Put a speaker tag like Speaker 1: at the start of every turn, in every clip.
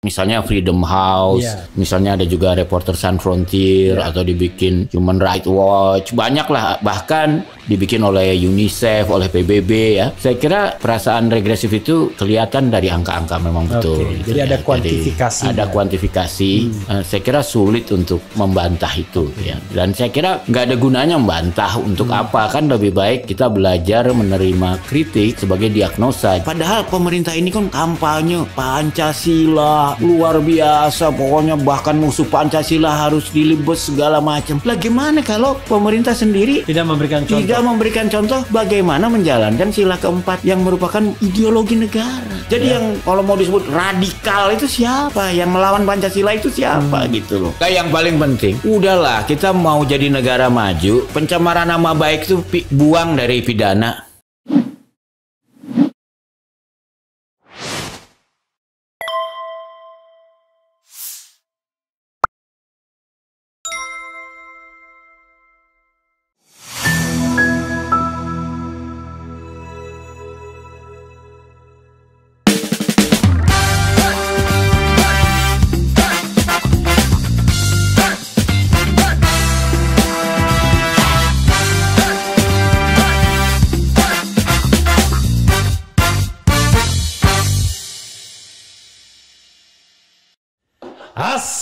Speaker 1: Misalnya Freedom House, yeah. misalnya ada juga Reporter Sun Frontier yeah. atau dibikin Human Rights Watch, banyak lah bahkan dibikin oleh UNICEF, oleh PBB ya. Saya kira perasaan regresif itu kelihatan dari angka-angka memang betul. Gitu Jadi ya. ada kuantifikasi. Jadi, ada kuantifikasi. Hmm. Eh, saya kira sulit untuk membantah itu hmm. ya. Dan saya kira nggak ada gunanya membantah untuk hmm. apa kan lebih baik kita belajar menerima kritik sebagai diagnosa. Padahal pemerintah ini kan kampanye Pancasila luar biasa pokoknya bahkan musuh Pancasila harus dilibes segala macam. Lah gimana kalau pemerintah sendiri tidak memberikan contoh? Tidak memberikan contoh bagaimana menjalankan sila keempat yang merupakan ideologi negara. Jadi ya. yang kalau mau disebut radikal itu siapa? Yang melawan Pancasila itu siapa hmm. gitu loh. Nah yang paling penting, udahlah kita mau jadi negara maju, pencemaran nama baik itu buang dari pidana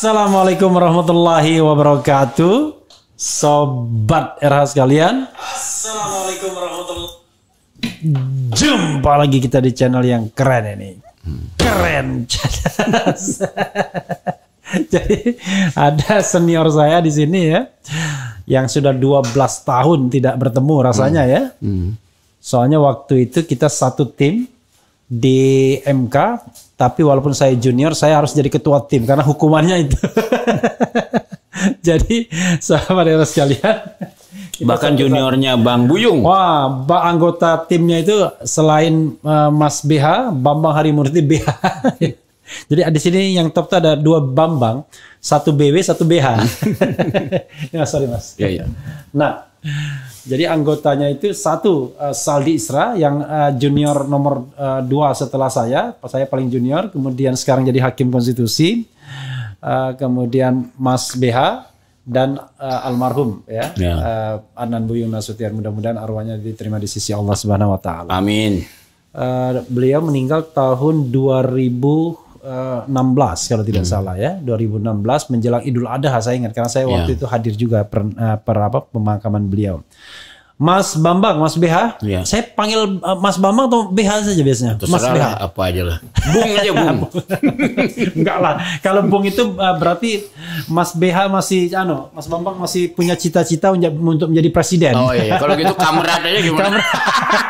Speaker 2: Assalamualaikum warahmatullahi wabarakatuh. Sobat RH sekalian. Assalamualaikum warahmatullahi Jumpa lagi kita di channel yang keren ini. Keren. Hmm. Jadi ada senior saya di sini ya. Yang sudah 12 tahun tidak bertemu rasanya hmm. ya. Hmm. Soalnya waktu itu kita satu tim di MK tapi walaupun saya junior, saya harus jadi ketua tim karena hukumannya itu. jadi sahabat daerah
Speaker 1: sekalian. Bahkan juniornya Bang
Speaker 2: Buyung. Wah, bang anggota timnya itu selain uh, Mas BH, Bambang Harimurti BH. Jadi di sini yang top itu ada dua Bambang, satu BW, satu BH. ya sorry mas. Ya, ya. Nah, jadi anggotanya itu satu uh, Saldi Isra yang uh, junior nomor uh, dua setelah saya, saya paling junior. Kemudian sekarang jadi hakim konstitusi. Uh, kemudian Mas BH dan uh, almarhum ya, ya. Uh, Anan Buyung Nasution. Mudah-mudahan arwahnya diterima di sisi Allah Subhanahu Wa Taala. Amin. Uh, beliau meninggal tahun 2000 2016 eh, kalau tidak hmm. salah ya 2016 menjelang Idul Adha saya ingat karena saya waktu yeah. itu hadir juga per, eh, per apa pemakaman beliau Mas Bambang, Mas BH. Ya. Saya panggil eh, Mas Bambang atau BH saja biasanya. Terserah Mas BH
Speaker 1: apa aja lah. Bung aja Bung.
Speaker 2: Enggak lah. Kalau Bung itu eh, berarti Mas BH masih ano, Mas Bambang masih punya cita-cita untuk menjadi presiden. Oh iya, iya, kalau gitu kamrat aja gimana? Kamer...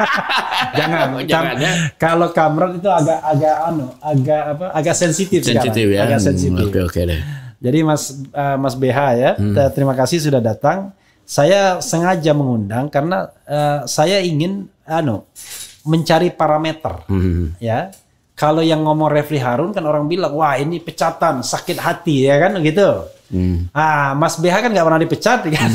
Speaker 2: Jangan. Oh, jangan. ya. Kalau kamrat itu agak agak ano, agak apa? Agak sensitif Sensitif ya. Agak sensitif. Hmm, oke oke deh. Jadi Mas uh, Mas BH ya, hmm. terima kasih sudah datang. Saya sengaja mengundang karena uh, saya ingin anu mencari parameter hmm. ya. Kalau yang ngomong Refli Harun kan orang bilang wah ini pecatan sakit hati ya kan gitu. mm. Ah Mas BH kan nggak pernah dipecat kan. Hmm.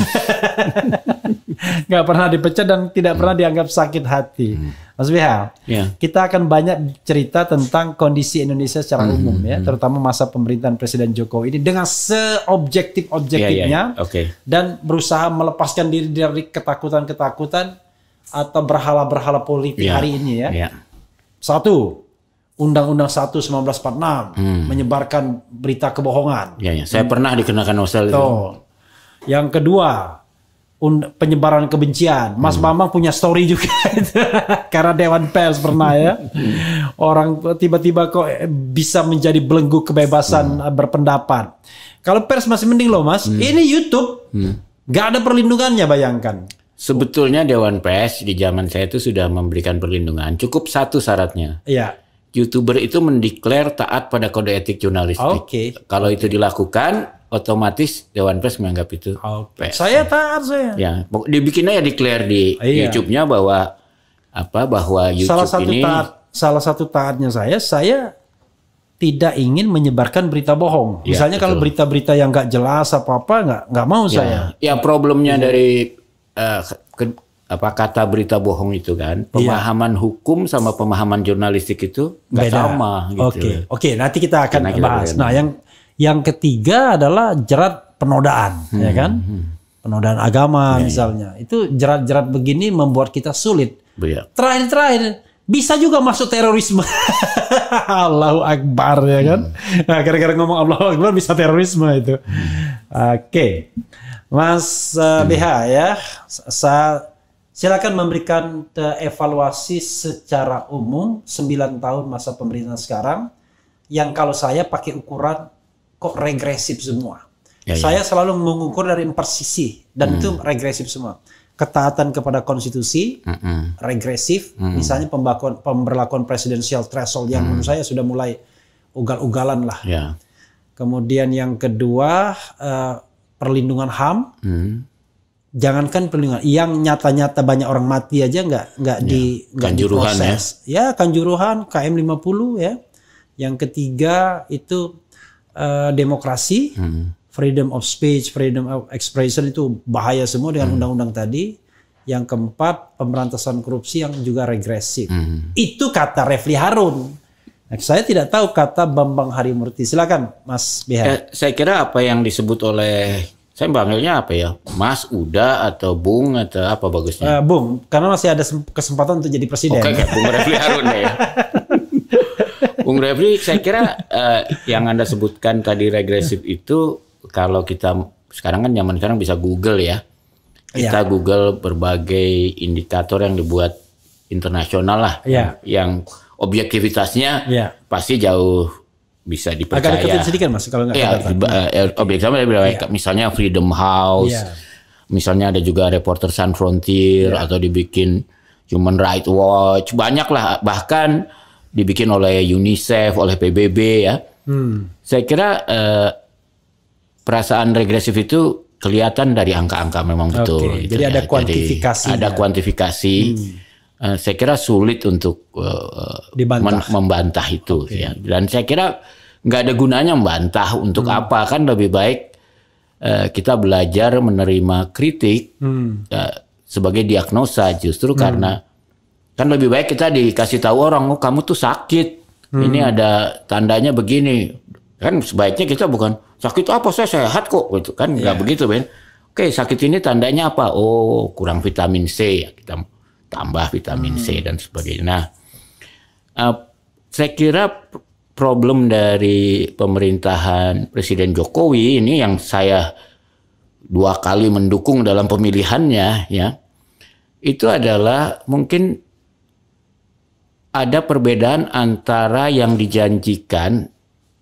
Speaker 2: nggak pernah dipecat dan tidak mm. pernah hmm. dianggap sakit hati. mm. Mas Bihal, yeah. kita akan banyak cerita tentang kondisi Indonesia secara mm-hmm. umum ya, mhm. terutama masa pemerintahan Presiden Jokowi ini dengan seobjektif objektifnya yeah, yeah. Ya. Okay. dan berusaha melepaskan diri dari ketakutan-ketakutan atau berhala-berhala politik yeah. hari ini ya. Yeah. Satu, Undang-Undang 1 1946 mm. menyebarkan berita kebohongan.
Speaker 1: Yeah, yeah. saya hmm. pernah dikenakan novel itu.
Speaker 2: Yang kedua, penyebaran kebencian. Mas hmm. Bambang punya story juga karena Dewan Pers pernah ya. Orang tiba-tiba kok bisa menjadi belenggu
Speaker 1: kebebasan hmm. berpendapat. Kalau pers masih mending loh Mas. Hmm. Ini YouTube hmm. gak ada perlindungannya bayangkan. Sebetulnya Dewan Pers di zaman saya itu sudah memberikan perlindungan. Cukup satu syaratnya. Iya. YouTuber itu mendeklar taat pada kode etik jurnalistik. Okay. Kalau okay. itu dilakukan, otomatis Dewan Pers menganggap itu okay. PS. Saya
Speaker 2: taat saya.
Speaker 1: Ya, dibikin aja declare di iya. YouTube-nya bahwa apa bahwa YouTube salah satu ini taat,
Speaker 2: salah satu taatnya saya saya tidak ingin menyebarkan berita bohong. Ya, Misalnya betul. kalau berita-berita yang nggak jelas apa-apa nggak nggak mau ya. saya.
Speaker 1: Ya problemnya ya. dari uh, ke, apa kata berita bohong itu kan iya. pemahaman ya. hukum sama pemahaman jurnalistik itu nggak sama. Gitu. Oke okay. oke
Speaker 2: okay, nanti kita akan kita bahas. nah yang yang ketiga adalah jerat penodaan, hmm. ya kan? Hmm, hmm. Penodaan agama ya, ya. misalnya. Ya. Itu jerat-jerat begini membuat kita sulit. Ya. Terakhir-terakhir bisa juga masuk terorisme. Allahu Akbar ya kan. Hmm. Nah, gara-gara ngomong Allahu Akbar bisa terorisme itu. Hmm. Oke. Mas uh, hmm. BH ya, saya silakan memberikan uh, evaluasi secara umum 9 tahun masa pemerintahan sekarang yang kalau saya pakai ukuran kok regresif semua. Ya, ya. Saya ya. selalu mengukur dari empat sisi dan hmm. itu regresif semua. Ketaatan kepada konstitusi, mm -mm. regresif, mm. misalnya pembakuan, pemberlakuan presidensial threshold yang menurut saya sudah mulai ugal-ugalan lah. Yeah. Kemudian yang kedua uh, perlindungan HAM, hmm. jangankan perlindungan yang nyata-nyata banyak orang mati aja nggak nggak ya. di ya. diproses ya. ya kanjuruhan KM 50 ya yang ketiga itu Eh, demokrasi, hmm. freedom of speech, freedom of expression itu bahaya semua dengan hmm. undang-undang hmm. tadi. Yang keempat, pemberantasan korupsi yang juga regresif. Hmm. Itu kata Refli Harun. Nah, saya tidak tahu kata Bambang Harimurti. Silakan, Mas Bihar.
Speaker 1: Eh, saya kira apa yang disebut oleh saya panggilnya apa ya? Mas Uda atau Bung atau apa bagusnya? Uh, Bung, karena masih ada kesempatan untuk jadi presiden. Oke, oh, okay, Bung Refli Harun ya. Bung Refli, saya kira uh, yang Anda sebutkan tadi regresif itu kalau kita sekarang kan zaman sekarang bisa Google ya. Kita ya. Google berbagai indikator yang dibuat internasional lah ya. yang objektivitasnya ya. pasti jauh bisa dipercaya. Agak deketin sedikit Mas kalau nggak ya, ya. objek sama ya. misalnya Freedom House. Ya. Misalnya ada juga Reporter Sun Frontier ya. atau dibikin Human Rights Watch, banyak lah bahkan dibikin oleh UNICEF, oleh PBB ya. Hmm. Saya kira eh, perasaan regresif itu kelihatan dari angka-angka memang okay. betul. Gitu Jadi ya. ada kuantifikasi. Ada kuantifikasi. Hmm. Eh, saya kira sulit untuk eh, men- membantah itu okay. ya. Dan saya kira nggak ada gunanya membantah untuk hmm. apa kan lebih baik eh, kita belajar menerima kritik hmm. eh, sebagai diagnosa justru hmm. karena Kan lebih baik kita dikasih tahu orang, oh kamu tuh sakit. Hmm. Ini ada tandanya begini. Kan sebaiknya kita bukan sakit apa saya sehat kok gitu kan nggak yeah. begitu Ben. Oke, sakit ini tandanya apa? Oh, kurang vitamin C ya kita tambah vitamin hmm. C dan sebagainya. Nah, uh, saya kira problem dari pemerintahan Presiden Jokowi ini yang saya dua kali mendukung dalam pemilihannya ya itu adalah mungkin ada perbedaan antara yang dijanjikan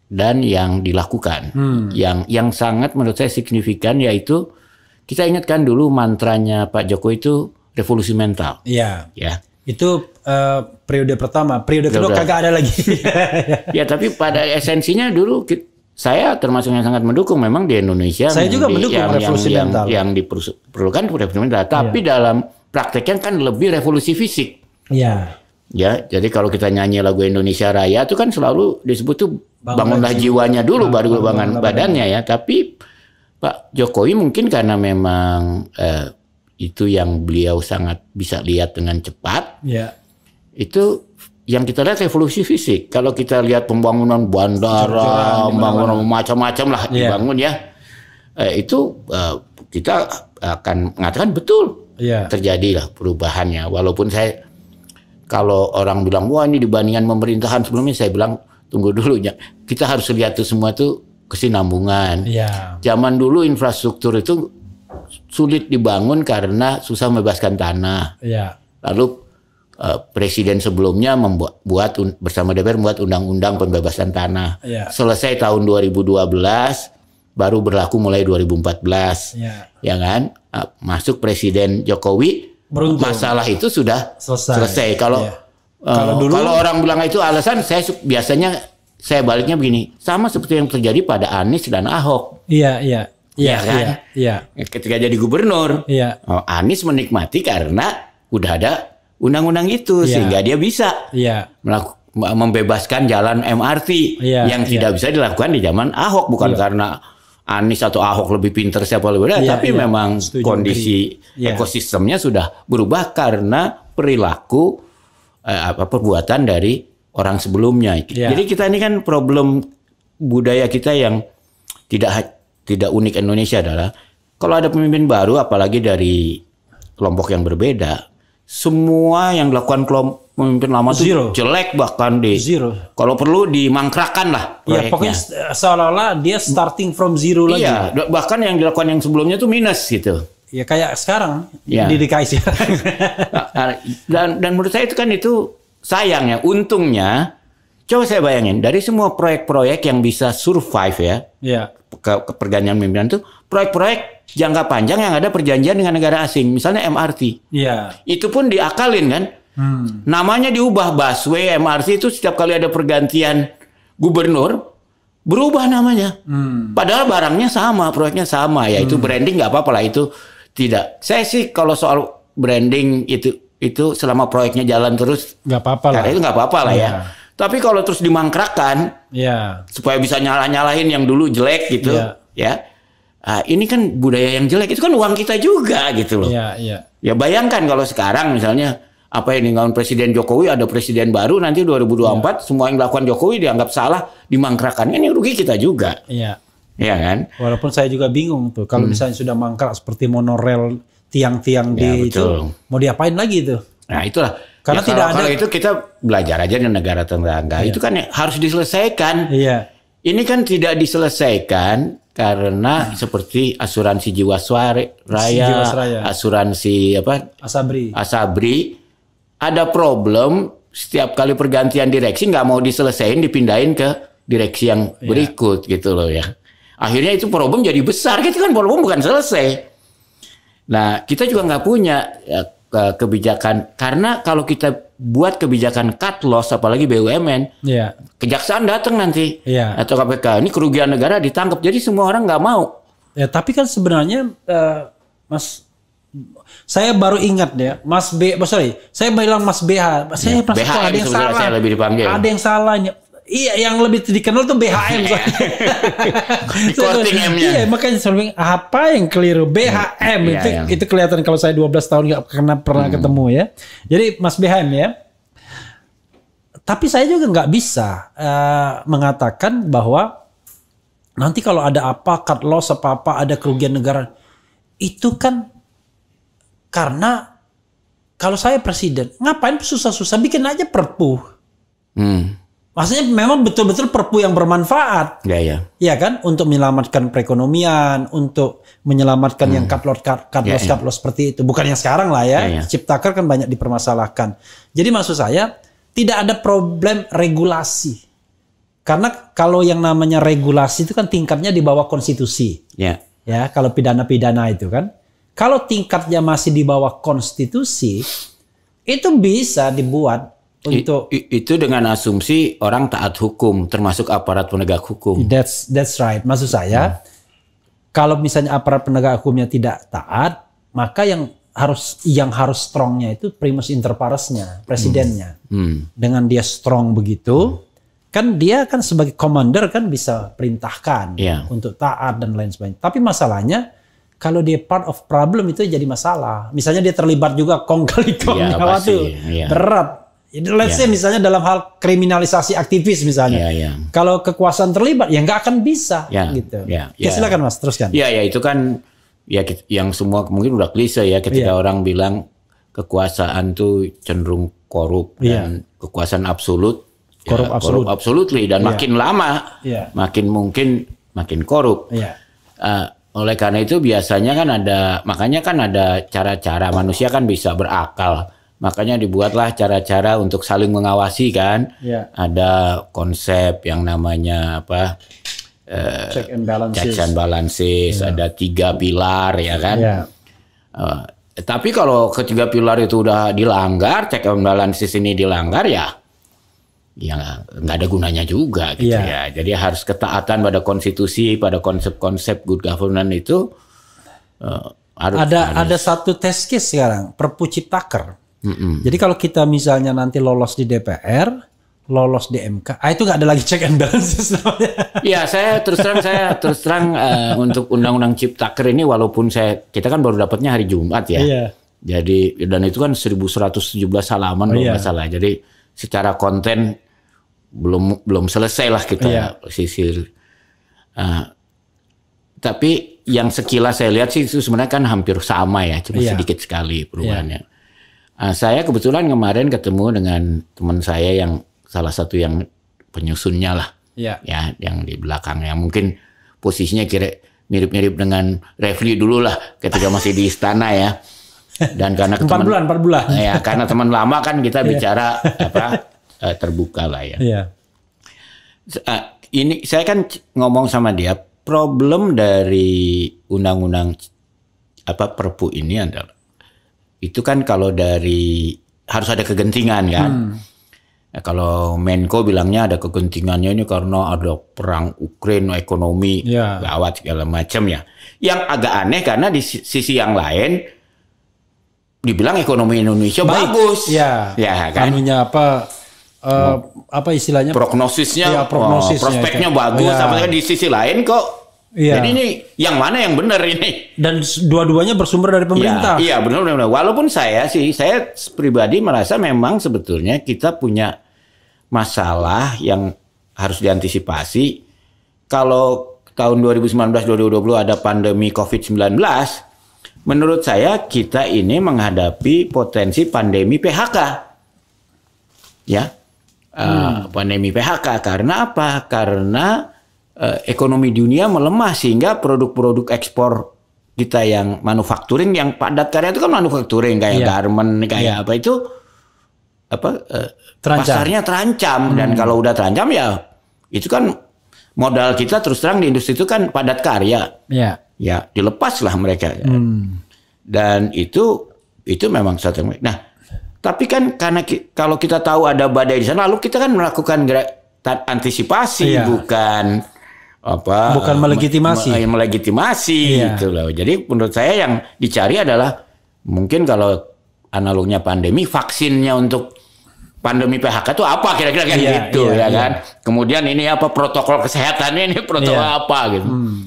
Speaker 1: dan yang dilakukan. Hmm. Yang yang sangat menurut saya signifikan yaitu kita ingatkan dulu mantranya Pak Jokowi itu revolusi mental. Iya. Ya. Itu uh, periode pertama, periode, kedua kedua kagak ada lagi. ya, tapi pada esensinya dulu kita, saya termasuk yang sangat mendukung memang di Indonesia saya juga di, mendukung yang, revolusi yang, mental. Yang, yang diperlukan revolusi mental, tapi ya. dalam prakteknya kan lebih revolusi fisik. Iya. Ya, jadi kalau kita nyanyi lagu Indonesia Raya itu kan selalu disebut tuh bangunlah jiwanya dulu nah, baru bangun badannya ya. Tapi Pak Jokowi mungkin karena memang eh, itu yang beliau sangat bisa lihat dengan cepat. Ya. Itu yang kita lihat revolusi fisik. Kalau kita lihat pembangunan bandara, pembangunan macam-macam lah ya. dibangun ya. Eh, itu eh, kita akan mengatakan betul ya. terjadilah perubahannya. Walaupun saya kalau orang bilang wah ini dibandingkan pemerintahan sebelumnya saya bilang tunggu dulu ya. Kita harus lihat itu semua itu kesinambungan. Ya. Zaman dulu infrastruktur itu sulit dibangun karena susah membebaskan tanah. Ya. Lalu uh, presiden sebelumnya membuat buat bersama DPR membuat undang-undang pembebasan tanah. Ya. Selesai tahun 2012 baru berlaku mulai 2014. Ya, ya kan? Ah, masuk presiden Jokowi beruntung. masalah itu sudah selesai. selesai. Kalau yeah. Iya. uh, kalau, dulu, kalau orang bilang itu alasan, saya biasanya saya baliknya begini, sama seperti yang terjadi pada Anies dan Ahok. Iya, iya. Iya ya kan? Iya, iya. Ketika jadi gubernur, iya. oh, Anies menikmati karena udah ada undang-undang itu iya. sehingga dia bisa iya. melakukan membebaskan jalan MRT iya, yang iya. tidak bisa dilakukan di zaman Ahok bukan iya. karena Anies atau Ahok lebih pinter siapa lebih ya, tapi ya. memang Setuju. kondisi ya. ekosistemnya sudah berubah karena perilaku eh, apa perbuatan dari orang sebelumnya. Ya. Jadi kita ini kan problem budaya kita yang tidak tidak unik Indonesia adalah kalau ada pemimpin baru apalagi dari kelompok yang berbeda semua yang dilakukan kelompok pemimpin lama Zero. jelek bahkan di Zero. Kalau perlu dimangkrakan lah Ya, pokoknya seolah-olah dia starting from zero iya, lagi. Iya, bahkan yang dilakukan yang sebelumnya itu minus gitu. Ya kayak sekarang ya. di DKI ah, ah, dan dan menurut saya itu kan itu sayang ya, untungnya Coba saya bayangin dari semua proyek-proyek yang bisa survive ya, ya ke, ke pergantian pimpinan itu proyek-proyek jangka panjang yang ada perjanjian dengan negara asing, misalnya MRT. Iya. Itu pun diakalin kan. Hmm. Namanya diubah busway MRT itu setiap kali ada pergantian gubernur berubah namanya. Hmm. Padahal barangnya sama, proyeknya sama ya. Itu hmm. branding nggak apa-apa lah itu tidak. Saya sih kalau soal branding itu itu selama proyeknya jalan terus nggak apa-apa ya, lah. Itu nggak apa-apa lah ya. ya tapi kalau terus dimangkrakkan, ya. supaya bisa nyalah-nyalahin yang dulu jelek gitu, iya. ya. ya. Nah, ini kan budaya yang jelek itu kan uang kita juga gitu loh. Ya, ya. ya bayangkan kalau sekarang misalnya apa yang dilakukan Presiden Jokowi ada Presiden baru nanti 2024 ya. semua yang dilakukan Jokowi dianggap salah dimangkrakkan ini rugi kita juga. Iya. Iya kan?
Speaker 2: Walaupun saya juga bingung tuh kalau hmm. misalnya sudah mangkrak seperti monorel
Speaker 1: tiang-tiang ya, di betul. itu
Speaker 2: mau diapain lagi tuh?
Speaker 1: Nah itulah karena ya, tidak kalau, ada kalau itu kita belajar aja di negara tetangga. Iya. Itu kan ya harus diselesaikan. Iya. Ini kan tidak diselesaikan karena hmm. seperti asuransi jiwa raya, asuransi apa? Asabri. Asabri ada problem setiap kali pergantian direksi nggak mau diselesaikan dipindahin ke direksi yang iya. berikut gitu loh ya. Akhirnya itu problem jadi besar, itu kan problem bukan selesai. Nah kita juga nggak punya ya, kebijakan karena kalau kita buat kebijakan cut loss apalagi BUMN yeah. kejaksaan datang nanti yeah. atau KPK ini kerugian negara ditangkap jadi semua orang nggak mau
Speaker 2: ya tapi kan sebenarnya uh, Mas saya baru ingat ya Mas B oh sorry saya bilang Mas BH saya yeah. Iya, BH ada yang salah saya lebih dipanggil. ada yang salahnya Iya, yang lebih dikenal tuh BHM. Korting M-nya. Iya, makanya sering apa yang keliru? BHM ya, itu iya, iya. itu kelihatan kalau saya 12 tahun nggak pernah pernah hmm. ketemu ya. Jadi Mas BHM ya. Tapi saya juga nggak bisa uh, mengatakan bahwa nanti kalau ada apa cut loss apa apa ada kerugian negara itu kan karena kalau saya presiden ngapain susah-susah bikin aja perpu. Hmm Maksudnya memang betul-betul perpu yang bermanfaat. Iya, iya. Iya kan? Untuk menyelamatkan perekonomian, untuk menyelamatkan hmm. yang cut loss, cut, cut loss, ya. cut loss seperti itu. Bukan yang sekarang lah ya. ya, ya. Ciptaker kan banyak dipermasalahkan. Jadi maksud saya, tidak ada problem regulasi. Karena kalau yang namanya regulasi itu kan tingkatnya di bawah konstitusi. Ya. Ya, kalau pidana-pidana itu kan. Kalau tingkatnya masih di bawah konstitusi, itu bisa dibuat untuk
Speaker 1: I, itu dengan asumsi orang taat hukum termasuk aparat penegak hukum. That's
Speaker 2: that's right. Maksud saya hmm. kalau misalnya aparat penegak hukumnya tidak taat, maka yang harus yang harus strongnya itu primus inter paresnya, presidennya. Hmm. Hmm. Dengan dia strong begitu, hmm. kan dia kan sebagai komander kan bisa perintahkan yeah. untuk taat dan lain sebagainya. Tapi masalahnya kalau dia part of problem itu jadi masalah. Misalnya dia terlibat juga kong kali kong yeah, ya, yeah. berat Let's yeah. say ya. misalnya dalam hal kriminalisasi aktivis misalnya, yeah, yeah. kalau kekuasaan terlibat ya nggak akan bisa yeah, gitu. Yeah, yeah. Ya silakan
Speaker 1: mas teruskan. Ya yeah, ya yeah, itu kan ya yang semua mungkin udah klise ya ketika yeah. orang bilang kekuasaan tuh cenderung korup yeah. kekuasaan absolut ya, korup ya, absolut korup absolutely dan yeah. makin lama yeah. makin mungkin makin korup. Yeah. Ya. Uh, oleh karena itu biasanya kan ada makanya kan ada cara-cara manusia kan bisa berakal Makanya dibuatlah cara-cara untuk saling mengawasi kan. Ya. Ada konsep yang namanya apa? Eh, check and balances. check and balances. Ya. Ada tiga pilar ya kan. Ya. Uh, tapi kalau ketiga pilar itu udah dilanggar, check and balances ini dilanggar ya ya nggak ada gunanya juga gitu ya. ya. Jadi harus ketaatan pada konstitusi, pada konsep-konsep good governance itu uh, harus ada harus.
Speaker 2: ada satu test case sekarang Perpu Ciptaker. Mm-mm. Jadi kalau kita misalnya nanti lolos di DPR, lolos di MK, ah itu nggak ada lagi check and balance.
Speaker 1: Iya, saya terus terang saya terus terang uh, untuk undang-undang Ciptaker ini walaupun saya kita kan baru dapatnya hari Jumat ya. Iya. Jadi dan itu kan 1117 halaman oh, kalau iya. salah. Jadi secara konten belum belum selesai lah kita iya. sisir. Uh, tapi yang sekilas saya lihat sih itu sebenarnya kan hampir sama ya, cuma iya. sedikit sekali perubahannya. Iya. Nah, saya kebetulan kemarin ketemu dengan teman saya yang salah satu yang penyusunnya lah. Ya. ya yang di belakang yang mungkin posisinya kira mirip-mirip dengan Refli dulu lah ketika masih di istana ya. Dan karena empat teman, bulan, empat bulan. Ya, karena teman lama kan kita iya. bicara apa eh, terbuka lah ya. ya. Ini saya kan ngomong sama dia problem dari undang-undang apa Perpu ini adalah itu kan kalau dari harus ada kegentingan kan. Hmm. Nah, kalau Menko bilangnya ada kegentingannya ini karena ada perang Ukraina ekonomi yeah. gawat segala macam ya. Yang agak aneh karena di sisi yang lain dibilang ekonomi Indonesia Baik. bagus. Ya. Ya kan. Anunya apa uh, apa istilahnya? Prognosisnya, ya, prognosisnya oh, prospeknya ya, bagus. Ya. Tapi di sisi lain kok Iya. Jadi ini
Speaker 2: yang mana yang benar ini? Dan dua-duanya bersumber dari iya, pemerintah. Iya, iya benar
Speaker 1: benar. Walaupun saya sih saya pribadi merasa memang sebetulnya kita punya masalah yang harus diantisipasi. Kalau tahun 2019-2020 ada pandemi COVID-19, menurut saya kita ini menghadapi potensi pandemi PHK. Ya. Hmm. Uh, pandemi PHK karena apa? Karena Eh, ekonomi dunia melemah sehingga produk-produk ekspor kita yang manufakturing yang padat karya itu kan manufakturing kayak yeah. garment kayak yeah. apa itu apa eh, terancam. pasarnya terancam hmm. dan kalau udah terancam ya itu kan modal kita terus terang di industri itu kan padat karya yeah. ya dilepas lah mereka
Speaker 3: hmm.
Speaker 1: dan itu itu memang satu nah tapi kan karena ki, kalau kita tahu ada badai di sana lalu kita kan melakukan gerak antisipasi iya. bukan apa bukan melegitimasi me, eh, melegitimasi iya. gitu loh. Jadi menurut saya yang dicari adalah mungkin kalau analognya pandemi vaksinnya untuk pandemi PHK itu apa kira-kira kan iya, gitu iya, ya iya. kan. Kemudian ini apa protokol kesehatan ini protokol iya. apa gitu. Hmm.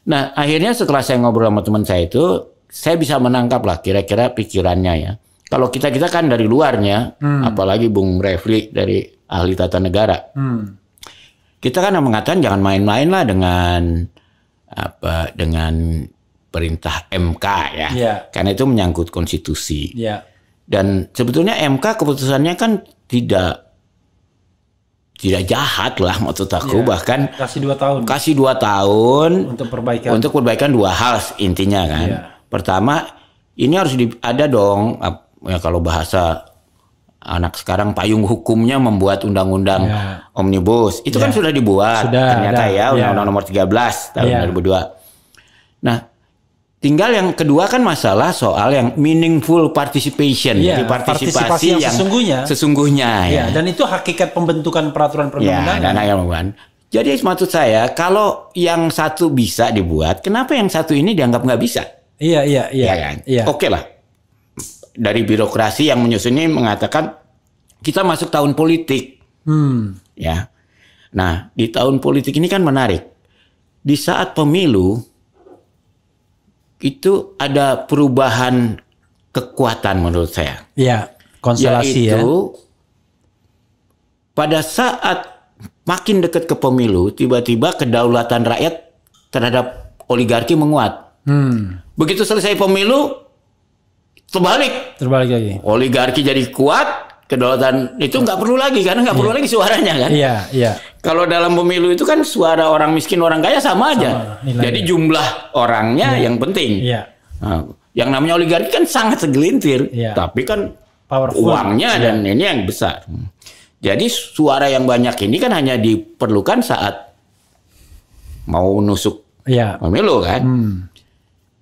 Speaker 1: Nah, akhirnya setelah saya ngobrol sama teman saya itu saya bisa menangkap lah kira-kira pikirannya ya. Kalau kita kita kan dari luarnya, hmm. apalagi Bung Refli dari ahli tata negara, hmm kita kan mengatakan jangan main-main lah dengan apa dengan perintah MK ya. ya. Karena itu menyangkut konstitusi. ya. Dan sebetulnya MK keputusannya kan tidak tidak jahat lah maksud aku ya, bahkan kasih dua tahun kasih dua tahun untuk perbaikan untuk perbaikan dua hal intinya kan ya. pertama ini harus di, ada dong ya kalau bahasa anak sekarang payung hukumnya membuat undang-undang yeah. omnibus. Itu yeah. kan ya. sudah dibuat sudah, ternyata ada, ya, ya. undang-undang nomor 13 tahun yeah. 2002. Nah, tinggal yang kedua kan masalah soal yang meaningful participation, ya, jadi partisipasi, partisipasi yang, yang sesungguhnya. Sesungguhnya ya. ya. Dan
Speaker 2: itu hakikat pembentukan peraturan ya, perundang-undangan.
Speaker 1: Yeah, nah, Jadi maksud saya kalau yang satu bisa dibuat, kenapa yang satu ini dianggap nggak bisa?
Speaker 2: Iya, iya, iya. Kan?
Speaker 1: Iya. Oke lah dari birokrasi yang menyusunnya mengatakan kita masuk tahun politik. Hmm. Ya. Nah, di tahun politik ini kan menarik. Di saat pemilu itu ada perubahan kekuatan menurut saya.
Speaker 3: Iya, konstelasi ya. Yaitu, ya.
Speaker 1: Pada saat makin dekat ke pemilu, tiba-tiba kedaulatan rakyat terhadap oligarki menguat. Hmm. Begitu selesai pemilu, terbalik. Terbalik lagi. Oligarki jadi kuat, kedaulatan itu nggak perlu lagi karena nggak perlu iya. lagi suaranya kan. Iya, iya. Kalau dalam pemilu itu kan suara orang miskin orang kaya sama aja. Sama, Jadi jumlah orangnya iya. yang penting. Iya. Nah, yang namanya oligarki kan sangat segelintir, iya. tapi kan Powerful. uangnya dan ini yang besar. Jadi suara yang banyak ini kan hanya diperlukan saat mau nusuk pemilu kan. Hmm.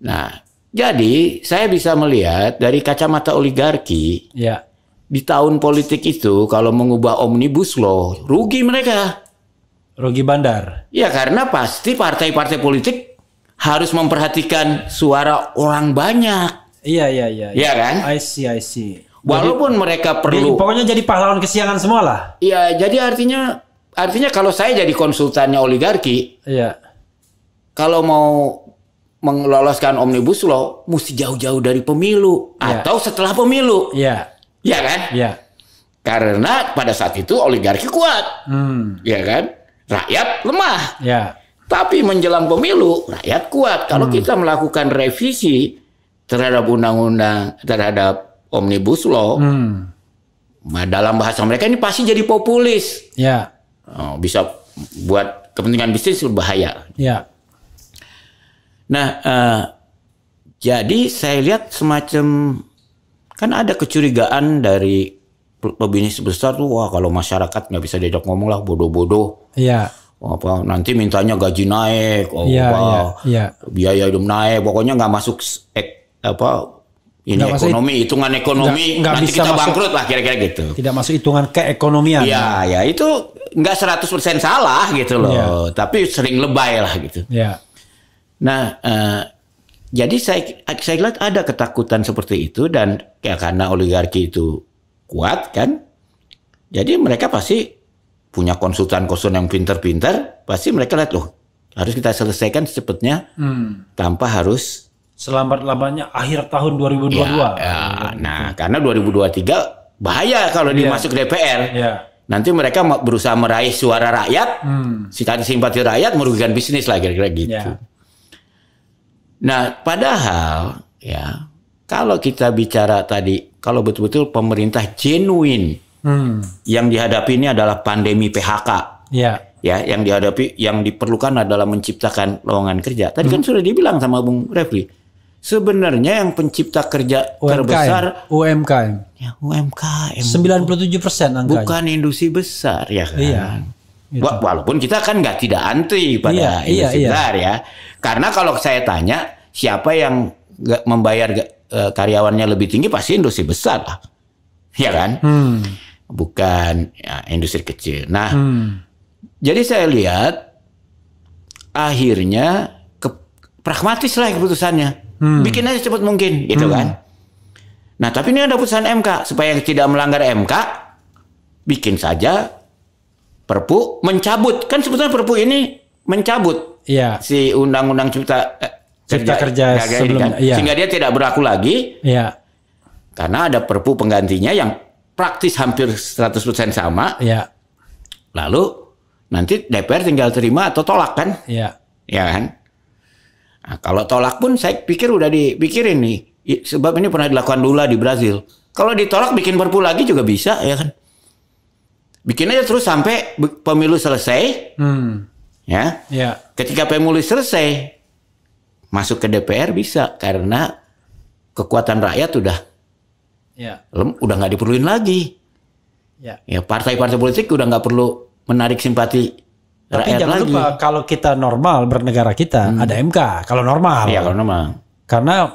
Speaker 1: Nah, jadi saya bisa melihat dari kacamata oligarki ya. di tahun politik itu kalau mengubah omnibus law rugi mereka. Rugi bandar. Ya karena pasti partai-partai politik harus memperhatikan suara orang banyak.
Speaker 2: Iya iya iya. Iya kan? I see I see. Walaupun jadi, mereka perlu. Jadi, pokoknya
Speaker 1: jadi pahlawan kesiangan semua lah. Iya jadi artinya artinya kalau saya jadi konsultannya oligarki. Iya. Kalau mau mengeloloskan omnibus law mesti jauh-jauh dari pemilu yeah. atau setelah pemilu. Iya. Yeah. Iya kan? Iya. Karena pada saat itu oligarki kuat. Hmm. Ya kan? Rakyat lemah. Iya. Tapi menjelang pemilu rakyat kuat. Kalau hmm. kita melakukan revisi terhadap undang-undang terhadap omnibus law, hmm. dalam bahasa mereka ini pasti jadi populis. Ya. Oh, bisa buat kepentingan bisnis berbahaya. Ya. Nah, uh, jadi saya lihat semacam kan ada kecurigaan dari pebisnis besar tuh wah kalau masyarakat nggak bisa diajak ngomong lah bodoh-bodoh. Iya. Apa nanti mintanya gaji naik, oh, ya, apa, ya, ya. biaya hidup naik, pokoknya nggak masuk ek, apa ini gak ekonomi, hitungan ekonomi gak, gak nanti bisa kita masuk, bangkrut lah kira-kira gitu. Tidak masuk hitungan keekonomian. Iya, ya itu nggak 100% salah gitu loh, ya. tapi sering lebay lah gitu. Iya. Nah, uh, jadi saya saya lihat ada ketakutan seperti itu dan ya karena oligarki itu kuat kan, jadi mereka pasti punya konsultan-konsultan yang pinter-pinter, pasti mereka lihat loh harus kita selesaikan secepatnya hmm. tanpa harus
Speaker 2: selambat-lambatnya akhir tahun 2022. Ya,
Speaker 1: ya, nah, karena 2023 bahaya kalau yeah. dimasuk DPR. Yeah. Nanti mereka berusaha meraih suara rakyat, hmm. simpati rakyat merugikan bisnis lah kira-kira gitu. Yeah. Nah, padahal ya kalau kita bicara tadi, kalau betul-betul pemerintah genuine
Speaker 4: hmm.
Speaker 1: yang dihadapi ini adalah pandemi PHK. Ya. Ya, yang dihadapi yang diperlukan adalah menciptakan lowongan kerja. Tadi hmm. kan sudah dibilang sama Bung Refli. Sebenarnya yang pencipta kerja UMKM. terbesar
Speaker 2: UMKM. Ya, UMKM. 97% angkanya. Bukan
Speaker 1: industri besar ya iya. kan. Iya. Gitu. Walaupun kita kan nggak tidak antri pada iya, iya, iya. ya, karena kalau saya tanya siapa yang gak membayar e, karyawannya lebih tinggi pasti industri besar lah, ya kan? Hmm. Bukan ya, industri kecil. Nah, hmm. jadi saya lihat akhirnya ke, pragmatis lah keputusannya, hmm. bikin aja cepat mungkin, gitu hmm. kan? Nah, tapi ini ada putusan MK supaya tidak melanggar MK, bikin saja Perpu mencabut kan sebetulnya Perpu ini mencabut ya. si Undang-Undang Cipta eh, Cipta Kerja, kerja sebelum, kan? ya. sehingga dia tidak berlaku lagi. Ya. Karena ada Perpu penggantinya yang praktis hampir 100% sama. Ya. Lalu nanti DPR tinggal terima atau tolak kan? Ya. Ya kan? Nah, kalau tolak pun saya pikir udah dipikirin nih. Sebab ini pernah dilakukan dulu di Brazil. Kalau ditolak bikin perpu lagi juga bisa ya kan? bikin aja terus sampai pemilu selesai. Hmm. Ya. ya. Ketika pemilu selesai, masuk ke DPR bisa karena kekuatan rakyat udah ya. lem, udah nggak diperluin lagi. Ya. ya partai-partai politik udah nggak perlu menarik simpati tapi rakyat jangan lagi. lupa
Speaker 2: kalau kita normal bernegara kita hmm. ada MK kalau normal. Iya kalau normal. Karena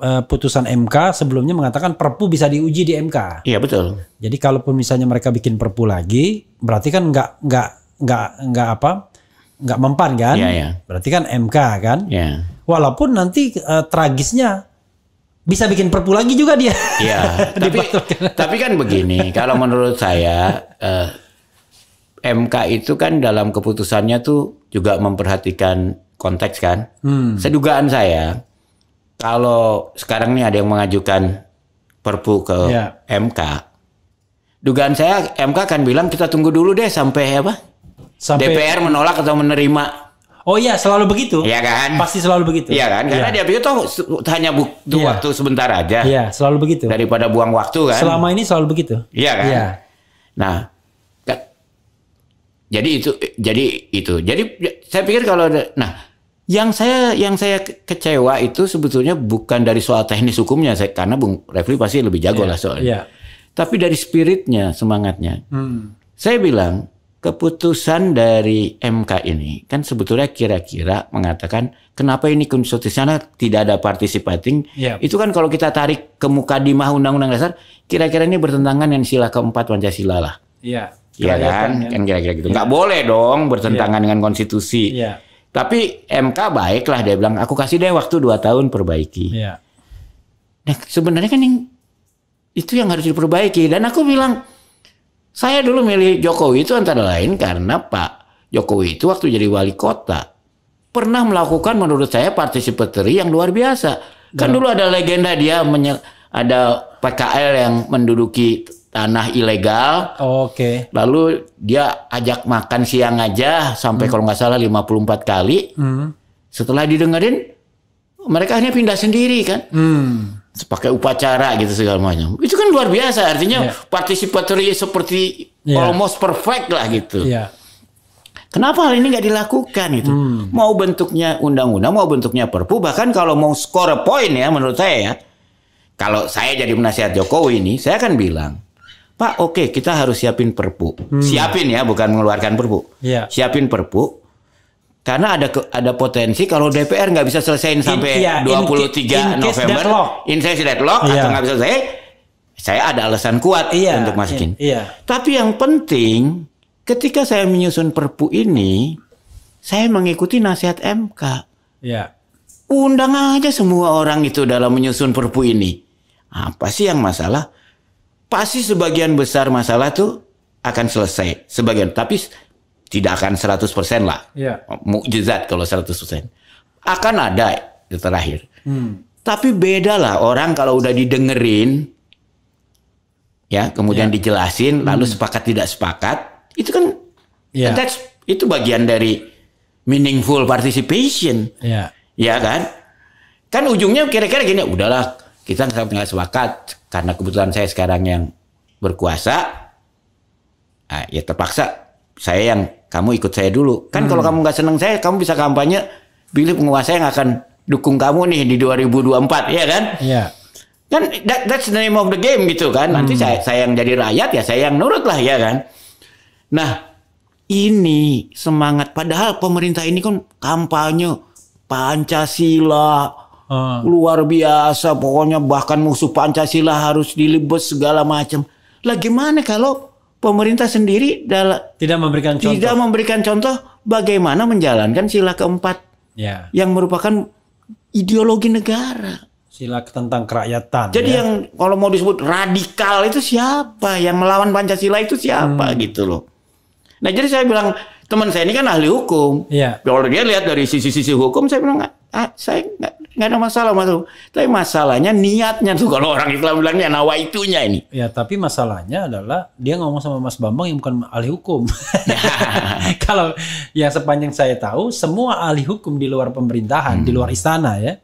Speaker 2: Eh, putusan MK sebelumnya mengatakan perpu bisa diuji di MK. Iya betul. Jadi kalaupun misalnya mereka bikin perpu lagi, berarti kan nggak nggak nggak nggak apa nggak mempan kan? Iya iya.
Speaker 1: Berarti kan MK kan? Iya.
Speaker 2: Walaupun nanti uh, tragisnya bisa bikin perpu lagi juga dia.
Speaker 1: Iya. tapi tapi kan begini, kalau menurut saya uh, eh, MK itu kan dalam keputusannya tuh juga memperhatikan konteks kan. Hmm. Sedugaan saya kalau sekarang ini ada yang mengajukan perpu ke ya. MK, dugaan saya MK akan bilang kita tunggu dulu deh sampai apa? Sampai DPR menolak atau menerima. Oh iya, selalu begitu. Iya kan? Pasti selalu begitu. Iya kan? Karena ya. dia pikir tuh hanya butuh ya. waktu sebentar aja. Iya, selalu begitu. Daripada buang waktu kan. Selama
Speaker 2: ini selalu begitu.
Speaker 1: Iya kan? Iya. Nah, jadi itu jadi itu. Jadi ya, saya pikir kalau nah yang saya yang saya kecewa itu sebetulnya bukan dari soal teknis hukumnya, saya karena Bung Refli pasti lebih jago yeah, lah soalnya. Yeah. Tapi dari spiritnya, semangatnya. Hmm. Saya bilang keputusan dari MK ini kan sebetulnya kira-kira mengatakan kenapa ini konstitusional tidak ada participating. Yeah. Itu kan kalau kita tarik ke muka di mah undang-undang dasar, kira-kira ini bertentangan dengan sila keempat Pancasila lah. Iya. Yeah. Iya kan? Kan, ya. kan kira-kira gitu. Nggak boleh dong bertentangan ya. dengan konstitusi. Iya. Tapi MK baiklah dia bilang, aku kasih deh waktu 2 tahun perbaiki. Yeah. Nah sebenarnya kan yang itu yang harus diperbaiki. Dan aku bilang, saya dulu milih Jokowi itu antara lain karena Pak Jokowi itu waktu jadi wali kota pernah melakukan menurut saya partisipatory yang luar biasa. Kan yeah. dulu ada legenda dia menye- ada PKL yang menduduki tanah ilegal. Oke. Okay. Lalu dia ajak makan siang aja sampai hmm. kalau nggak salah 54 kali. Hmm. Setelah didengerin mereka hanya pindah sendiri kan. Hmm. Pakai upacara gitu segala macam. Itu kan luar biasa artinya yeah. seperti yeah. almost perfect lah gitu. Yeah. Kenapa hal ini nggak dilakukan itu? Hmm. Mau bentuknya undang-undang, mau bentuknya perpu, bahkan kalau mau skor poin ya menurut saya ya. Kalau saya jadi penasihat Jokowi ini, saya akan bilang, Pak, oke okay, kita harus siapin perpu. Hmm. Siapin ya, bukan mengeluarkan perpu. Ya. Siapin perpu. Karena ada ke, ada potensi kalau DPR nggak bisa selesaiin sampai iya, in, 23 in, in November, in case deadlock ya. atau nggak bisa selesai, saya ada alasan kuat ya, untuk masukin. ya. Tapi yang penting, ketika saya menyusun perpu ini, saya mengikuti nasihat MK. Ya. Undang aja semua orang itu dalam menyusun perpu ini. Apa sih yang masalah? pasti sebagian besar masalah tuh akan selesai. Sebagian, tapi tidak akan 100% lah. Ya. Mukjizat kalau 100%. Akan ada terakhir. Hmm. Tapi beda lah orang kalau udah didengerin, ya kemudian ya. dijelasin, hmm. lalu sepakat tidak sepakat, itu kan ya. that's, itu bagian dari meaningful participation. Ya. Ya kan? Kan ujungnya kira-kira gini, udahlah kita nggak sepakat karena kebetulan saya sekarang yang berkuasa nah, ya terpaksa saya yang kamu ikut saya dulu kan hmm. kalau kamu nggak seneng saya kamu bisa kampanye pilih penguasa yang akan dukung kamu nih di 2024 ya kan ya kan that, that's the name of the game gitu kan hmm. nanti saya saya yang jadi rakyat ya saya yang nurut lah ya kan nah ini semangat padahal pemerintah ini kan kampanye Pancasila Hmm. Luar biasa pokoknya bahkan musuh Pancasila harus dilebes segala macam. Lah gimana kalau pemerintah sendiri dalam tidak memberikan contoh tidak memberikan contoh bagaimana menjalankan sila keempat ya. yang merupakan ideologi negara.
Speaker 2: Sila tentang kerakyatan.
Speaker 1: Jadi ya. yang kalau mau disebut radikal itu siapa? Yang melawan Pancasila itu siapa hmm. gitu loh. Nah jadi saya bilang teman saya ini kan ahli hukum. ya. Kalau dia lihat dari sisi-sisi hukum saya bilang ah, saya nggak nggak ada masalah masuk. Tapi masalahnya niatnya tuh kalau orang Islam bilangnya nawa itunya ini.
Speaker 2: Ya tapi masalahnya adalah dia ngomong sama Mas Bambang yang bukan ahli hukum. kalau ya sepanjang saya tahu semua ahli hukum di luar pemerintahan, hmm. di luar istana ya,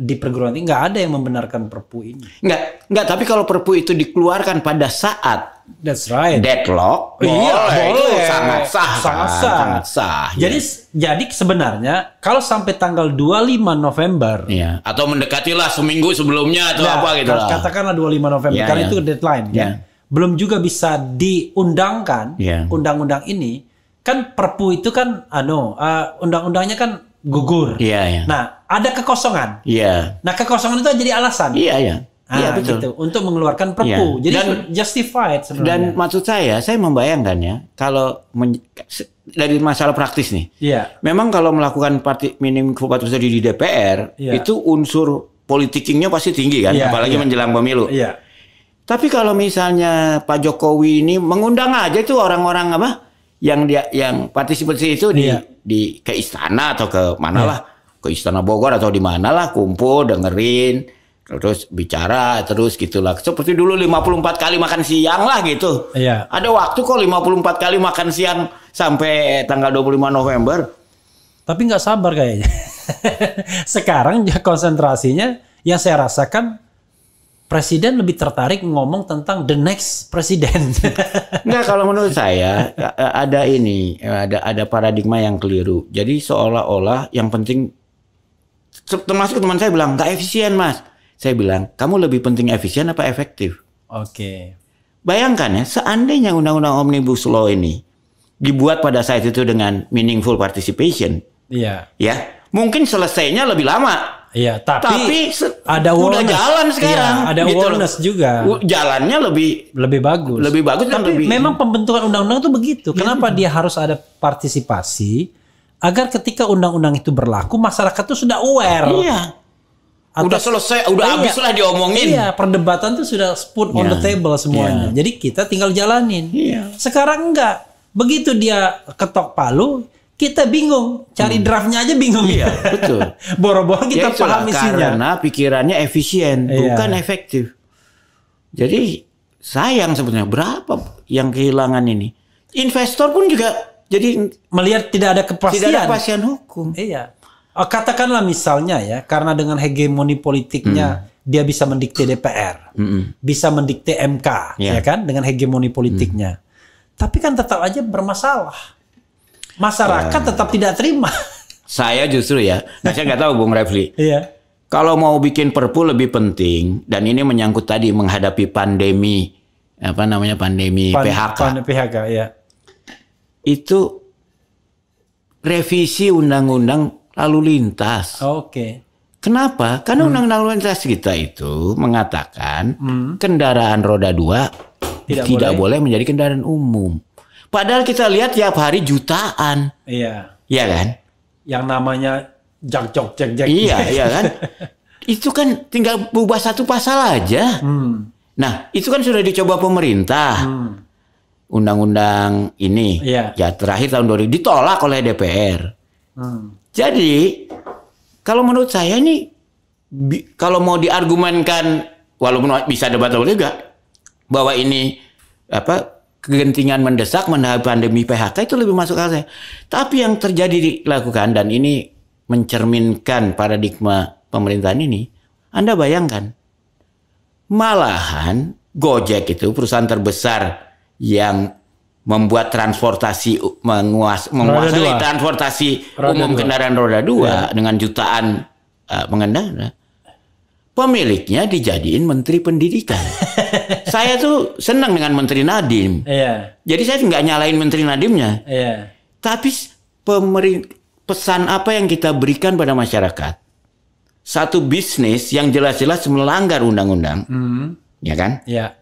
Speaker 2: di perguruan tinggi nggak ada yang membenarkan perpu ini.
Speaker 1: Nggak, nggak. Tapi kalau perpu itu dikeluarkan pada saat That's right. Deadlock. Oh, iya, boleh. Itu sangat sah. Kan? Sangat sah. Sangat sah.
Speaker 2: Iya. Jadi ya. jadi sebenarnya kalau sampai tanggal 25 November
Speaker 1: iya. atau mendekatilah seminggu sebelumnya atau ya, apa gitu Katakanlah
Speaker 2: 25 November ya, karena ya. itu deadline ya. Kan? Belum juga bisa diundangkan iya. undang-undang ini kan perpu itu kan ano ah, uh, ah, undang-undangnya kan gugur. Iya, iya. Nah, ada kekosongan. Iya. Nah, kekosongan itu jadi alasan. Iya, iya. Ah, iya, betul. Gitu, untuk mengeluarkan perpu. Iya. Jadi dan, justified sebenarnya. Dan
Speaker 1: maksud saya, saya membayangkan ya, kalau men, dari masalah praktis nih. Iya. Memang kalau melakukan parti minim kepatuhan di DPR, iya. itu unsur politikingnya pasti tinggi kan, iya, apalagi iya. menjelang pemilu. Iya. Tapi kalau misalnya Pak Jokowi ini mengundang aja tuh orang-orang apa yang dia yang partisipasi itu di di ke istana atau ke mana lah ya. ke istana Bogor atau di mana lah kumpul dengerin terus bicara terus gitulah seperti dulu 54 kali makan siang lah gitu iya. ada waktu kok 54 kali makan siang sampai tanggal 25 November tapi nggak
Speaker 2: sabar kayaknya sekarang ya konsentrasinya yang saya rasakan presiden lebih tertarik ngomong tentang the next presiden.
Speaker 1: nah, kalau menurut saya ada ini, ada ada paradigma yang keliru. Jadi seolah-olah yang penting termasuk teman saya bilang nggak efisien mas. Saya bilang kamu lebih penting efisien apa efektif? Oke. Okay. Bayangkan ya, seandainya undang-undang omnibus law ini dibuat pada saat itu dengan meaningful participation, iya, yeah. ya mungkin selesainya lebih lama Iya, tapi, tapi ada udah jalan iya, sekarang. Iya, ada gitu wellness loh. juga.
Speaker 2: Jalannya lebih lebih bagus. Lebih bagus tapi kan lebih. Memang pembentukan undang-undang itu begitu. Iya. Kenapa dia harus ada partisipasi agar ketika undang-undang itu berlaku masyarakat itu sudah aware. Iya. Atas, udah selesai, udah iya, habis lah diomongin. Iya, perdebatan itu sudah put on yeah. the iya. table semuanya. Yeah. Jadi kita tinggal jalanin. Iya. Sekarang enggak. Begitu dia ketok palu, kita bingung cari hmm. draftnya aja bingung ya betul boro-boro kita ya, paham isinya karena
Speaker 1: pikirannya efisien iya. bukan efektif jadi sayang sebetulnya berapa yang kehilangan ini investor pun juga jadi melihat tidak ada kepastian tidak ada kepastian hukum
Speaker 3: iya
Speaker 2: oh, katakanlah misalnya ya karena dengan hegemoni politiknya hmm. dia bisa mendikte DPR hmm. bisa mendikte MK yeah. ya kan dengan hegemoni politiknya hmm. tapi kan tetap aja bermasalah masyarakat uh, tetap tidak terima.
Speaker 1: Saya justru ya, nah saya nggak tahu Bung Refli. Iya. Kalau mau bikin perpu lebih penting dan ini menyangkut tadi menghadapi pandemi apa namanya pandemi Pan, PHK. Pan, PHK ya. Itu revisi undang-undang lalu lintas. Oke. Okay. Kenapa? Karena hmm. undang-undang lalu lintas kita itu mengatakan hmm. kendaraan roda dua
Speaker 3: tidak, tidak boleh.
Speaker 1: boleh menjadi kendaraan umum. Padahal kita lihat tiap hari jutaan. Iya. Iya kan? Yang namanya jak jok jek Iya, iya kan? itu kan tinggal ubah satu pasal aja. Hmm. Nah, itu kan sudah dicoba pemerintah. undang hmm. Undang-undang ini Iya. ya terakhir tahun 2000 ditolak oleh DPR. Hmm. Jadi, kalau menurut saya ini kalau mau diargumenkan walaupun bisa debat atau enggak bahwa ini apa kegentingan mendesak menghadapi pandemi PHK itu lebih masuk akal saya. Tapi yang terjadi dilakukan dan ini mencerminkan paradigma pemerintahan ini, Anda bayangkan malahan Gojek itu perusahaan terbesar yang membuat transportasi menguas menguasai transportasi roda umum dua. kendaraan roda dua ya. dengan jutaan uh, pengendara pemiliknya dijadiin menteri pendidikan. saya tuh senang dengan menteri Nadim. Iya. Jadi saya nggak nyalain menteri Nadimnya. Iya. Tapi pemerintah pesan apa yang kita berikan pada masyarakat? Satu bisnis yang jelas-jelas melanggar undang-undang, mm. ya kan? Iya.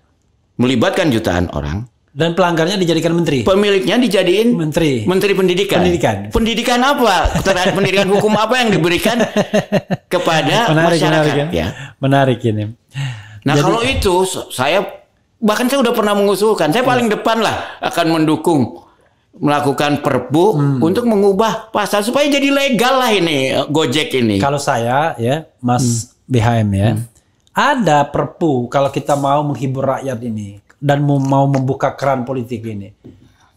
Speaker 1: Melibatkan jutaan orang,
Speaker 2: dan pelanggarnya dijadikan
Speaker 1: menteri. Pemiliknya dijadiin menteri. Menteri Pendidikan. Pendidikan. Pendidikan apa? pendidikan hukum apa yang diberikan kepada menarik, ya. masyarakat? Menarik,
Speaker 2: ya. menarik ini.
Speaker 1: Nah Jadi, kalau itu saya bahkan saya sudah pernah mengusulkan. Saya paling iya. depan lah akan mendukung melakukan perpu hmm. untuk mengubah pasal supaya jadi legal lah ini Gojek ini. Kalau saya ya
Speaker 2: Mas hmm. BHM ya. Hmm. Ada perpu kalau kita mau menghibur rakyat ini dan mau membuka keran politik ini.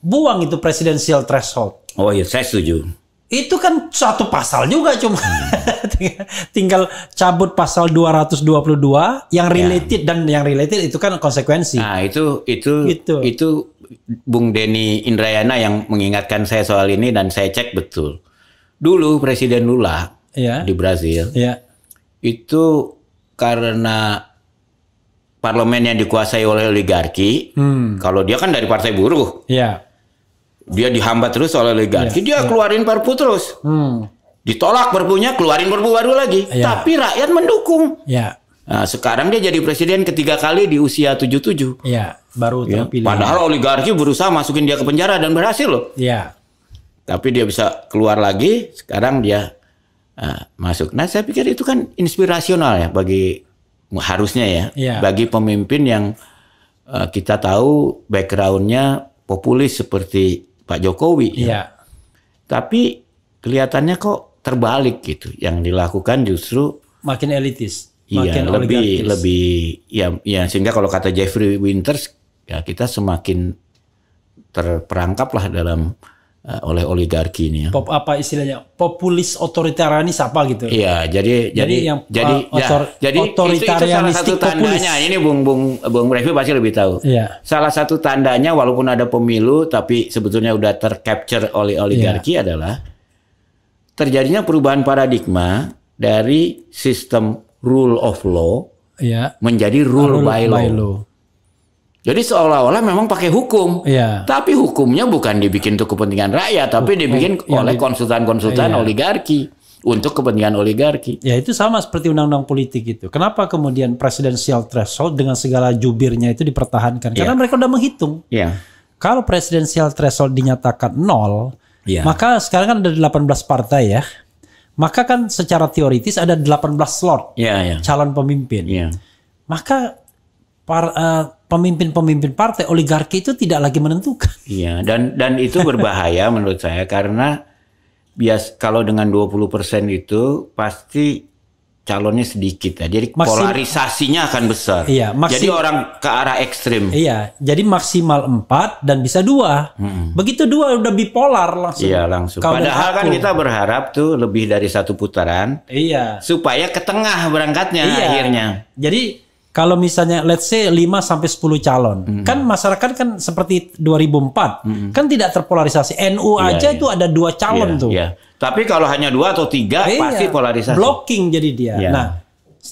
Speaker 2: Buang itu presidensial threshold.
Speaker 1: Oh iya, saya setuju.
Speaker 2: Itu kan satu pasal juga cuma tinggal cabut pasal 222 yang ya.
Speaker 1: related ya. dan yang related itu kan konsekuensi. Nah, itu itu itu, itu Bung Denny Indrayana yang mengingatkan saya soal ini dan saya cek betul. Dulu Presiden Lula ya. di Brazil ya. itu karena parlemen yang dikuasai oleh oligarki, hmm. kalau dia kan dari partai buruh, yeah. dia dihambat terus oleh oligarki, yeah. dia yeah. keluarin Perpu terus, hmm. ditolak Perpunya, keluarin Perpu baru lagi, yeah. tapi rakyat mendukung. Yeah. Nah, sekarang dia jadi presiden ketiga kali di usia 77. Iya, baru iya. terpilih. padahal oligarki berusaha masukin dia ke penjara dan berhasil loh. Iya. Tapi dia bisa keluar lagi, sekarang dia uh, masuk. Nah, saya pikir itu kan inspirasional ya bagi harusnya ya, ya. bagi pemimpin yang uh, kita tahu backgroundnya populis seperti Pak Jokowi. Ya. ya. Tapi kelihatannya kok terbalik gitu, yang dilakukan justru
Speaker 2: makin elitis, iya, makin lebih oligarkis. lebih
Speaker 1: ya ya sehingga kalau kata Jeffrey Winters ya kita semakin terperangkap lah dalam Eh, oleh oligarki ini. Ya.
Speaker 2: Pop apa istilahnya? Populis otoritarianis apa gitu? Iya, jadi jadi jadi yang jadi, uh, otor, ya, jadi otoritarianistik itu, itu salah satu populis. tandanya
Speaker 1: nah, ini Bung Bung Bung Revi pasti lebih tahu. Iya. Salah satu tandanya walaupun ada pemilu tapi sebetulnya udah tercapture oleh oligarki iya. adalah terjadinya perubahan paradigma dari sistem rule of law iya. menjadi rule, rule by law. By law. Jadi seolah-olah memang pakai hukum, iya. tapi hukumnya bukan dibikin untuk kepentingan rakyat, tapi dibikin oleh konsultan-konsultan iya. oligarki untuk kepentingan oligarki.
Speaker 2: Ya itu sama seperti undang-undang politik itu. Kenapa kemudian presidensial threshold dengan segala jubirnya itu dipertahankan? Karena yeah. mereka udah menghitung. Iya. Kalau presidensial threshold dinyatakan nol, iya. maka sekarang kan ada 18 partai ya. Maka kan secara teoritis ada 18 slot iya, iya. calon pemimpin. Iya. Maka uh, pemimpin-pemimpin partai oligarki itu tidak lagi menentukan.
Speaker 1: Iya, dan dan itu berbahaya menurut saya karena bias kalau dengan 20% itu pasti calonnya sedikit ya. Jadi Maksim, polarisasinya akan besar. Iya, jadi orang ke arah ekstrim. Iya,
Speaker 2: jadi maksimal 4 dan bisa dua. Hmm. Begitu dua udah bipolar langsung. Iya, langsung. Kau Padahal kan kita
Speaker 1: berharap tuh lebih dari satu putaran. Iya. Supaya ke tengah berangkatnya iya. akhirnya.
Speaker 2: Jadi kalau misalnya let's say 5 sampai 10 calon. Mm -hmm. Kan masyarakat kan seperti 2004, mm -hmm. kan tidak terpolarisasi. NU yeah, aja yeah. itu ada dua calon yeah, tuh. Yeah.
Speaker 1: Tapi kalau hanya dua atau
Speaker 2: tiga yeah, pasti polarisasi. Blocking jadi dia. Yeah. Nah,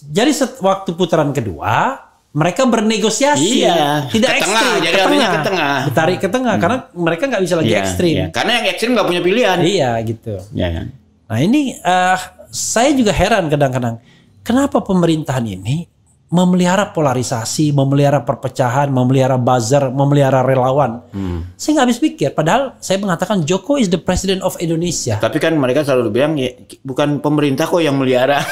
Speaker 2: jadi waktu putaran kedua mereka bernegosiasi, iya. tidak ke ekstrim, jadi ke tengah, ke tengah, ditarik ke tengah, hmm. karena mereka nggak bisa lagi yeah, ekstrim, yeah. karena
Speaker 1: yang ekstrim nggak punya pilihan. Iya gitu. yeah.
Speaker 2: Kan? Nah ini uh, saya juga heran kadang-kadang, kenapa pemerintahan ini memelihara polarisasi, memelihara perpecahan, memelihara buzzer, memelihara relawan. Hmm. Saya nggak
Speaker 1: habis pikir. Padahal saya mengatakan Joko is the president of Indonesia. Tapi kan mereka selalu bilang ya, bukan pemerintah kok yang melihara.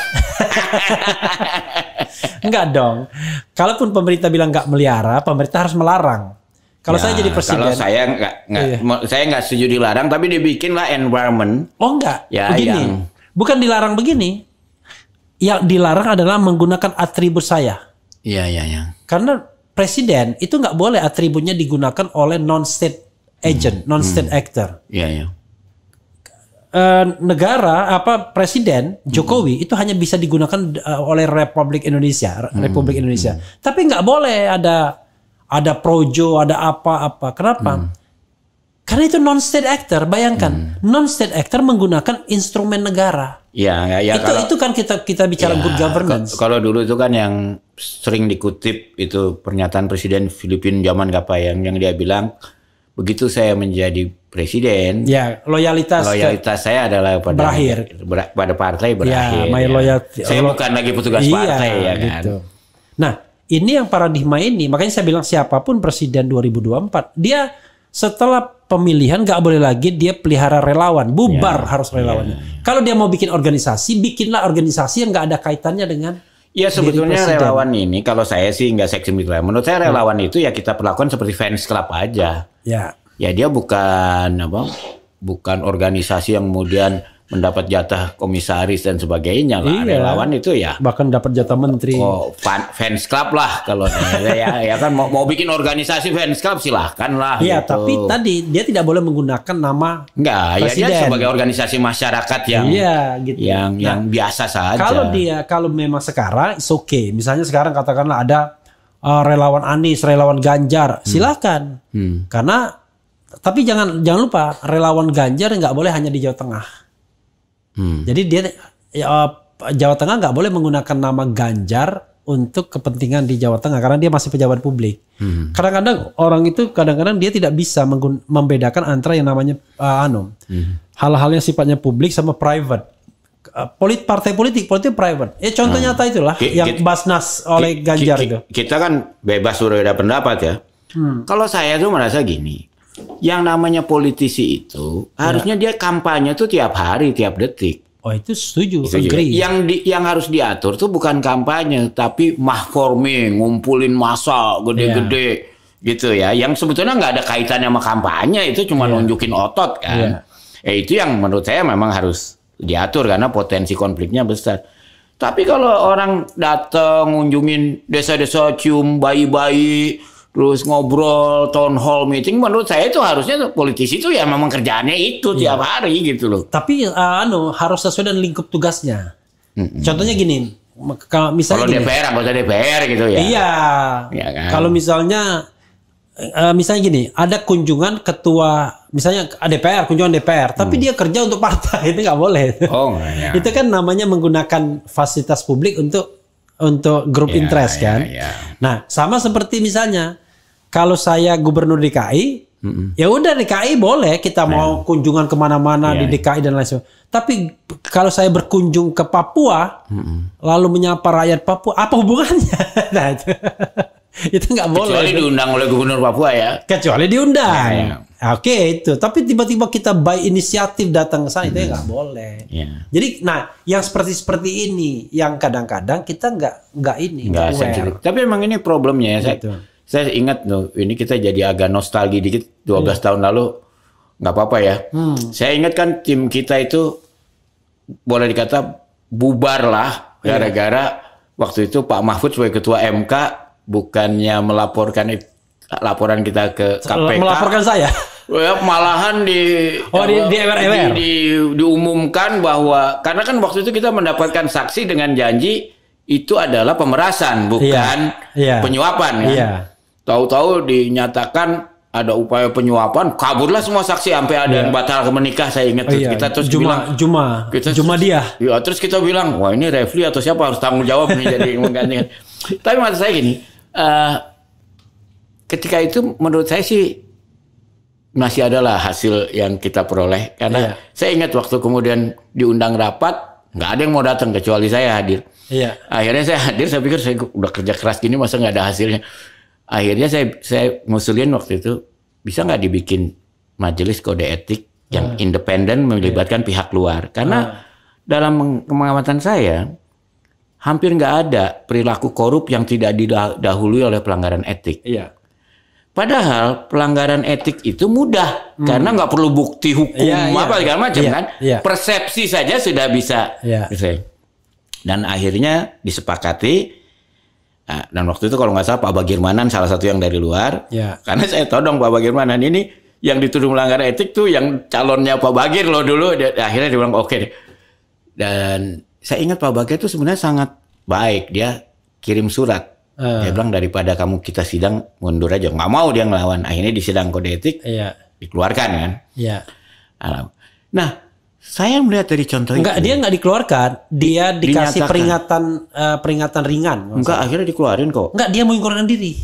Speaker 1: Enggak dong.
Speaker 2: Kalaupun pemerintah bilang nggak melihara, pemerintah harus melarang.
Speaker 1: Kalau ya, saya jadi presiden. Kalau saya nggak, iya. saya nggak setuju dilarang, tapi dibikinlah environment. Oh nggak. Ya, Begini. Yang...
Speaker 2: Bukan dilarang begini, yang dilarang adalah menggunakan atribut saya. Iya, iya, iya. Karena presiden itu nggak boleh atributnya digunakan oleh non-state agent, hmm. non-state hmm. actor. Iya, iya. Uh, negara apa presiden hmm. Jokowi hmm. itu hanya bisa digunakan eh, oleh Republik Indonesia, hmm. Republik hmm, Indonesia. Hmm. Tapi nggak boleh ada ada projo, ada apa-apa. Kenapa? Hmm karena itu non state actor, bayangkan hmm. non state actor menggunakan instrumen negara.
Speaker 1: Ya, ya, ya itu itu kan kita kita bicara ya, good governance. Kalau dulu itu kan yang sering dikutip itu pernyataan presiden Filipina zaman apa yang yang dia bilang begitu saya menjadi presiden, ya loyalitas loyalitas ke, saya adalah pada berakhir ber, pada partai ya, berakhir. Ya, my ya. saya lo, bukan lagi petugas iya, partai ya kan. Gitu.
Speaker 2: Nah, ini yang paradigma ini, makanya saya bilang siapapun presiden 2024, dia setelah pemilihan gak boleh lagi dia pelihara relawan, bubar ya, harus ya, relawannya. Ya, ya, Kalau dia mau bikin organisasi, bikinlah organisasi yang gak ada kaitannya dengan Ya sebetulnya relawan
Speaker 1: ini kalau saya sih nggak seksi bilang. Menurut saya hmm. relawan hmm. itu ya kita perlakukan seperti fans club aja. Ya. Ya dia bukan apa? Bukan organisasi yang kemudian mendapat jatah komisaris dan sebagainya lah iya. relawan itu ya
Speaker 2: bahkan dapat jatah menteri oh
Speaker 1: fan, fans club lah kalau ya, ya ya kan mau, mau bikin organisasi fans club silahkan lah iya gitu. tapi tadi
Speaker 2: dia tidak boleh menggunakan nama
Speaker 1: enggak ya dia sebagai organisasi masyarakat yang iya gitu yang nah, yang biasa saja kalau
Speaker 2: dia kalau memang sekarang oke, okay misalnya sekarang katakanlah ada uh, relawan Anies relawan Ganjar hmm. silahkan hmm. karena tapi jangan jangan lupa relawan Ganjar nggak boleh hanya di Jawa Tengah Hmm. Jadi dia ya, Jawa Tengah nggak boleh menggunakan nama Ganjar untuk kepentingan di Jawa Tengah karena dia masih pejabat publik. Hmm. Kadang-kadang hmm. orang itu kadang-kadang dia tidak bisa membedakan antara yang namanya uh, anu hmm. hal-hal yang sifatnya publik sama private. Eh, polit partai politik politik private. Eh contoh nyata hmm. nyata itulah ki, yang ki, Basnas oleh ki, Ganjar ki, itu.
Speaker 1: Kita kan bebas berbeda pendapat ya. Hmm. Kalau saya tuh merasa gini, yang namanya politisi itu ya. harusnya dia kampanye tuh tiap hari, tiap detik.
Speaker 2: Oh itu setuju, setuju. Ya?
Speaker 1: Yang di, yang harus diatur tuh bukan kampanye, tapi mah forming, ngumpulin masa gede-gede ya. gitu ya. Yang sebetulnya nggak ada kaitannya sama kampanye, itu cuma ya. nunjukin otot kan. Ya. Eh itu yang menurut saya memang harus diatur karena potensi konfliknya besar. Tapi kalau orang datang ngunjungin desa-desa cium bayi-bayi terus ngobrol town hall meeting menurut saya itu harusnya politisi itu ya memang kerjaannya itu iya. tiap hari gitu loh tapi uh, anu harus sesuai dengan
Speaker 2: lingkup tugasnya hmm. contohnya gini kalau misalnya kalau DPR anggota
Speaker 1: DPR gitu ya iya
Speaker 2: ya kan? kalau misalnya uh, misalnya gini, ada kunjungan ketua misalnya ah, DPR, kunjungan DPR, hmm. tapi dia kerja untuk partai itu nggak boleh. Oh, ya. itu kan namanya menggunakan fasilitas publik untuk untuk grup yeah, interest kan. Yeah, yeah. Nah, sama seperti misalnya kalau saya gubernur DKI mm -mm. Ya udah DKI boleh kita iya. mau yeah. kunjungan kemana-mana yeah. di iya. DKI dan lain sebagainya. Tapi kalau saya berkunjung ke Papua, mm -mm. lalu menyapa rakyat Papua, apa hubungannya? nah, itu
Speaker 1: itu nggak boleh. Kecuali diundang oleh gubernur Papua ya. Kecuali diundang. Yeah, yeah.
Speaker 2: Oke itu. Tapi tiba-tiba kita by inisiatif datang ke sana mm-hmm. itu ya mm-hmm. nggak boleh. Yeah. Jadi, nah yang seperti seperti ini, yang kadang-kadang kita nggak nggak ini. Nggak
Speaker 1: Tapi emang ini problemnya ya. Gitu. Saya, saya ingat tuh ini kita jadi agak nostalgia dikit 12 hmm. Iya. tahun lalu nggak apa-apa ya. Hmm. Saya ingat kan tim kita itu boleh dikata bubar lah iya. gara-gara hmm. waktu itu Pak Mahfud sebagai ketua MK bukannya melaporkan laporan kita ke KPK melaporkan saya ya, malahan di oh, di, di, MR di, di diumumkan bahwa karena kan waktu itu kita mendapatkan saksi dengan janji itu adalah pemerasan iya. bukan yeah. Yeah. penyuapan kan? Yeah Tahu-tahu dinyatakan ada upaya penyuapan, kaburlah semua saksi sampai ada iya. yang batal menikah saya ingat oh, iya. kita terus Juma, bilang Juma kita Juma dia. Ya, terus kita bilang, wah ini Refli atau siapa harus tanggung jawab nih jadi menggantikan. Tapi maksud saya gini, uh, ketika itu menurut saya sih masih adalah hasil yang kita peroleh karena yeah. saya ingat waktu kemudian diundang rapat nggak ada yang mau datang kecuali saya hadir. Iya. Yeah. Akhirnya saya hadir, saya pikir saya udah kerja keras gini masa nggak ada hasilnya akhirnya saya saya ngusulin waktu itu bisa nggak dibikin majelis kode etik yang uh. independen melibatkan yeah. pihak luar karena uh. dalam pengamatan saya hampir nggak ada perilaku korup yang tidak didahului oleh pelanggaran etik. Iya. Yeah. Padahal pelanggaran etik itu mudah hmm. karena nggak perlu bukti hukum yeah, iya. apa segala macam iya, kan. Iya. Persepsi saja sudah bisa. Iya. Dan akhirnya disepakati Nah, dan waktu itu kalau nggak salah Pak Bagirmanan salah satu yang dari luar. Ya. Karena saya tahu dong Pak Bagirmanan ini yang dituduh melanggar etik tuh yang calonnya Pak Bagir loh dulu. Akhirnya dia bilang oke okay. Dan saya ingat Pak Bagir itu sebenarnya sangat baik. Dia kirim surat. Uh. Dia bilang daripada kamu kita sidang mundur aja. Nggak mau dia ngelawan. Akhirnya di sidang kode etik ya. dikeluarkan kan. Ya. Nah saya melihat dari contoh Enggak, itu. dia nggak
Speaker 2: dikeluarkan. Dia dikasih Dinyatakan. peringatan uh, peringatan ringan. Enggak, akhirnya dikeluarin kok. Enggak, dia
Speaker 1: mengundurkan diri.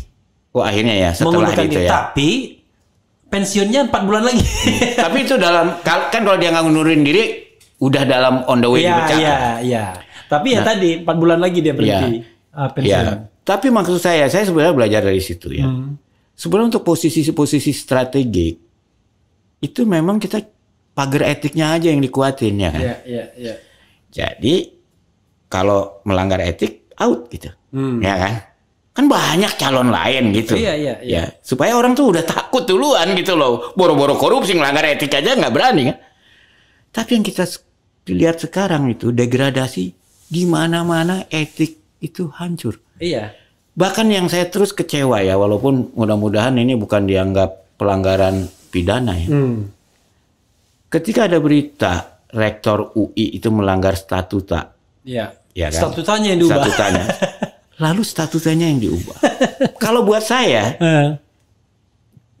Speaker 1: Oh, akhirnya ya setelah mengundurkan itu diri. ya. Tapi pensiunnya 4 bulan lagi. Tapi itu dalam kan kalau dia nggak ngundurin diri udah dalam on the way ya, dipecat. Iya,
Speaker 2: iya. Tapi ya nah. tadi 4 bulan lagi dia berhenti ya, uh, pensiun. Ya.
Speaker 1: Tapi maksud saya, saya sebenarnya belajar dari situ ya. Hmm. Sebenarnya untuk posisi-posisi strategik itu memang kita pagar etiknya aja yang dikuatin ya kan. Iya, iya, iya. Jadi kalau melanggar etik out gitu. Hmm. Ya kan? Kan banyak calon lain gitu. Iya, iya, iya. Ya, supaya orang tuh udah takut duluan gitu loh. Boro-boro korupsi melanggar etik aja nggak berani kan. Tapi yang kita lihat sekarang itu degradasi di mana-mana etik itu hancur. Iya. Bahkan yang saya terus kecewa ya walaupun mudah-mudahan ini bukan dianggap pelanggaran pidana ya. Hmm ketika ada berita rektor UI itu melanggar statuta. Iya. Ya kan? Statutanya yang diubah. Statutanya. Lalu statutanya yang diubah. Kalau buat saya, eh.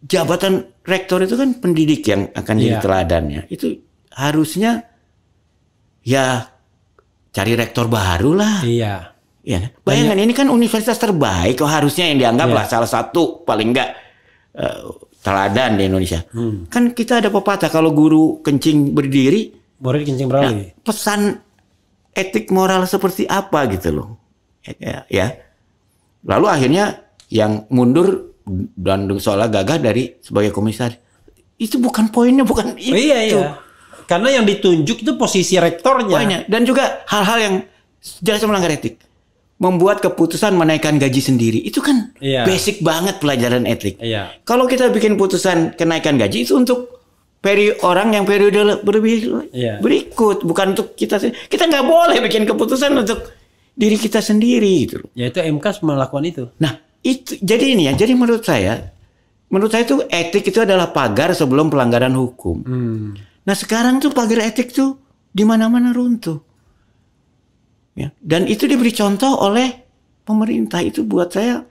Speaker 1: jabatan rektor itu kan pendidik yang akan jadi ya. teladannya. Itu harusnya ya cari rektor baru lah. Iya. Ya, Bayangan Banyak. ini kan universitas terbaik, oh harusnya yang dianggap ya. lah salah satu paling enggak eh, teladan di Indonesia. Hmm. Kan kita ada pepatah kalau guru kencing berdiri, boleh kencing berlari. Ya, nah, pesan etik moral seperti apa gitu loh. Ya, ya, ya. Lalu akhirnya yang mundur dan seolah gagah dari sebagai komisaris. Itu bukan poinnya, bukan oh, iya, itu. iya, iya. Karena yang ditunjuk itu posisi rektornya. Poinnya. Dan juga hal-hal yang jelas melanggar etik membuat keputusan menaikkan gaji sendiri itu kan iya. basic banget pelajaran etik. Iya. Kalau kita bikin putusan kenaikan gaji itu untuk peri orang yang periode berbi iya. berikut bukan untuk kita sendiri. kita nggak boleh bikin keputusan untuk diri kita sendiri gitu.
Speaker 2: Ya itu MK melakukan itu. Nah
Speaker 1: itu jadi ini ya jadi menurut saya menurut saya itu etik itu adalah pagar sebelum pelanggaran hukum. Hmm. Nah sekarang tuh pagar etik tuh di mana-mana runtuh. Ya. Dan itu diberi contoh oleh pemerintah itu buat saya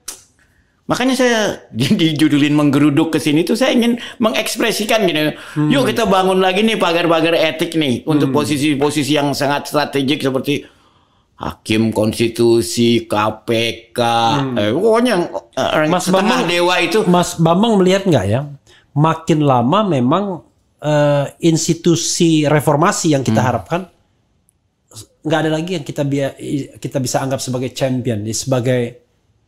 Speaker 1: Makanya saya dijudulin menggeruduk ke sini tuh saya ingin mengekspresikan gini. Hmm. Yuk kita bangun lagi nih pagar-pagar etik nih hmm. untuk posisi-posisi yang sangat strategik seperti hakim konstitusi, KPK, hmm. eh, pokoknya orang Mas Bambang, dewa
Speaker 2: itu. Mas Bambang melihat nggak ya? Makin lama memang uh, institusi reformasi yang kita hmm. harapkan nggak ada lagi yang kita kita bisa anggap sebagai champion sebagai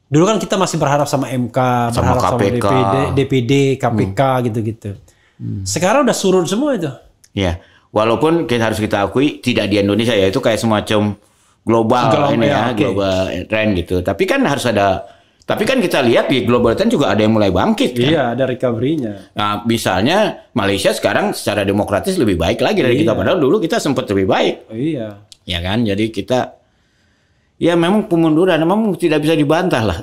Speaker 2: dulu kan kita masih berharap sama MK sama berharap KPK. sama DPD DPD KPK hmm. gitu-gitu hmm. sekarang udah surut semua itu
Speaker 1: ya walaupun kita harus kita akui tidak di Indonesia ya itu kayak semacam global, global ini ya, ya okay. global trend gitu tapi kan harus ada tapi kan kita lihat di global trend juga ada yang mulai bangkit kan? Iya, ada recovery-nya. Nah, misalnya Malaysia sekarang secara demokratis lebih baik lagi dari iya. kita padahal dulu kita sempat lebih baik. iya ya kan? Jadi kita ya memang pemunduran memang tidak bisa dibantah lah.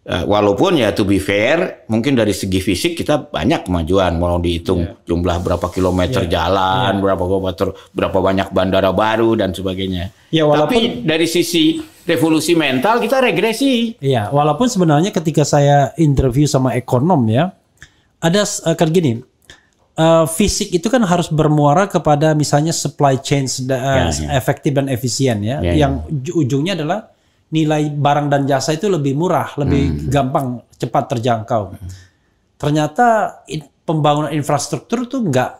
Speaker 1: Ya, walaupun ya to be fair, mungkin dari segi fisik kita banyak kemajuan. Mau dihitung yeah. jumlah berapa kilometer yeah. jalan, yeah. berapa kilometer, berapa banyak bandara baru dan sebagainya. Yeah, walaupun, Tapi dari sisi revolusi mental kita regresi. Iya, yeah, walaupun
Speaker 2: sebenarnya ketika saya interview sama ekonom ya, ada uh, kan gini, Eh, fisik itu kan harus bermuara kepada misalnya supply chain uh, eh, ya, ya. efektif dan efisien ya, ya, ya. yang ujungnya adalah nilai barang dan jasa itu lebih murah, lebih hmm. gampang, cepat terjangkau. Hmm. Ternyata in, pembangunan infrastruktur tuh nggak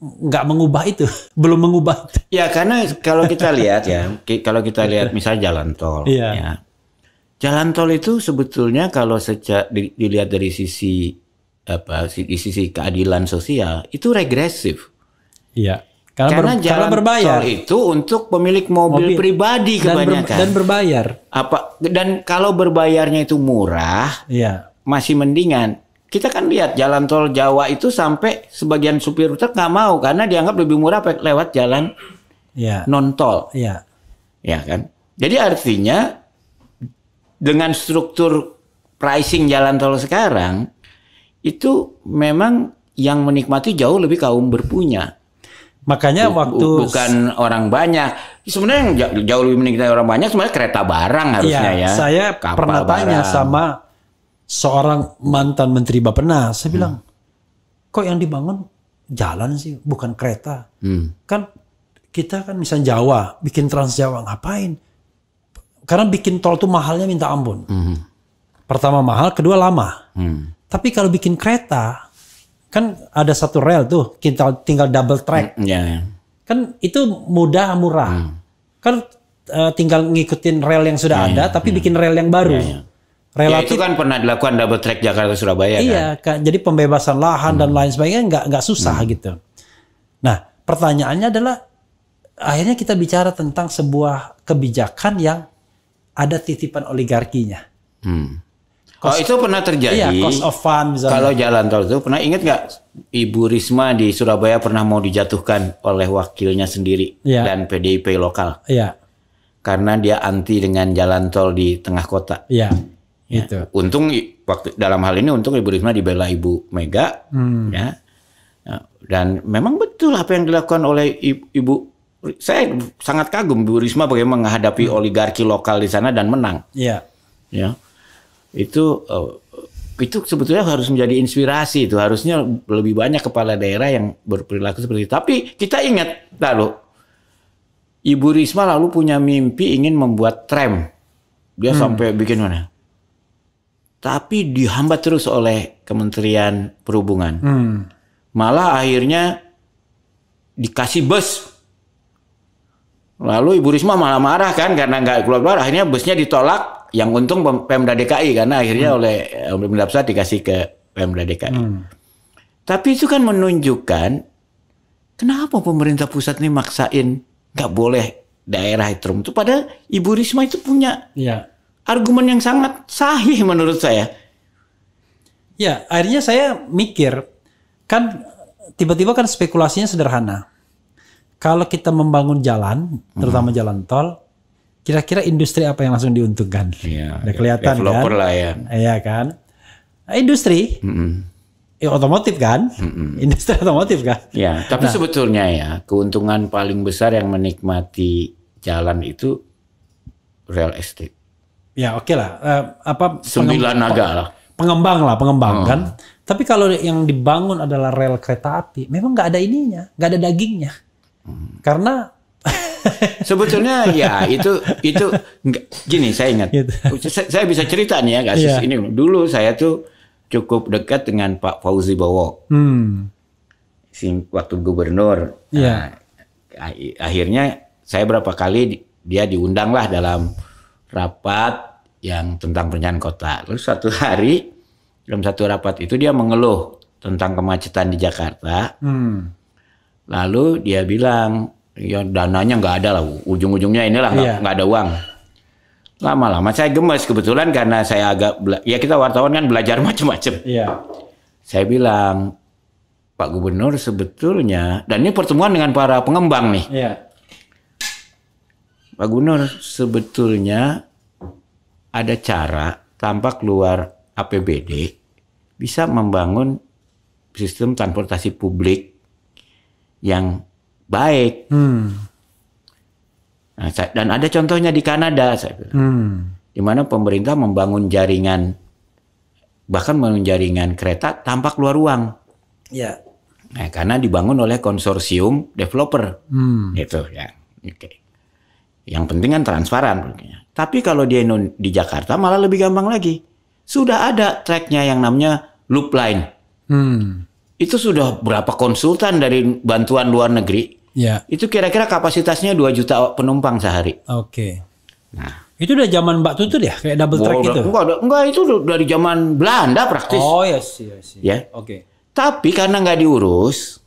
Speaker 2: nggak mengubah itu, belum mengubah.
Speaker 1: Ya karena kalau kita lihat ya, kalau kita lihat misalnya jalan tol, ya. ya jalan tol itu sebetulnya kalau sejak dilihat dari sisi apa di sisi keadilan sosial itu regresif. Iya. Karena, karena ber, jalan berbayar tol itu untuk pemilik mobil, mobil. pribadi dan kebanyakan ber, dan berbayar. Apa dan kalau berbayarnya itu murah, iya. masih mendingan. Kita kan lihat jalan tol Jawa itu sampai sebagian supir truk nggak mau karena dianggap lebih murah lewat jalan ya. non tol. Iya. Ya kan. Jadi artinya dengan struktur pricing jalan tol sekarang itu memang yang menikmati jauh lebih kaum berpunya. Makanya B waktu bukan orang banyak. Sebenarnya jauh lebih menikmati orang banyak sebenarnya kereta barang iya, harusnya ya. ya. Saya Kapal pernah barang. tanya sama
Speaker 2: seorang mantan menteri Bapenas, saya hmm. bilang, "Kok yang dibangun jalan sih, bukan kereta?" Hmm. Kan kita kan misalnya Jawa, bikin Trans Jawa ngapain? Karena bikin tol tuh mahalnya minta ampun. Hmm. Pertama mahal, kedua lama. Hmm. Tapi kalau bikin kereta, kan ada satu rel tuh, kita tinggal double track. Mm, yeah, yeah. Kan itu mudah murah. Mm. Kan uh, tinggal ngikutin rel yang sudah yeah, ada, yeah, tapi yeah. bikin rel yang baru. Yeah, yeah.
Speaker 1: Relatif, ya itu kan pernah dilakukan double track Jakarta Surabaya iya,
Speaker 2: kan. Iya, jadi pembebasan lahan hmm. dan lain sebagainya nggak nggak susah hmm. gitu. Nah, pertanyaannya adalah akhirnya kita bicara tentang sebuah kebijakan yang ada titipan oligarkinya.
Speaker 1: Hmm. Kalau itu pernah terjadi. Iya, cost of fund misalnya. Kalau jalan tol itu pernah ingat nggak Ibu Risma di Surabaya pernah mau dijatuhkan oleh wakilnya sendiri yeah. dan PDIP lokal. Iya. Karena dia anti dengan jalan tol di tengah kota. Iya. Ya. itu. Untung waktu dalam hal ini untung Ibu Risma dibela Ibu Mega hmm. ya. ya dan memang betul apa yang dilakukan oleh Ibu saya sangat kagum Ibu Risma bagaimana menghadapi hmm. oligarki lokal di sana dan menang. Iya. Ya itu uh, itu sebetulnya harus menjadi inspirasi itu harusnya lebih banyak kepala daerah yang berperilaku seperti itu. Tapi kita ingat lalu Ibu Risma lalu punya mimpi ingin membuat tram. Dia hmm. sampai bikin mana? Tapi dihambat terus oleh Kementerian Perhubungan. Hmm. Malah akhirnya dikasih bus. Lalu Ibu Risma malah marah kan karena nggak keluar-keluar. Akhirnya busnya ditolak yang untung Pemda DKI karena akhirnya hmm. oleh eh, Pemerintah Pusat dikasih ke Pemda DKI. Hmm. Tapi itu kan menunjukkan kenapa pemerintah pusat ini maksain nggak boleh daerah itu. Padahal Ibu Risma itu punya ya. argumen yang sangat sahih menurut saya. Ya, akhirnya saya mikir kan
Speaker 2: tiba-tiba kan spekulasinya sederhana. Kalau kita membangun jalan, terutama hmm. jalan tol, Kira-kira industri apa yang langsung diuntungkan? Iya, Udah iya. kelihatan developer kan? lah ya. Iya kan? industri. Mm -mm. Ya, otomotif kan, mm-hmm. industri otomotif kan.
Speaker 1: Iya. tapi nah. sebetulnya ya keuntungan paling besar yang menikmati jalan itu real estate.
Speaker 2: Ya oke okay lah, uh, apa sembilan naga lah, pengembang lah, pengembang oh. kan. Tapi kalau yang dibangun adalah rel kereta api, memang nggak ada ininya, nggak ada dagingnya, mm. karena
Speaker 1: Sebetulnya ya itu itu enggak, gini saya ingat. Gitu. Saya, saya bisa cerita nih ya kasus yeah. ini. Dulu saya tuh cukup dekat dengan Pak Fauzi Bowo.
Speaker 4: Hmm.
Speaker 1: waktu gubernur. Yeah. Nah, ah, akhirnya saya berapa kali dia diundang lah dalam rapat yang tentang perencanaan kota. Lalu satu hari dalam satu rapat itu dia mengeluh tentang kemacetan di Jakarta. Hmm. Lalu dia bilang ya dananya nggak ada lah ujung-ujungnya inilah nggak yeah. ada uang lama-lama saya gemes kebetulan karena saya agak ya kita wartawan kan belajar macam-macam yeah. saya bilang Pak Gubernur sebetulnya dan ini pertemuan dengan para pengembang nih yeah. Pak Gubernur sebetulnya ada cara tanpa keluar APBD bisa membangun sistem transportasi publik yang baik. Hmm. Nah, dan ada contohnya di Kanada, saya bilang, hmm. di mana pemerintah membangun jaringan, bahkan membangun jaringan kereta tanpa keluar ruang Ya. Nah, karena dibangun oleh konsorsium developer, hmm. gitu ya. Oke. Yang penting kan transparan. Tapi kalau di di Jakarta malah lebih gampang lagi. Sudah ada tracknya yang namanya loop line. Hmm. Itu sudah berapa konsultan dari bantuan luar negeri Ya. Itu kira-kira kapasitasnya 2 juta penumpang sehari. Oke. Okay. Nah, itu udah zaman Mbak Tutut ya, kayak double track itu. Enggak, enggak itu dari zaman Belanda praktis. Oh, yes, yes. sih. Ya. Oke. Okay. Tapi karena nggak diurus,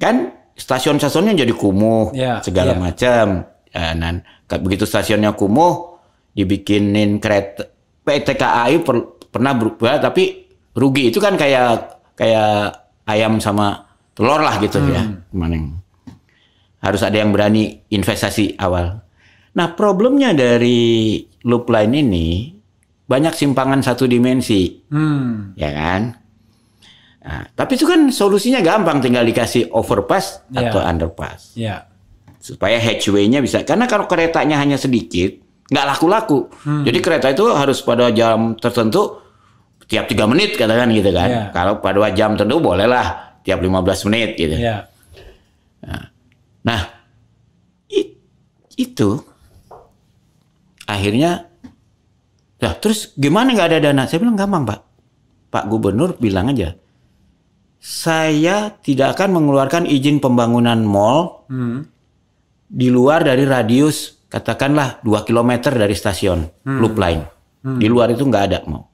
Speaker 1: kan stasiun-stasiunnya jadi kumuh, yeah, segala yeah. macam. Dan ya, begitu stasiunnya kumuh, dibikinin kereta PT KAI per, pernah berubah, tapi rugi itu kan kayak kayak ayam sama telur lah gitu ya. hmm. ya, yang... Harus ada yang berani investasi awal. Nah, problemnya dari loop line ini banyak simpangan satu dimensi.
Speaker 4: Hmm.
Speaker 1: Ya kan? Nah, tapi itu kan solusinya gampang tinggal dikasih overpass yeah. atau underpass. Yeah. Supaya hatchway-nya bisa karena kalau keretanya hanya sedikit nggak laku-laku. Hmm. Jadi kereta itu harus pada jam tertentu tiap tiga menit katakan gitu kan. Yeah. Kalau pada jam tertentu bolehlah tiap 15 menit gitu. Yeah. Nah, Nah, it, itu akhirnya, ya terus gimana nggak ada dana? Saya bilang gampang pak. Pak Gubernur bilang aja, saya tidak akan mengeluarkan izin pembangunan mall hmm. di luar dari radius katakanlah 2 km dari stasiun hmm. loop line. Hmm. Di luar itu nggak ada mau.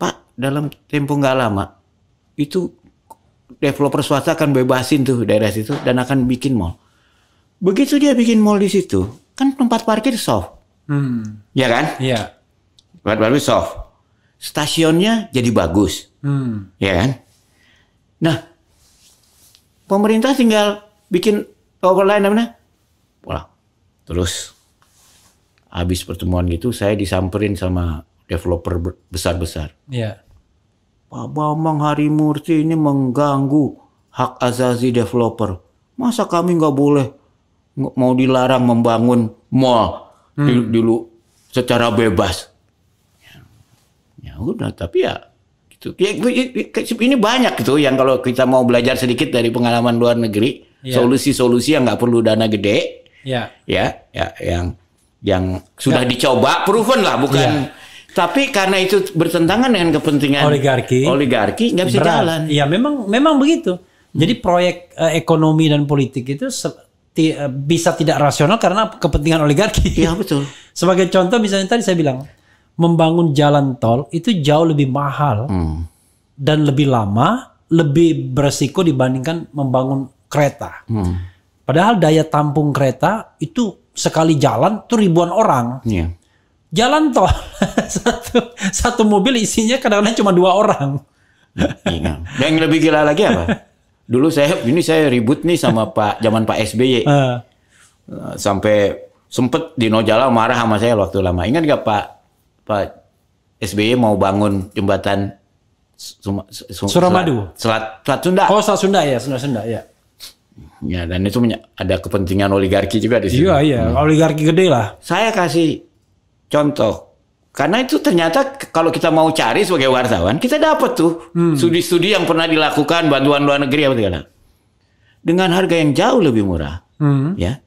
Speaker 1: Pak, dalam tempo nggak lama itu developer swasta akan bebasin tuh daerah situ dan akan bikin mall. Begitu dia bikin mall di situ, kan tempat parkir soft. Hmm. Ya kan? Iya. Tempat parkir soft. Stasiunnya jadi bagus. Hmm. Ya kan? Nah, pemerintah tinggal bikin overline namanya. Wah. Terus habis pertemuan gitu saya disamperin sama developer besar-besar. Iya. -besar. Pak Bambang Harimurti ini mengganggu hak azazi developer. Masa kami nggak boleh mau dilarang membangun mall hmm. dulu secara bebas? Ya, ya udah, tapi ya gitu. Ya, ini banyak gitu yang kalau kita mau belajar sedikit dari pengalaman luar negeri, ya. solusi-solusi ya. yang nggak perlu dana gede, ya, ya, ya, yang yang sudah ya. dicoba, proven lah, bukan ya. Tapi karena itu bertentangan dengan kepentingan oligarki, oligarki nggak bisa berat. jalan.
Speaker 2: Ya memang memang begitu. Hmm. Jadi proyek uh, ekonomi dan politik itu ti uh, bisa tidak rasional karena kepentingan oligarki. Iya betul. Sebagai contoh misalnya tadi saya bilang membangun jalan tol itu jauh lebih mahal hmm. dan lebih lama, lebih beresiko dibandingkan membangun kereta. Hmm. Padahal daya tampung kereta itu sekali jalan tuh ribuan orang. Yeah jalan tol satu satu mobil isinya kadang-kadang cuma dua orang. Iya.
Speaker 1: iya. yang lebih gila lagi apa? Dulu saya ini saya ribut nih sama Pak zaman Pak SBY. Uh. Ah. Eh, sampai sempet di Nojala marah sama saya waktu lama. Ingat gak Pak Pak SBY mau bangun jembatan Suma, Suramadu. Selat, Selat Sunda. Oh, Selat Sunda ya, Sunda Sunda ya. Ya, dan itu ada kepentingan oligarki juga di sini. Iya, iya, hmm. oligarki gede lah. Saya kasih Contoh, karena itu ternyata kalau kita mau cari sebagai wartawan, kita dapat tuh studi hmm. studi-studi yang pernah dilakukan bantuan luar negeri apa segala. Dengan harga yang jauh lebih murah, hmm. ya.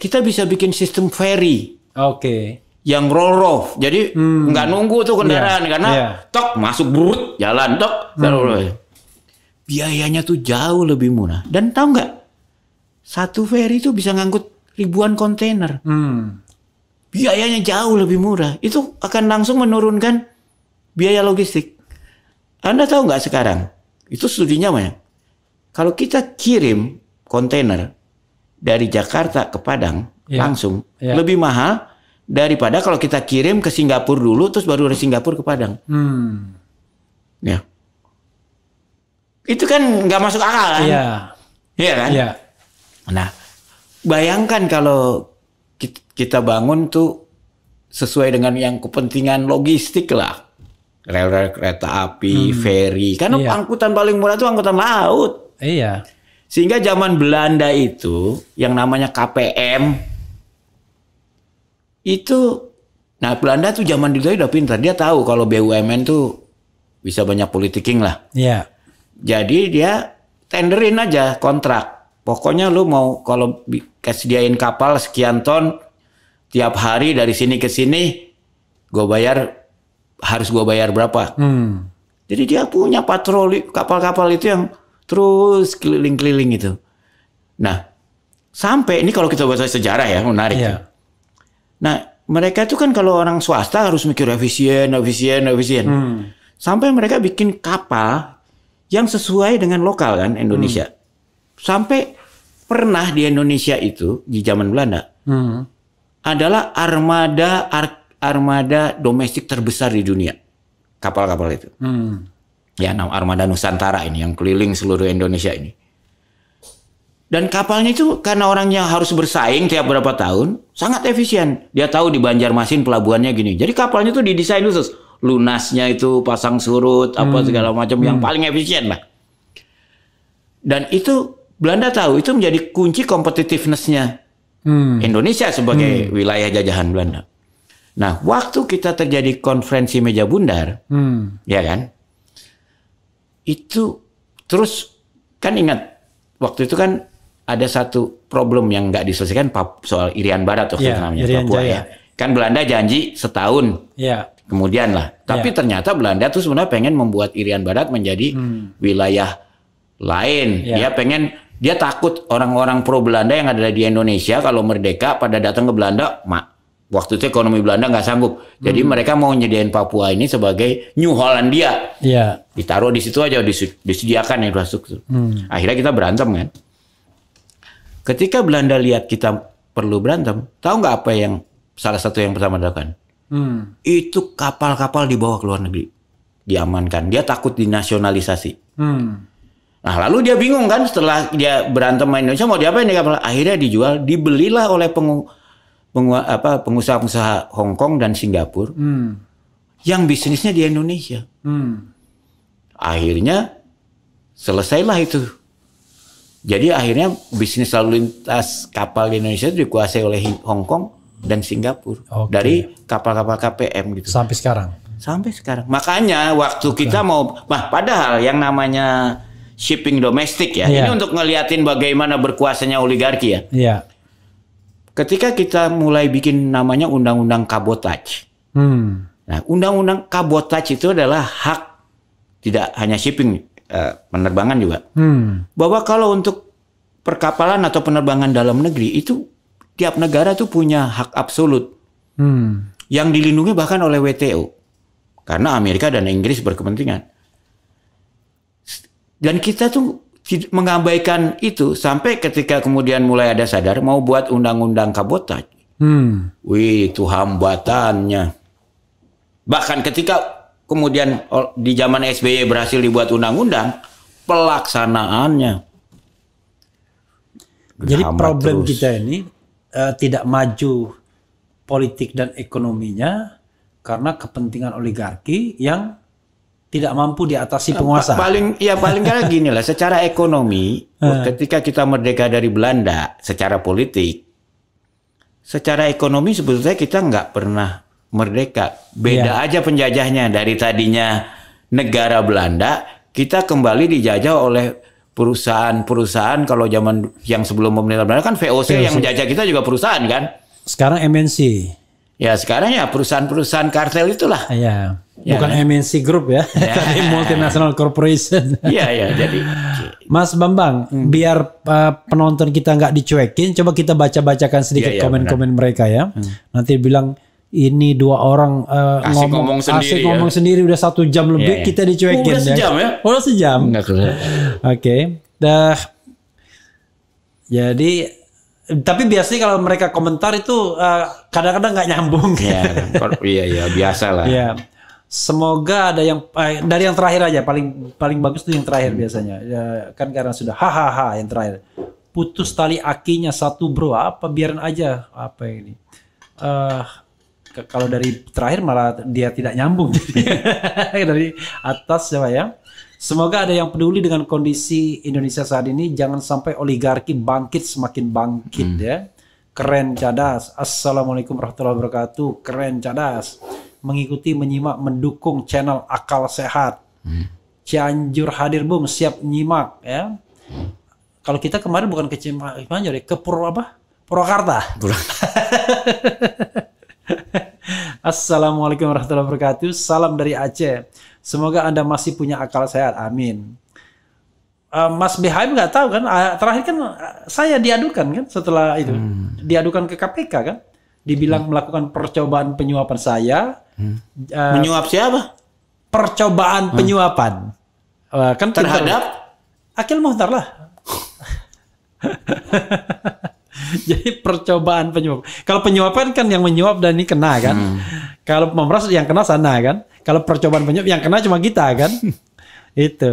Speaker 1: Kita bisa bikin sistem ferry. Oke. Okay. Yang roll off. Jadi hmm. nggak nunggu tuh kendaraan yeah. karena yeah. tok masuk burut jalan tok. Hmm. Biayanya tuh jauh lebih murah. Dan tahu nggak? Satu ferry itu bisa ngangkut ribuan kontainer. Hmm biayanya jauh lebih murah. Itu akan langsung menurunkan biaya logistik. Anda tahu nggak sekarang? Itu studinya banyak. Kalau kita kirim kontainer dari Jakarta ke Padang yeah. langsung yeah. lebih mahal daripada kalau kita kirim ke Singapura dulu terus baru dari Singapura ke Padang. Hmm. Ya. Itu kan nggak masuk akal kan? Iya. Iya kan? Iya. Nah, bayangkan kalau kita bangun tuh sesuai dengan yang kepentingan logistik lah. Rel-rel kereta api, hmm. ferry. Karena iya. angkutan paling murah itu angkutan laut. Iya. Sehingga zaman Belanda itu yang namanya KPM itu nah Belanda tuh zaman dulu udah pintar. Dia tahu kalau BUMN tuh bisa banyak politiking lah. Iya. Jadi dia tenderin aja kontrak. Pokoknya lu mau kalau kasih diain kapal sekian ton tiap hari dari sini ke sini gue bayar harus gue bayar berapa. Hmm. Jadi dia punya patroli kapal-kapal itu yang terus keliling-keliling itu. Nah, sampai ini kalau kita baca sejarah ya menarik. Yeah. Nah, mereka itu kan kalau orang swasta harus mikir efisien, efisien, efisien. Hmm. Sampai mereka bikin kapal yang sesuai dengan lokal kan Indonesia. Hmm. Sampai pernah di Indonesia itu di zaman Belanda. Hmm adalah armada ar, armada domestik terbesar di dunia kapal-kapal itu. Hmm. Ya, armada Nusantara ini yang keliling seluruh Indonesia ini. Dan kapalnya itu karena orangnya harus bersaing tiap berapa tahun, sangat efisien. Dia tahu di Banjarmasin pelabuhannya gini. Jadi kapalnya itu didesain khusus. Lunasnya itu pasang surut, apa hmm. segala macam hmm. yang paling efisien lah. Dan itu Belanda tahu itu menjadi kunci competitivenessnya hmm. Indonesia sebagai hmm. wilayah jajahan Belanda. Nah, waktu kita terjadi konferensi meja bundar, hmm. ya kan? Itu terus kan ingat waktu itu kan ada satu problem yang nggak diselesaikan soal Irian Barat waktu yeah, itu ya, namanya Irian Papua Jaya. ya. Kan Belanda janji setahun. Yeah. Kemudian lah. Ya. Tapi yeah. ternyata Belanda tuh sebenarnya pengen membuat Irian Barat menjadi hmm. wilayah lain. Yeah. Dia pengen dia takut orang-orang pro Belanda yang ada di Indonesia kalau merdeka pada datang ke Belanda, mak waktu itu ekonomi Belanda nggak sanggup. Jadi hmm. mereka mau nyediain Papua ini sebagai New Holland dia Yeah. Ditaruh di situ aja disediakan disediakan infrastruktur. Hmm. Akhirnya kita berantem kan. Ketika Belanda lihat kita perlu berantem, tahu nggak apa yang salah satu yang pertama dilakukan? Hmm. Itu kapal-kapal dibawa ke luar negeri, diamankan. Dia takut dinasionalisasi. Hmm. Nah, lalu dia bingung kan setelah dia berantem main Indonesia mau diapain nih kapal? Akhirnya dijual, dibelilah oleh pengu, pengu apa pengusaha-pengusaha Hong Kong dan Singapura. Hmm. Yang bisnisnya di Indonesia. Hmm. Akhirnya selesailah itu. Jadi akhirnya bisnis lalu lintas kapal di Indonesia itu dikuasai oleh Hong Kong dan Singapura okay. dari kapal-kapal KPM gitu. Sampai sekarang. Sampai sekarang. Makanya waktu kita mau, nah padahal yang namanya shipping domestik ya. Yeah. Ini untuk ngeliatin bagaimana berkuasanya oligarki ya. Yeah. Ketika kita mulai bikin namanya undang-undang kabotaj. Hmm. Nah, undang-undang kabotaj itu adalah hak tidak hanya shipping uh, penerbangan juga. Hmm. Bahwa kalau untuk perkapalan atau penerbangan dalam negeri itu tiap negara tuh punya hak absolut. Hmm. Yang dilindungi bahkan oleh WTO. Karena Amerika dan Inggris berkepentingan. Dan kita tuh mengabaikan itu sampai ketika kemudian mulai ada sadar mau buat undang-undang kabotaj. Hmm. Wih, itu hambatannya. Bahkan ketika kemudian di zaman SBY berhasil dibuat undang-undang, pelaksanaannya. Jadi problem terus. kita
Speaker 2: ini uh, tidak maju politik dan ekonominya karena kepentingan oligarki yang tidak mampu diatasi eh, penguasa. Paling ya paling kali
Speaker 1: gini lah, secara ekonomi eh. ketika kita merdeka dari Belanda, secara politik, secara ekonomi sebetulnya kita nggak pernah merdeka. Beda ya. aja penjajahnya dari tadinya negara Belanda, kita kembali dijajah oleh perusahaan-perusahaan kalau zaman yang sebelum pemerintah Belanda kan VOC, VOC yang menjajah kita juga perusahaan kan. Sekarang MNC. Ya sekarang ya perusahaan-perusahaan kartel itulah. Iya. Ya, Bukan
Speaker 2: MNC Group ya, ya. tapi multinational corporation. Iya ya, jadi Mas Bambang, hmm. biar uh, penonton kita nggak dicuekin, coba kita baca-bacakan sedikit iya, iya, komen-komen ya, ya, mereka ya. Hmm. Nanti bilang ini dua orang uh, asik ngomong, ngomong sendiri, asik ya. ngomong sendiri udah satu jam lebih ya, kita dicuekin. Udah ya. sejam ya? Oh, udah sejam. Oke. Okay. Dah. Jadi tapi biasanya kalau mereka komentar itu kadang eh, kadang-kadang nggak nyambung. Iya,
Speaker 1: iya, iya, biasa lah. Iya.
Speaker 2: Semoga ada yang eh, dari yang terakhir aja paling paling bagus tuh yang terakhir hmm. biasanya. Ya, kan karena sudah hahaha yang terakhir. Putus tali akinya satu bro apa biarin aja apa ini. Uh, kalau dari terakhir malah dia tidak nyambung dari atas siapa ya? Semoga ada yang peduli dengan kondisi Indonesia saat ini. Jangan sampai oligarki bangkit semakin bangkit hmm. ya. Keren cadas. Assalamualaikum warahmatullahi wabarakatuh. Keren cadas. Mengikuti, menyimak, mendukung channel Akal Sehat. Hmm. Cianjur hadir bung siap nyimak ya. Kalau kita kemarin bukan ke Cianjur ya, ke Pur apa? Purwakarta. Assalamualaikum warahmatullahi wabarakatuh. Salam dari Aceh. Semoga Anda masih punya akal sehat. Amin. Uh, Mas Behaim nggak tahu kan, eh, terakhir kan eh, saya diadukan kan setelah itu, hmm. diadukan ke KPK kan, dibilang hmm. melakukan percobaan penyuapan saya. Hmm. Uh, Menyuap siapa? Percobaan hmm. penyuapan. Uh, kan terhadap Akil Muhtar lah. Jadi percobaan penyuap. Kalau penyuapan kan yang menyuap dan ini kena kan. Hmm. Kalau memeras yang kena sana kan. Kalau percobaan penyuap yang kena cuma kita kan. itu.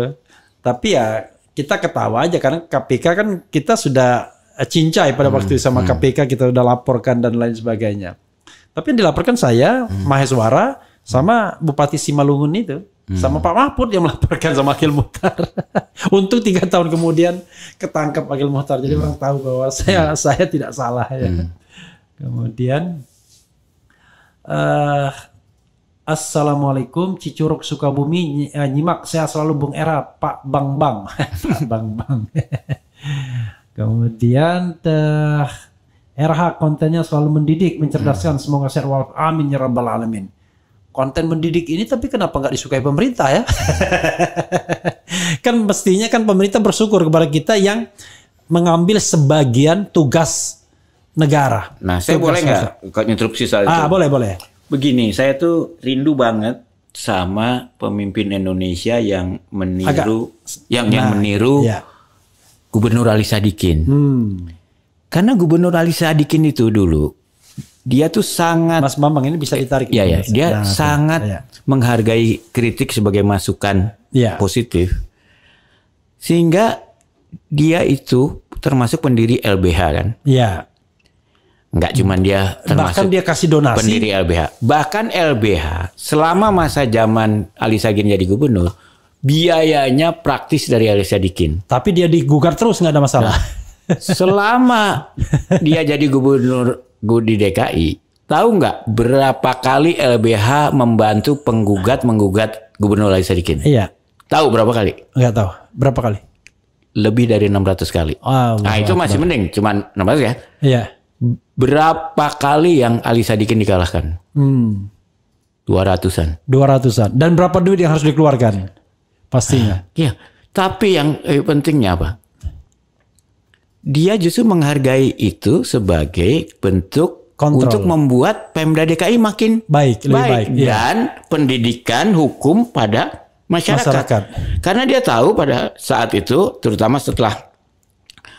Speaker 2: Tapi ya kita ketawa aja karena KPK kan kita sudah eh, cincai pada hmm, waktu itu sama hmm. KPK kita sudah laporkan dan lain sebagainya. Tapi yang dilaporkan saya, hmm. Maheswara sama Bupati Simalungun itu hmm. sama Pak Mahfud yang melaporkan sama Akil Muhtar. Untuk tiga tahun kemudian ketangkep Akil Muhtar. Jadi hmm. orang tahu bahwa saya hmm. saya tidak salah ya. Hmm. Kemudian uh, Assalamualaikum Cicuruk Sukabumi eh, nyimak saya selalu Bung Era Pak Bang Bang Bang Bang kemudian teh RH kontennya selalu mendidik mencerdaskan hmm. semoga share wal amin ya rabbal alamin konten mendidik ini tapi kenapa nggak disukai pemerintah ya kan mestinya kan pemerintah bersyukur kepada kita yang mengambil sebagian tugas negara nah saya tugas boleh
Speaker 1: nggak instruksi soal ah, itu ah boleh boleh Begini, saya tuh rindu banget sama pemimpin Indonesia yang meniru Agak, yang nah, yang meniru ya. Gubernur Ali Sadikin. Hmm. Karena Gubernur Ali Sadikin itu dulu dia tuh sangat Mas Bambang ini bisa ditarik. Iya ya, dia nah, sangat ya. menghargai kritik sebagai masukan ya. positif. Sehingga dia itu termasuk pendiri LBH kan? Iya. Nggak cuma dia termasuk bahkan dia kasih donasi pendiri LBH. Bahkan LBH selama masa zaman Ali Sagin jadi gubernur biayanya praktis dari Ali Sadikin. Tapi dia digugat terus nggak ada masalah. Nah, selama dia jadi gubernur di DKI, tahu nggak berapa kali LBH membantu penggugat menggugat gubernur Ali Sadikin? Iya. Tahu berapa kali?
Speaker 2: Nggak tahu. Berapa kali?
Speaker 1: Lebih dari 600 kali. Oh, nah itu masih mending, cuman 600 ya. Iya berapa kali yang Ali Sadikin dikalahkan? Hmm. ratusan.
Speaker 2: Dua ratusan. Dan berapa duit yang harus dikeluarkan? Pastinya.
Speaker 1: Ah, iya. Tapi yang eh, pentingnya apa? Dia justru menghargai itu sebagai bentuk Kontrol. untuk membuat Pemda DKI makin baik, baik, lebih baik. Iya. dan ya. pendidikan hukum pada masyarakat. masyarakat. Karena dia tahu pada saat itu, terutama setelah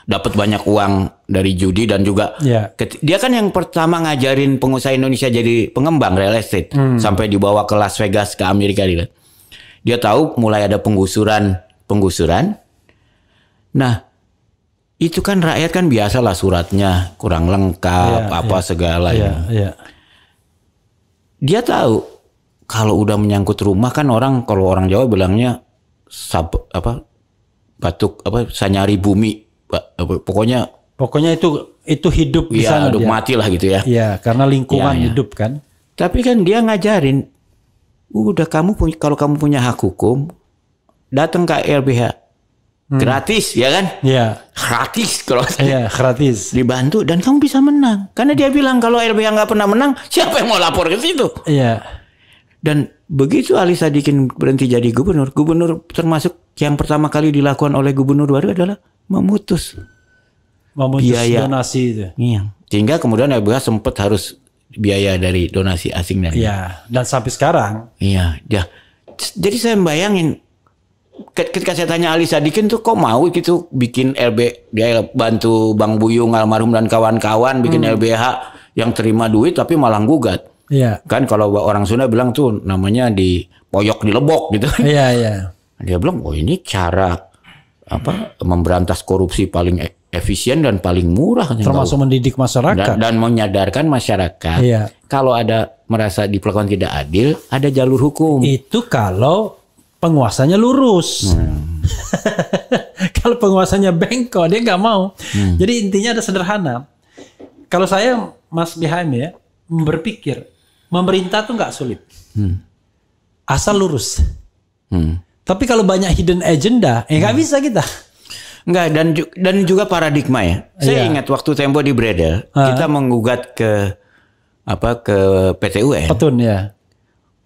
Speaker 1: dapat banyak uang dari judi dan juga yeah. Ya. dia kan yang pertama ngajarin pengusaha Indonesia jadi pengembang real estate hmm. sampai dibawa ke Las Vegas ke Amerika dia. Gitu. Dia tahu mulai ada penggusuran, penggusuran. Nah, itu kan rakyat kan biasalah suratnya kurang lengkap yeah, apa yeah. segala yeah, ya. Yeah. Dia tahu kalau udah menyangkut rumah kan orang kalau orang Jawa bilangnya sab, apa batuk apa sanyari bumi pokoknya
Speaker 2: pokoknya itu itu hidup di ya, sana Aduh, dia. mati lah
Speaker 1: gitu ya. Iya, karena lingkungan ya, ya. hidup kan. Tapi kan dia ngajarin udah kamu punya kalau kamu punya hak hukum datang ke LBH hmm. gratis ya kan? Iya. Gratis kalau Iya, gratis. Dibantu dan kamu bisa menang. Karena dia bilang kalau LBH nggak pernah menang, siapa yang mau lapor ke situ? Iya. Dan begitu Ali Sadikin berhenti jadi gubernur, gubernur termasuk yang pertama kali dilakukan oleh gubernur baru adalah memutus, memutus biaya donasi itu. Iya. Sehingga kemudian LBH sempat harus biaya dari donasi asing dan Iya, dan sampai sekarang. Iya, ya. Jadi saya bayangin ketika saya tanya Ali Sadikin tuh kok mau gitu bikin LB dia bantu Bang Buyung almarhum dan kawan-kawan bikin hmm. LBH yang terima duit tapi malah gugat. Iya. Kan kalau orang Sunda bilang tuh namanya di poyok di lebok gitu. Kan. Iya, iya. Dia bilang, "Oh, ini cara apa memberantas korupsi paling e-, efisien dan paling murah termasuk kalau, mendidik masyarakat dan, dan menyadarkan masyarakat iya. kalau ada merasa diperlakukan tidak adil ada jalur hukum itu kalau penguasanya lurus hmm. kalau penguasanya
Speaker 2: bengkok dia nggak mau hmm. jadi intinya ada sederhana kalau saya Mas Bihaim ya berpikir memerintah tuh nggak sulit hmm. asal lurus hmm tapi kalau banyak
Speaker 1: hidden agenda, ya nggak hmm. bisa kita. Enggak dan dan juga paradigma ya. Saya yeah. ingat waktu Tempo di Bredel, uh. kita menggugat ke apa ke PT UN. Petun ya.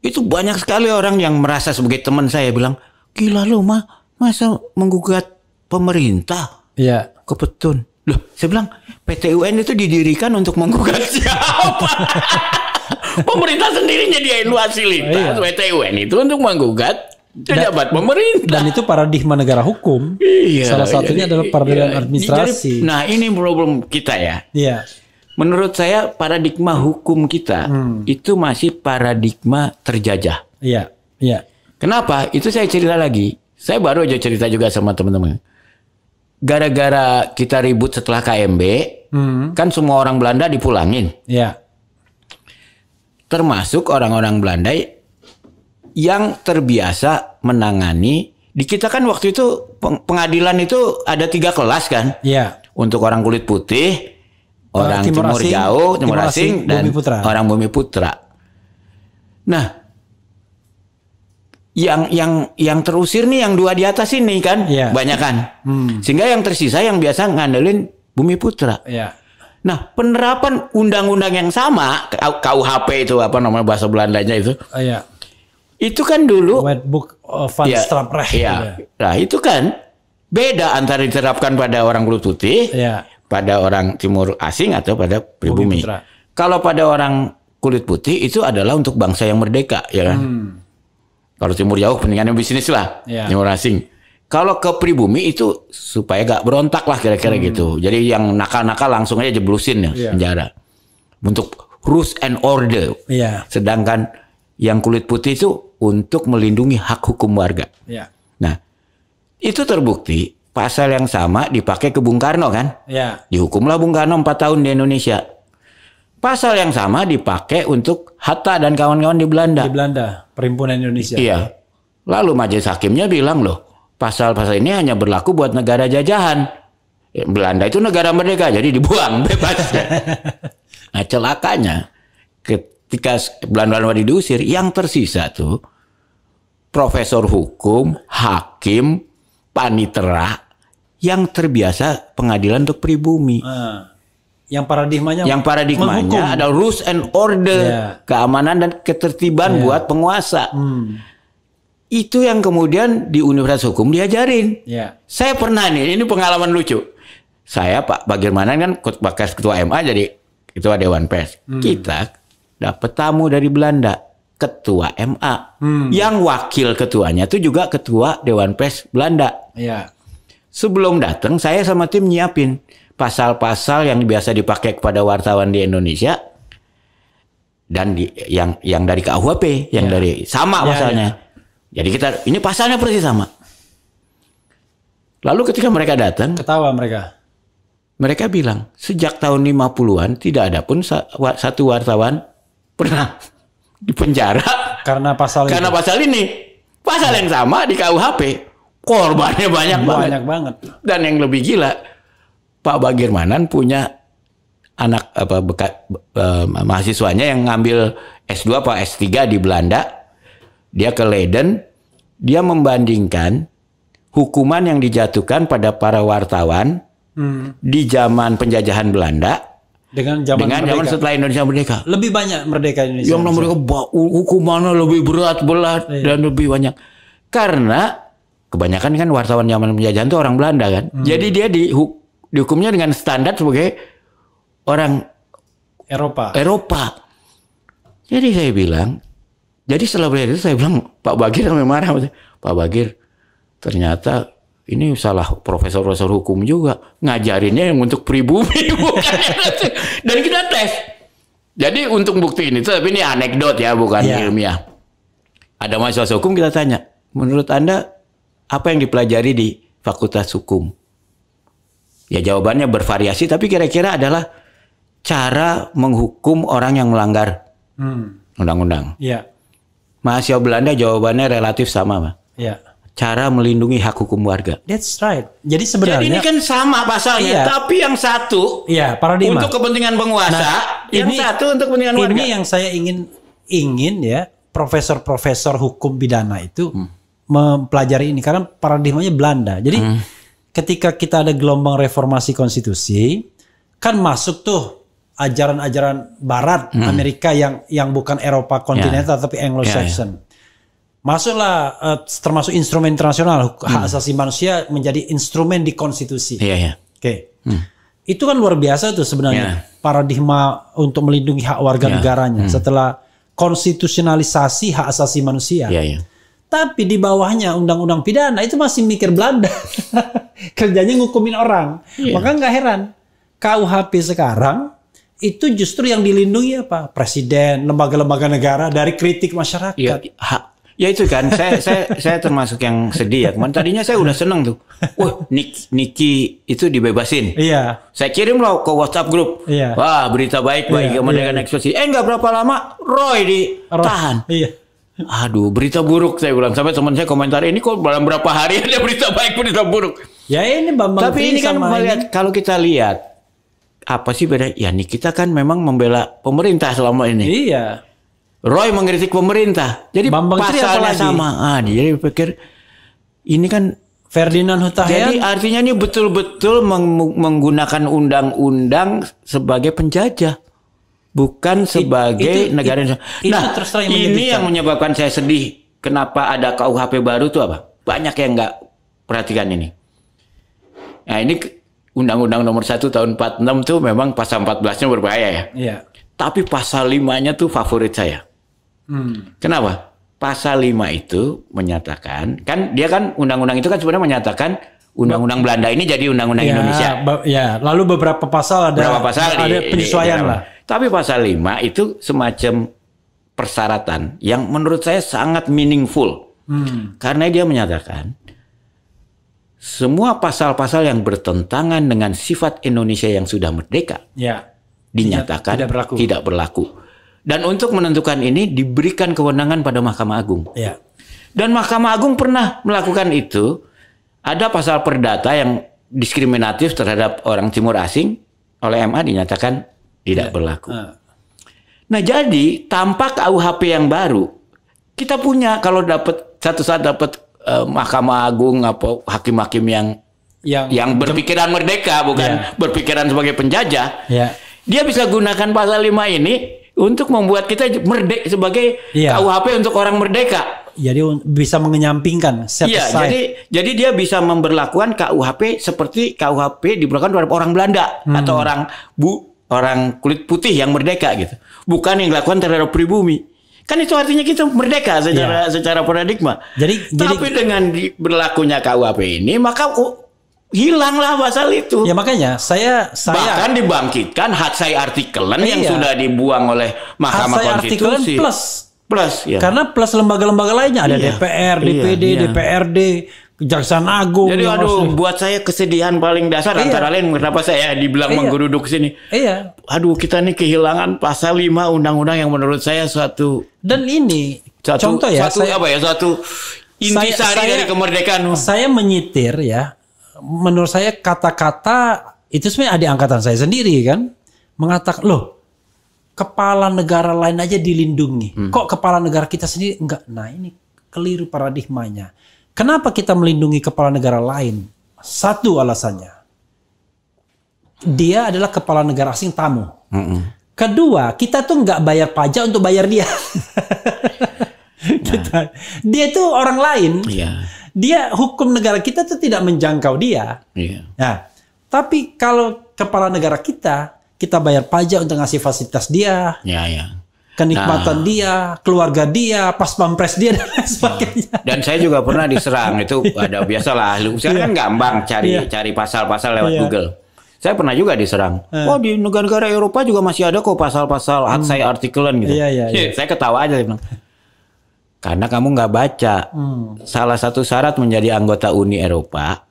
Speaker 1: Itu banyak sekali orang yang merasa sebagai teman saya bilang, "Gila lu mah, masa menggugat pemerintah?" Iya. Yeah. Ke Petun. Loh, saya bilang PT UN itu didirikan untuk menggugat siapa? pemerintah sendiri jadi evaluasi lintas. Oh, iya. PT itu untuk
Speaker 2: menggugat Pejabat pemerintah. Dan itu paradigma negara hukum. Iya. Salah satunya iya. jadi, adalah paradigma iya. administrasi. Jadi, nah
Speaker 1: ini problem kita ya. Iya. Menurut saya paradigma hukum kita hmm. itu masih paradigma terjajah. Iya. Iya. Kenapa? Itu saya cerita lagi. Saya baru aja cerita juga sama teman-teman. Gara-gara kita ribut setelah KMB, hmm. kan semua orang Belanda dipulangin. Iya. Termasuk orang-orang Belanda yang terbiasa menangani di kita kan waktu itu pengadilan itu ada tiga kelas kan? Iya. Untuk orang kulit putih, ah, orang timur, timur asing, jauh, timur, asing, dan bumi putra. orang bumi putra. Nah, yang yang yang terusir nih yang dua di atas ini kan iya. banyak kan hmm. sehingga yang tersisa yang biasa ngandelin bumi putra Iya. nah penerapan undang-undang yang sama KUHP itu apa namanya bahasa Belandanya itu oh, itu kan dulu White Book of uh, ya, Straprech. Ya. Gitu ya. Nah, itu kan beda antara diterapkan pada orang kulit putih, ya. pada orang timur asing atau pada pribumi. Kalau pada orang kulit putih itu adalah untuk bangsa yang merdeka, ya kan? Hmm. Kalau timur jauh pentingannya bisnis lah, ya. timur asing. Kalau ke pribumi itu supaya gak berontak lah kira-kira hmm. gitu. Jadi yang nakal-nakal langsung aja jeblusin ya yeah. penjara. Untuk rules and order. Yeah. Sedangkan yang kulit putih itu untuk melindungi hak hukum warga. Ya. Nah, itu terbukti pasal yang sama dipakai ke Bung Karno kan? Ya. Dihukumlah Bung Karno 4 tahun di Indonesia. Pasal yang sama dipakai untuk Hatta dan kawan-kawan di Belanda. Di Belanda, Perhimpunan Indonesia. Iya. Lalu majelis hakimnya bilang loh, pasal-pasal ini hanya berlaku buat negara jajahan. Eh, Belanda itu negara merdeka, jadi dibuang bebas. nah celakanya ketika Belanda-Belanda diusir, yang tersisa tuh profesor hukum, hakim, panitera yang terbiasa pengadilan untuk pribumi. Uh, yang paradigmanya yang paradigmanya menghukum. ada rules and order, yeah. keamanan dan ketertiban yeah. buat penguasa. Hmm. Itu yang kemudian di Universitas Hukum diajarin. Yeah. Saya pernah nih, ini pengalaman lucu. Saya Pak Bagirmanan kan bekas ketua MA jadi ketua Dewan Pers. Hmm. Kita dapat tamu dari Belanda ketua MA hmm. yang wakil ketuanya itu juga ketua Dewan Pers Belanda. Ya. Sebelum datang saya sama tim nyiapin pasal-pasal yang biasa dipakai kepada wartawan di Indonesia dan di, yang yang dari KUHP yang ya. dari sama iya, pasalnya. ya. Jadi kita ini pasalnya persis sama. Lalu ketika mereka datang, ketawa mereka. Mereka bilang, sejak tahun 50-an tidak ada pun satu wartawan pernah di penjara karena pasal karena itu. pasal ini pasal ya. yang sama di KUHP korbannya banyak, banyak banget. banget dan yang lebih gila Pak Bagirmanan punya anak apa eh, mahasiswanya yang ngambil S2 Pak S3 di Belanda dia ke Leiden dia membandingkan hukuman yang dijatuhkan pada para wartawan hmm. di zaman penjajahan Belanda dengan zaman Dengan zaman setelah Indonesia merdeka. Lebih banyak merdeka Indonesia. Yang nomor hukumannya lebih berat berat iya. dan lebih banyak. Karena kebanyakan kan wartawan zaman penjajahan itu orang Belanda kan. Hmm. Jadi dia di dihukumnya dengan standar sebagai orang Eropa. Eropa. Jadi saya bilang, jadi setelah itu saya bilang Pak Bagir sampai marah. Pak Bagir, ternyata ini salah profesor-profesor hukum juga ngajarinnya yang untuk pribumi bukan dan kita tes jadi untuk bukti ini tapi ini anekdot ya bukan yeah. ilmiah ada mahasiswa hukum kita tanya menurut anda apa yang dipelajari di fakultas hukum ya jawabannya bervariasi tapi kira-kira adalah cara menghukum orang yang melanggar
Speaker 2: hmm. undang-undang hmm. Iya. yeah.
Speaker 1: mahasiswa Belanda jawabannya relatif sama pak yeah cara melindungi hak hukum warga.
Speaker 2: That's right. Jadi sebenarnya Jadi ini kan sama pasalnya, iya.
Speaker 1: tapi yang satu iya, paradigma. untuk kepentingan penguasa, nah, yang ini, satu untuk kepentingan ini warga. Ini
Speaker 2: yang saya ingin ingin ya, profesor-profesor hukum pidana itu hmm. mempelajari ini karena paradigmanya Belanda. Jadi hmm. ketika kita ada gelombang reformasi konstitusi, kan masuk tuh ajaran-ajaran Barat hmm. Amerika yang yang bukan Eropa kontinental yeah. tapi ya, ya. Anglo-Saxon. Yeah, yeah masuklah uh, termasuk instrumen internasional hak hmm. asasi manusia menjadi instrumen di konstitusi. Iya, iya. Oke. Okay. Hmm. Itu kan luar biasa tuh sebenarnya yeah. paradigma untuk melindungi hak warga yeah. negaranya hmm. setelah konstitusionalisasi hak asasi manusia. Iya, iya. Tapi di bawahnya undang-undang pidana itu masih mikir Belanda. Kerjanya ngukumin orang. Yeah. Maka nggak heran KUHP sekarang itu justru yang dilindungi apa? Presiden, lembaga-lembaga negara dari kritik masyarakat. Yeah, hak
Speaker 1: Ya itu kan, saya saya saya termasuk yang sedih ya. Kemarin tadinya saya udah seneng tuh. Wah, Nik, Niki itu dibebasin. Iya. Saya kirim loh ke WhatsApp grup. Iya. Wah, berita baik baik iya, kemerdekaan iya, kan iya. ekspresi. Eh, nggak berapa lama Roy ditahan. Roy. Iya. Aduh, berita buruk saya bilang sampai teman saya komentar ini kok dalam berapa hari ada berita baik berita buruk. Ya ini Bambang Tapi ini kan melihat kalau kita lihat apa sih beda? Ya nih kita kan memang membela pemerintah selama ini. Iya. Roy mengkritik pemerintah. Jadi Bambang pasalnya sama. Ah, jadi pikir ini kan Ferdinand Hutahian. Jadi artinya ini betul-betul meng menggunakan undang-undang sebagai penjajah, bukan sebagai itu, negara Indonesia. Nah, itu yang ini yang menyebabkan saya sedih. Kenapa ada KUHP baru tuh apa? Banyak yang nggak perhatikan ini. Nah ini Undang-Undang Nomor 1 Tahun 46 tuh memang pasal 14-nya berbahaya ya. Iya. Tapi pasal 5-nya tuh favorit saya. Hmm. Kenapa? Pasal 5 itu menyatakan kan dia kan undang-undang itu kan sebenarnya menyatakan undang-undang Belanda ini jadi undang-undang ya, Indonesia.
Speaker 2: Ya, lalu beberapa pasal ada beberapa pasal ada penyesuaian lah.
Speaker 1: Tapi pasal 5 itu semacam persyaratan yang menurut saya sangat meaningful. Hmm. Karena dia menyatakan semua pasal-pasal yang bertentangan dengan sifat Indonesia yang sudah merdeka ya. dinyatakan tidak, berlaku. Tidak berlaku. Dan untuk menentukan ini diberikan kewenangan pada Mahkamah Agung. Ya. Dan Mahkamah Agung pernah melakukan itu. Ada pasal perdata yang diskriminatif terhadap orang Timur asing oleh MA dinyatakan tidak ya. berlaku. Ah. Nah jadi tampak KUHP yang baru kita punya kalau dapat satu saat dapat eh, Mahkamah Agung apa hakim-hakim yang yang, yang berpikiran merdeka bukan ya. berpikiran sebagai penjajah. Ya. Dia bisa gunakan pasal 5 ini untuk membuat kita merdek sebagai iya. KUHP untuk orang merdeka. Jadi
Speaker 2: bisa mengenyampingkan set iya, aside. jadi
Speaker 1: jadi dia bisa memberlakukan KUHP seperti KUHP diberlakukan oleh orang Belanda hmm. atau orang bu orang kulit putih yang merdeka gitu. Bukan yang dilakukan terhadap pribumi. Kan itu artinya kita merdeka secara yeah. secara paradigma. Jadi tapi jadi, dengan berlakunya KUHP ini maka hilanglah pasal itu. Ya makanya saya saya bahkan dibangkitkan hak saya artikelan iya. yang sudah dibuang oleh Mahkamah Konstitusi. plus plus ya. Karena plus lembaga-lembaga lainnya ada iya. DPR, DPD, iya, DPRD, iya. Kejaksaan Agung. Jadi aduh maksudnya. buat saya kesedihan paling dasar iya. antara lain kenapa saya dibilang iya. menggeruduk sini. Iya. Aduh kita nih kehilangan pasal 5 undang-undang yang menurut saya suatu dan ini satu, contoh ya satu saya, apa ya satu intisari dari kemerdekaan.
Speaker 2: Saya menyitir ya menurut saya kata-kata itu sebenarnya ada angkatan saya sendiri kan mengatakan loh kepala negara lain aja dilindungi hmm. kok kepala negara kita sendiri enggak nah ini keliru paradigmanya kenapa kita melindungi kepala negara lain satu alasannya dia adalah kepala negara asing tamu
Speaker 3: hmm.
Speaker 2: kedua kita tuh nggak bayar pajak untuk bayar dia nah. dia tuh orang lain yeah dia hukum negara kita itu tidak menjangkau dia. Iya. Nah, tapi kalau kepala negara kita, kita bayar pajak untuk ngasih fasilitas dia.
Speaker 4: Iya,
Speaker 1: iya. Kenikmatan
Speaker 2: nah, dia, keluarga dia, pas pampres dia dan lain sebagainya.
Speaker 1: Iya. Dan saya juga pernah diserang itu iya. ada biasalah. Saya saya kan iya. gampang cari iya. cari pasal-pasal lewat iya. Google. Saya pernah juga diserang. Eh. Wah di negara-negara Eropa juga masih ada kok pasal-pasal hak -pasal hmm. saya artikelan gitu. Iya, iya, iya. Saya ketawa aja. Saya karena kamu nggak baca. Hmm. Salah satu syarat menjadi anggota Uni Eropa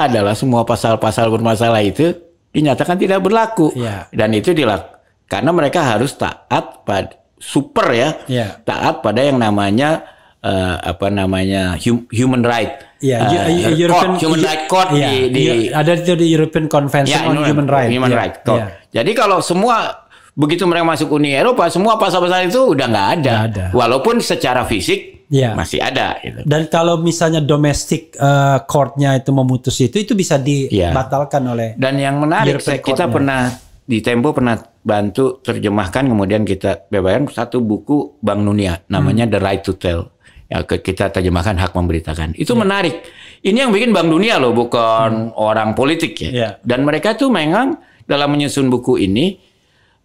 Speaker 1: adalah semua pasal-pasal bermasalah itu dinyatakan tidak berlaku. ya. Dan itu dilaku karena mereka harus taat pada super ya, ya. taat pada yang namanya uh, apa namanya hum, human right. Ya, uh, European court, human right Court, ya. di, di ada itu di European Convention ya, on Human Rights. Human yeah, right iya. Jadi kalau semua begitu mereka masuk Uni Eropa semua pasal-pasal itu udah nggak ada. ada walaupun secara fisik ya. masih ada gitu.
Speaker 2: dan kalau misalnya domestik uh, courtnya itu memutus itu itu bisa iya. dibatalkan ya. oleh
Speaker 1: dan yang menarik saya, kita pernah di Tempo pernah bantu terjemahkan kemudian kita bebayan satu buku Bang dunia namanya hmm. The Right to Tell ya kita terjemahkan hak memberitakan itu ya. menarik ini yang bikin Bank Dunia loh bukan hmm. orang politik ya. ya dan mereka tuh memang dalam menyusun buku ini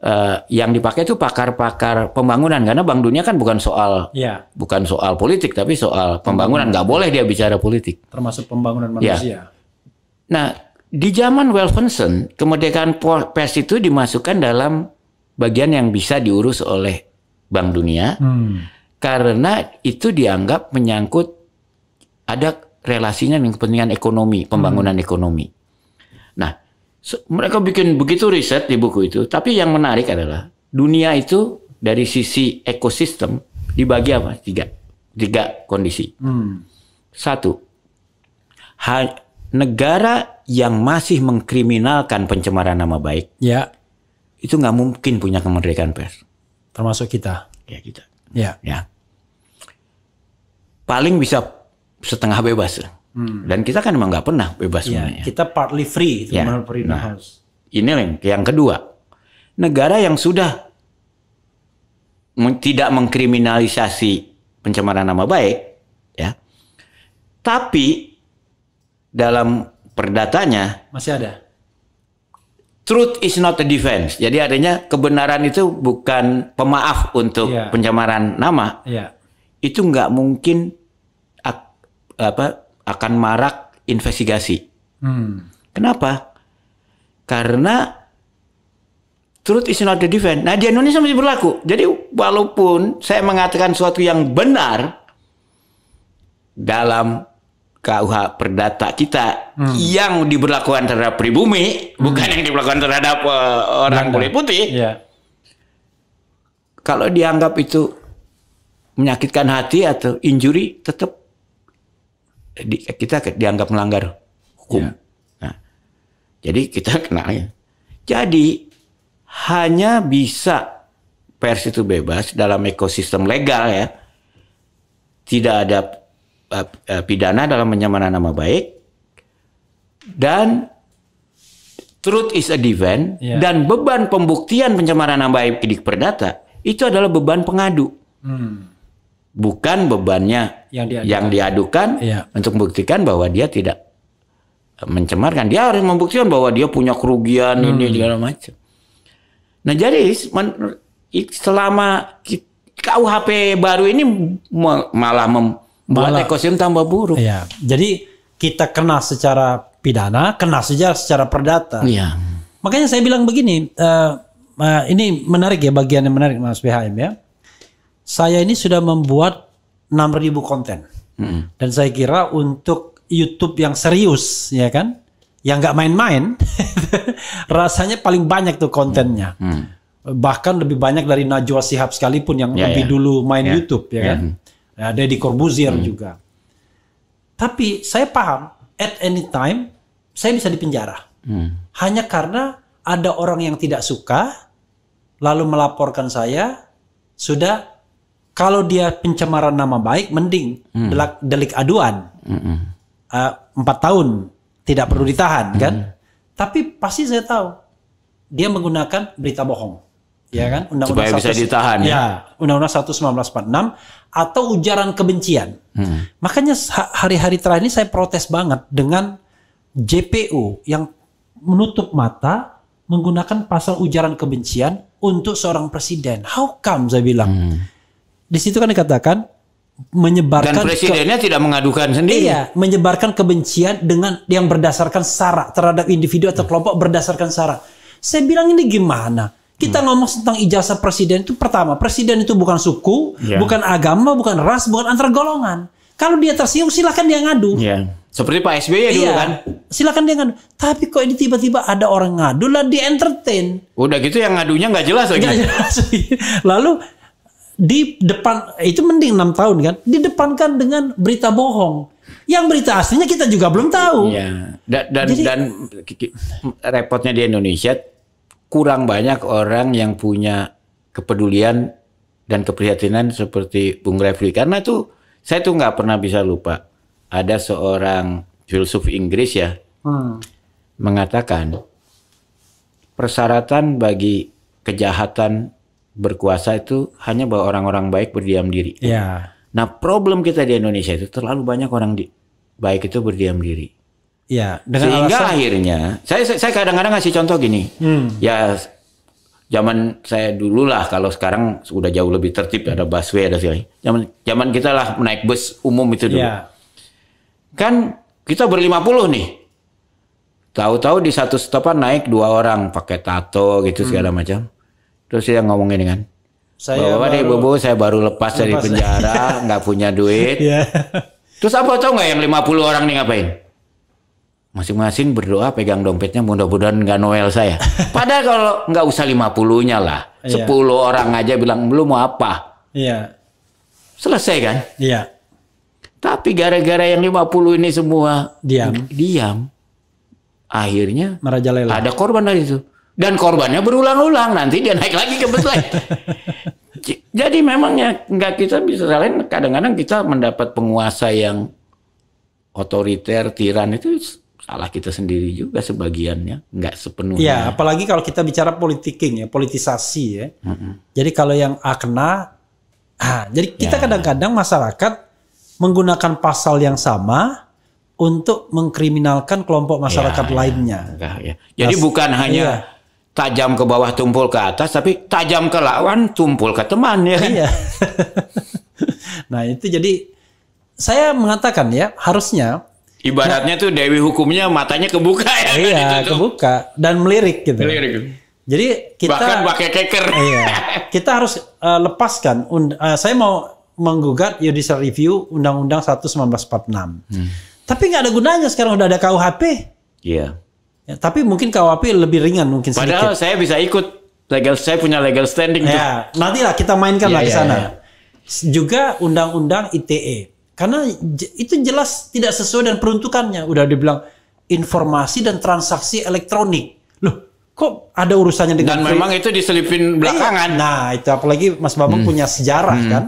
Speaker 1: Uh, yang dipakai itu pakar-pakar pembangunan karena Bank Dunia kan bukan soal ya. bukan soal politik tapi soal pembangunan nggak boleh dia bicara politik
Speaker 2: termasuk pembangunan ya. manusia. Ya.
Speaker 1: Nah di zaman Wilkinson kemerdekaan pers itu dimasukkan dalam bagian yang bisa diurus oleh Bank Dunia hmm. karena itu dianggap menyangkut ada relasinya dengan kepentingan ekonomi pembangunan hmm. ekonomi mereka bikin begitu riset di buku itu. Tapi yang menarik adalah dunia itu dari sisi ekosistem dibagi apa? Tiga, tiga kondisi. Hmm. Satu, ha, negara yang masih mengkriminalkan pencemaran nama baik, ya, itu nggak mungkin punya kemerdekaan pers.
Speaker 2: Termasuk kita. Ya kita.
Speaker 1: Ya. ya. Paling bisa setengah bebas. Hmm. Dan kita kan emang nggak pernah bebas ya, Kita partly free itu ya. nah, Ini yang yang kedua. Negara yang sudah tidak mengkriminalisasi pencemaran nama baik ya. Tapi dalam perdatanya masih ada. Truth is not a defense. Jadi artinya kebenaran itu bukan pemaaf untuk yeah. pencemaran nama. Yeah. Itu nggak mungkin apa akan marak investigasi. Hmm. Kenapa? Karena truth is not the defense. Nah di Indonesia masih berlaku. Jadi walaupun saya mengatakan sesuatu yang benar dalam KUH perdata kita hmm. yang diberlakukan terhadap pribumi, hmm. bukan yang diberlakukan terhadap uh, orang kulit putih. Ya. Kalau dianggap itu menyakitkan hati atau injuri, tetap di, kita dianggap melanggar hukum. Ya. Nah, jadi kita kena ya. Jadi hanya bisa pers itu bebas dalam ekosistem legal ya. Tidak ada uh, pidana dalam penyamaran nama baik dan truth is a defense yeah. dan beban pembuktian pencemaran nama baik Didik Perdata itu adalah beban pengadu. Hmm bukan bebannya yang diadukan, yang diadukan ya. untuk membuktikan bahwa dia tidak mencemarkan. Dia harus membuktikan bahwa dia punya kerugian hmm. ini segala macam. Nah jadi selama KUHP baru ini malah membuat
Speaker 2: malah, ekosistem tambah buruk. Ya. Jadi kita kena secara pidana, kena saja secara perdata. Ya. Makanya saya bilang begini, uh, uh, ini menarik ya bagian yang menarik Mas BHM ya saya ini sudah membuat 6000 konten. Hmm. Dan saya kira untuk YouTube yang serius ya kan, yang nggak main-main, rasanya paling banyak tuh kontennya. Hmm. Hmm. Bahkan lebih banyak dari Najwa Sihab sekalipun yang yeah, lebih yeah. dulu main yeah. YouTube ya yeah. kan. Yeah. Ya, nah, Corbuzier hmm. juga. Tapi saya paham at any time saya bisa dipenjara. Hmm. Hanya karena ada orang yang tidak suka lalu melaporkan saya sudah kalau dia pencemaran nama baik mending mm. delik, delik aduan
Speaker 4: uh,
Speaker 2: empat tahun tidak perlu ditahan mm. kan tapi pasti saya tahu dia menggunakan berita bohong ya kan undang-undang bisa ditahan ya, ya undang-undang ya, 1946 atau ujaran kebencian mm. makanya hari-hari terakhir ini saya protes banget dengan JPU yang menutup mata menggunakan pasal ujaran kebencian untuk seorang presiden how come saya bilang mm. Di situ kan dikatakan menyebarkan dan presidennya ke, tidak mengadukan sendiri. Iya, menyebarkan kebencian dengan yang berdasarkan sara terhadap individu atau kelompok berdasarkan sara. Saya bilang ini gimana? Kita hmm. ngomong tentang ijazah presiden itu pertama, presiden itu bukan suku, yeah. bukan agama, bukan ras, bukan antar golongan. Kalau dia tersinggung silahkan dia ngadu. Yeah. Seperti Pak SBY iya. dulu kan. Silakan dia ngadu. Tapi kok ini tiba-tiba ada orang ngadu lah di entertain.
Speaker 1: Udah gitu yang ngadunya nggak jelas lagi. Gak jelas.
Speaker 2: Iya. Lalu di depan itu mending enam tahun kan didepankan dengan berita bohong yang berita aslinya kita juga belum tahu ya.
Speaker 1: dan dan, Jadi, dan repotnya di Indonesia kurang banyak orang yang punya kepedulian dan keprihatinan seperti Bung Refli karena itu saya tuh nggak pernah bisa lupa ada seorang filsuf Inggris ya hmm. mengatakan persyaratan bagi kejahatan berkuasa itu hanya bahwa orang-orang baik berdiam diri. Ya. Nah, problem kita di Indonesia itu terlalu banyak orang di, baik itu berdiam diri. Ya, dengan sehingga alasan... akhirnya saya saya kadang-kadang ngasih contoh gini. Hmm. Ya zaman saya dulu lah kalau sekarang sudah jauh lebih tertib ada busway ada segala. Zaman zaman kita lah naik bus umum itu dulu. Ya. Kan kita berlima puluh nih. Tahu-tahu di satu stopan naik dua orang pakai tato gitu segala hmm. macam. Terus dia ngomong ini kan. Saya Bapak baru, ibu Bobo saya baru lepas, lepas dari penjara, nggak punya duit. Iya. Terus apa tau nggak yang 50 orang nih ngapain? Masing-masing berdoa pegang dompetnya mudah-mudahan nggak Noel saya. Padahal kalau nggak usah 50-nya lah. 10 iya. orang aja bilang, belum mau apa? Iya. Yeah. Selesai kan? Iya. Tapi gara-gara yang 50 ini semua diam. diam akhirnya merajalela. Ada korban dari itu dan korbannya berulang-ulang nanti dia naik lagi ke betlek. Jadi memangnya nggak kita bisa salahin kadang-kadang kita mendapat penguasa yang otoriter, tiran itu salah kita sendiri juga sebagiannya nggak sepenuhnya. Ya
Speaker 2: apalagi kalau kita bicara politiking ya politisasi ya. Mm -hmm. Jadi kalau yang akna ah jadi kita ya. kadang-kadang masyarakat menggunakan pasal yang sama untuk mengkriminalkan kelompok masyarakat ya, ya. lainnya.
Speaker 1: Ya, ya. Jadi Mas, bukan hanya iya tajam ke bawah tumpul ke atas tapi tajam ke lawan tumpul ke teman ya kan? iya nah itu jadi saya
Speaker 2: mengatakan ya harusnya
Speaker 1: ibaratnya ya, tuh dewi hukumnya matanya kebuka ya kan? iya kan? kebuka dan melirik gitu melirik jadi kita bahkan pakai keker iya
Speaker 2: kita harus uh, lepaskan uh, saya mau menggugat judicial review undang-undang 1946 hmm. tapi nggak ada gunanya sekarang udah ada KUHP iya yeah Ya, tapi mungkin KWP lebih ringan mungkin sedikit. Padahal saya
Speaker 1: bisa ikut legal saya punya legal standing ya, tuh.
Speaker 2: lah kita mainkan ya, lah ya, sana. Ya, Juga
Speaker 1: undang-undang
Speaker 2: ITE. Karena itu jelas tidak sesuai dan peruntukannya. Udah dibilang informasi dan transaksi
Speaker 1: elektronik. Loh, kok ada urusannya dengan Dan memang itu diselipin iya. belakangan. Nah, itu apalagi Mas
Speaker 2: Bambang hmm. punya sejarah
Speaker 1: hmm. kan.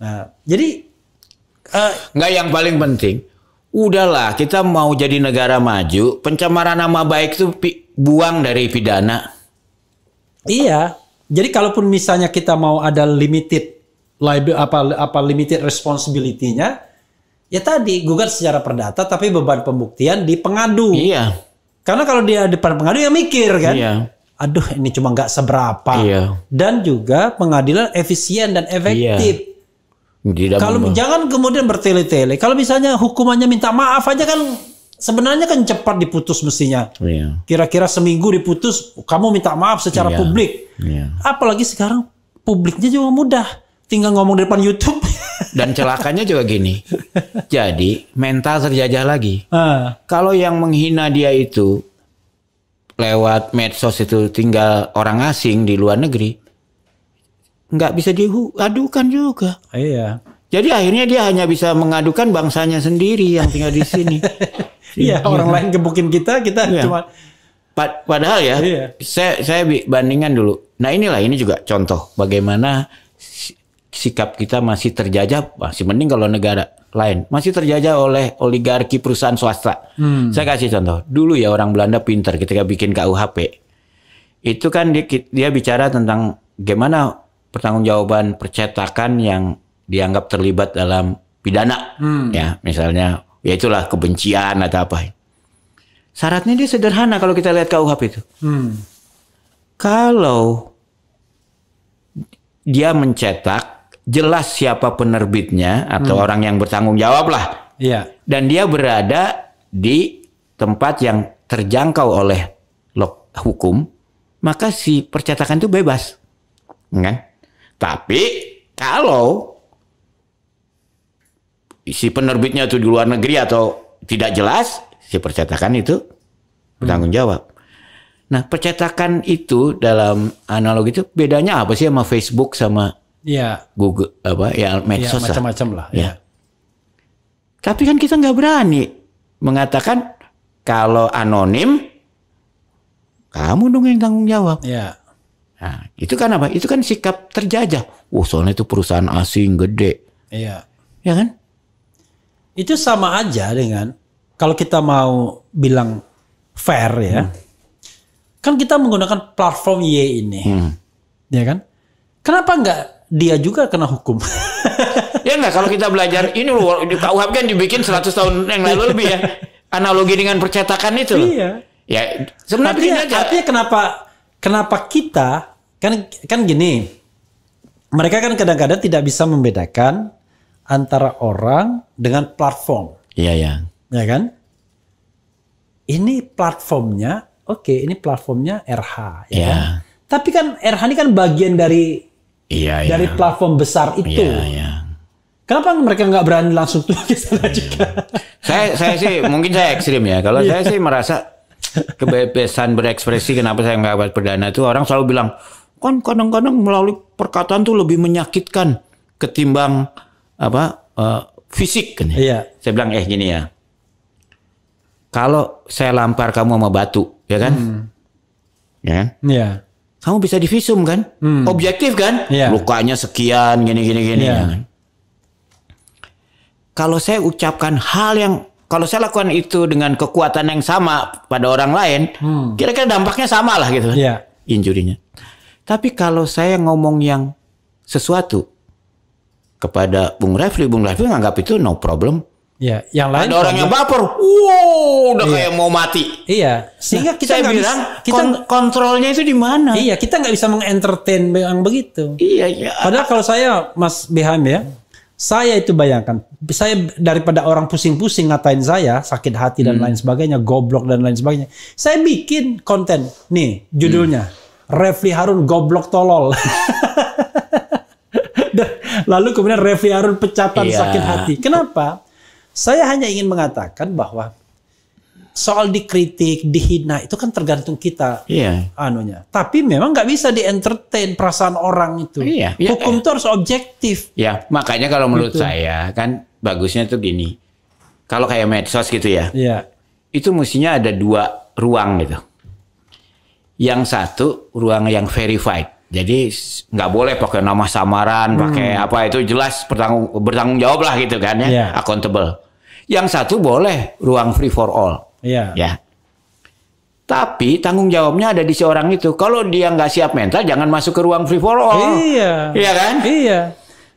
Speaker 1: Nah, jadi uh, nggak yang paling penting udahlah kita mau jadi negara maju, pencemaran nama baik itu buang dari pidana.
Speaker 2: Iya. Jadi kalaupun misalnya kita mau ada limited apa apa limited responsibility-nya, ya tadi gugat secara perdata tapi beban pembuktian di pengadu. Iya. Karena kalau dia depan pengadu ya mikir kan. Iya. Aduh, ini cuma nggak seberapa. Iya. Dan juga pengadilan efisien dan efektif.
Speaker 1: Iya tidak kalau membahas.
Speaker 2: jangan kemudian bertele-tele. Kalau misalnya hukumannya minta maaf aja kan sebenarnya kan cepat diputus mestinya. kira Kira-kira seminggu diputus, kamu minta maaf secara yeah. publik. Yeah. Apalagi sekarang publiknya juga mudah, tinggal ngomong di depan YouTube.
Speaker 1: Dan celakanya juga gini. Jadi mental terjajah lagi. Uh. Kalau yang menghina dia itu lewat medsos itu tinggal orang asing di luar negeri, nggak bisa diadukan juga. Iya. Jadi akhirnya dia hanya bisa mengadukan bangsanya sendiri yang tinggal di sini. Iya, iya, orang lain gebukin kita, kita iya. cuma padahal ya. Iya. Saya saya bandingan dulu. Nah, inilah ini juga contoh bagaimana sikap kita masih terjajah, masih mending kalau negara lain masih terjajah oleh oligarki perusahaan swasta. Hmm. Saya kasih contoh. Dulu ya orang Belanda pintar ketika bikin KUHP. Itu kan dia, dia bicara tentang gimana pertanggungjawaban percetakan yang dianggap terlibat dalam pidana hmm. ya misalnya ya itulah kebencian atau apa syaratnya dia sederhana kalau kita lihat KUHP itu hmm. kalau dia mencetak jelas siapa penerbitnya atau hmm. orang yang bertanggung jawab lah ya. dan dia berada di tempat yang terjangkau oleh hukum maka si percetakan itu bebas kan tapi kalau isi penerbitnya itu di luar negeri atau tidak jelas, si percetakan itu bertanggung jawab. Nah, percetakan itu dalam analog itu bedanya apa sih sama Facebook sama ya. Google apa ya medsos ya, macam-macam lah. Ya. ya. Tapi kan kita nggak berani mengatakan kalau anonim kamu dong yang tanggung jawab. Ya. Nah, itu kan apa? Itu kan sikap terjajah. Wah, oh, soalnya itu perusahaan asing gede. Iya. Ya kan?
Speaker 2: Itu sama aja dengan kalau kita mau bilang fair ya. Hmm. Kan kita menggunakan platform Y ini. Hmm. Ya kan? Kenapa enggak? dia juga kena hukum?
Speaker 1: ya enggak kalau kita belajar ini loh KUHP kan dibikin 100 tahun yang lalu lebih ya. Analogi dengan percetakan itu. Iya.
Speaker 2: Ya sebenarnya artinya, artinya kenapa kenapa kita kan kan gini mereka kan kadang-kadang tidak bisa membedakan antara orang dengan platform iya ya ya kan ini platformnya oke okay, ini platformnya RH ya iya. kan tapi kan RH ini kan bagian dari iya, iya dari platform besar itu iya iya. Kenapa mereka nggak berani langsung tuh ke sana iya.
Speaker 1: juga? Saya, saya sih mungkin saya ekstrim ya. Kalau yeah. saya sih merasa kebebasan berekspresi kenapa saya nggak buat perdana itu orang selalu bilang Kan kadang-kadang melalui perkataan tuh lebih menyakitkan ketimbang apa uh, fisik kan ya. Iya. Saya bilang eh gini ya. Kalau saya lampar kamu sama batu, ya kan? Hmm. Ya. Kan? Iya. Kamu bisa divisum kan? Hmm. Objektif kan? Iya. Lukanya sekian gini gini gini. Iya. Ya kan? Kalau saya ucapkan hal yang kalau saya lakukan itu dengan kekuatan yang sama pada orang lain, hmm. kira-kira hmm. dampaknya sama lah gitu. Kan? Iya. Injurinya. Tapi kalau saya ngomong yang sesuatu kepada Bung Refli, Bung Refli nganggap itu no problem. Ya, yang lain ada orang yang baper, wow, udah iya. kayak mau mati. Iya, nah,
Speaker 2: sehingga kita nggak bilang kita
Speaker 1: kontrolnya
Speaker 2: itu di mana. Iya, kita nggak bisa mengentertain yang begitu. Iya, iya. Padahal kalau saya Mas Beham ya, saya itu bayangkan, saya daripada orang pusing-pusing ngatain saya sakit hati dan hmm. lain sebagainya, goblok dan lain sebagainya, saya bikin konten nih judulnya. Hmm Refli Harun goblok tolol. Lalu kemudian Refli Harun pecatan iya. sakit hati. Kenapa? Saya hanya ingin mengatakan bahwa soal dikritik, dihina itu kan tergantung kita iya. anunya. Tapi memang nggak bisa di entertain perasaan orang itu. Iya. Ya, Hukum ya. itu iya. harus objektif.
Speaker 1: Ya, makanya kalau menurut gitu. saya kan bagusnya tuh gini. Kalau kayak medsos gitu ya. Iya. Itu mestinya ada dua ruang gitu yang satu ruang yang verified. Jadi nggak boleh pakai nama samaran, hmm. pakai apa itu jelas bertanggung, bertanggung jawab lah gitu kan ya, yeah. accountable. Yang satu boleh ruang free for all. Yeah. Ya. Tapi tanggung jawabnya ada di seorang itu. Kalau dia nggak siap mental, jangan masuk ke ruang free for all. Iya. Iya kan? Iya.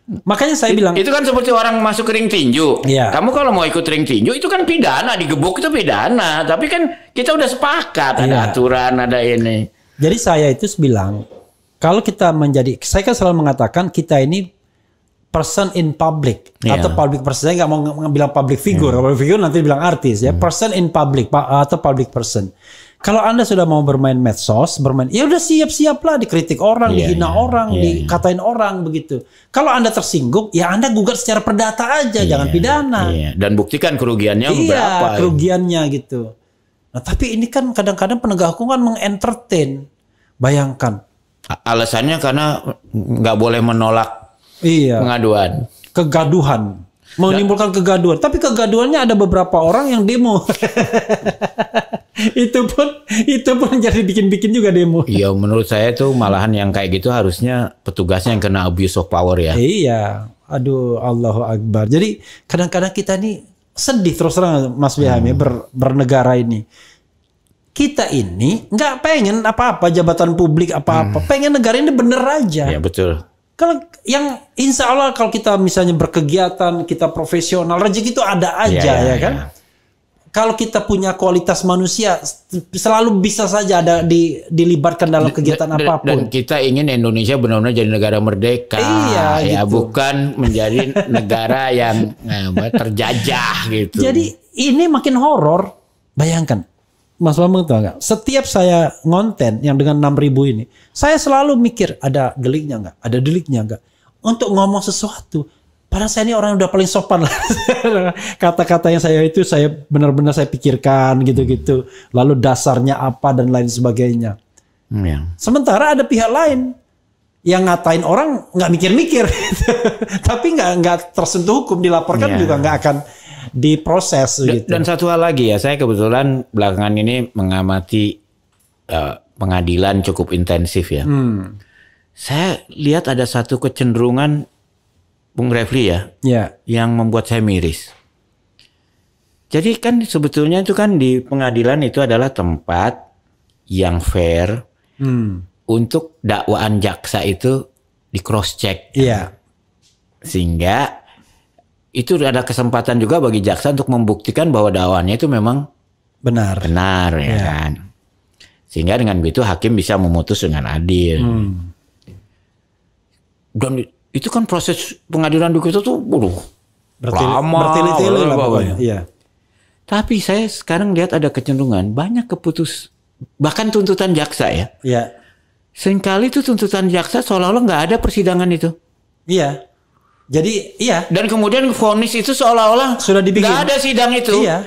Speaker 1: Makanya saya bilang itu kan seperti orang masuk ring tinju. Yeah. Kamu kalau mau ikut ring tinju itu kan pidana, digebuk itu pidana. Tapi kan kita udah sepakat yeah. ada iya. aturan, ada
Speaker 2: ini. Jadi saya itu bilang kalau kita menjadi saya kan selalu mengatakan kita ini person in public yeah. atau public person. Saya nggak mau bilang public figure, iya. public figure nanti bilang artis ya. Person in public atau public person. Kalau Anda sudah mau bermain medsos, bermain ya udah siap-siaplah dikritik orang, yeah, dihina yeah, orang, yeah, iya. dikatain yeah. orang begitu. Kalau Anda tersinggung, ya Anda gugat secara perdata aja, yeah, jangan pidana. Yeah.
Speaker 1: Dan buktikan kerugiannya yeah, berapa. Iya,
Speaker 2: kerugiannya gitu. Nah, tapi ini kan kadang-kadang penegak hukum kan mengentertain. Bayangkan.
Speaker 1: Alasannya karena nggak boleh menolak iya. pengaduan. Kegaduhan menimbulkan
Speaker 2: kegaduhan. Tapi kegaduhannya ada beberapa orang yang demo.
Speaker 1: itu pun itu pun jadi bikin-bikin juga demo. Iya, menurut saya tuh malahan yang kayak gitu harusnya petugasnya yang kena abuse of power ya.
Speaker 2: Iya. Aduh, Allahu Akbar. Jadi kadang-kadang kita nih sedih terus terang Mas Biham ya, hmm. ya ber, bernegara ini. Kita ini nggak pengen apa-apa jabatan publik apa-apa. Hmm. Pengen negara ini bener aja. Ya betul kalau yang insya Allah kalau kita misalnya berkegiatan, kita profesional, rezeki itu ada iya, aja iya, ya, ya, yeah, kan. yeah. Kalau kita punya kualitas manusia, selalu bisa saja ada di, dilibatkan dalam kegiatan dan, apapun. Dan
Speaker 1: kita ingin Indonesia benar-benar jadi negara merdeka, iya, ya gitu. bukan menjadi negara yang eh, terjajah gitu.
Speaker 2: Jadi ini makin horor. Bayangkan Mas Bambang tahu nggak? Setiap saya ngonten yang dengan 6000 ini, saya selalu mikir ada deliknya nggak? Ada deliknya nggak? Untuk ngomong sesuatu, Padahal saya ini orang yang udah paling sopan lah. Kata-kata yang saya itu saya benar-benar saya pikirkan gitu-gitu. Lalu dasarnya apa dan lain sebagainya. Hmm, ya. Sementara ada pihak lain yang ngatain orang nggak mikir-mikir, tapi nggak nggak tersentuh hukum dilaporkan ya. juga nggak akan diproses dan, gitu.
Speaker 1: Dan satu hal lagi ya, saya kebetulan belakangan ini mengamati uh, pengadilan cukup intensif ya. Hmm. Saya lihat ada satu kecenderungan Bung Refli ya, ya, yang membuat saya miris. Jadi kan sebetulnya itu kan di pengadilan itu adalah tempat yang fair hmm. untuk dakwaan jaksa itu di cross check. Kan. Iya. Sehingga itu ada kesempatan juga bagi jaksa untuk membuktikan bahwa dakwaannya itu memang benar. Benar ya, ya. kan. Sehingga dengan begitu hakim bisa memutus dengan adil. Hmm. Dan itu kan proses pengadilan di itu tuh buruh. Berarti lama bertele-tele Iya. Tapi saya sekarang lihat ada kecenderungan banyak keputus bahkan tuntutan jaksa ya. Iya. Seringkali itu tuntutan jaksa seolah-olah nggak ada persidangan itu. Iya. Jadi iya. Dan kemudian vonis itu seolah-olah sudah dibikin. Gak ada sidang itu. Iya.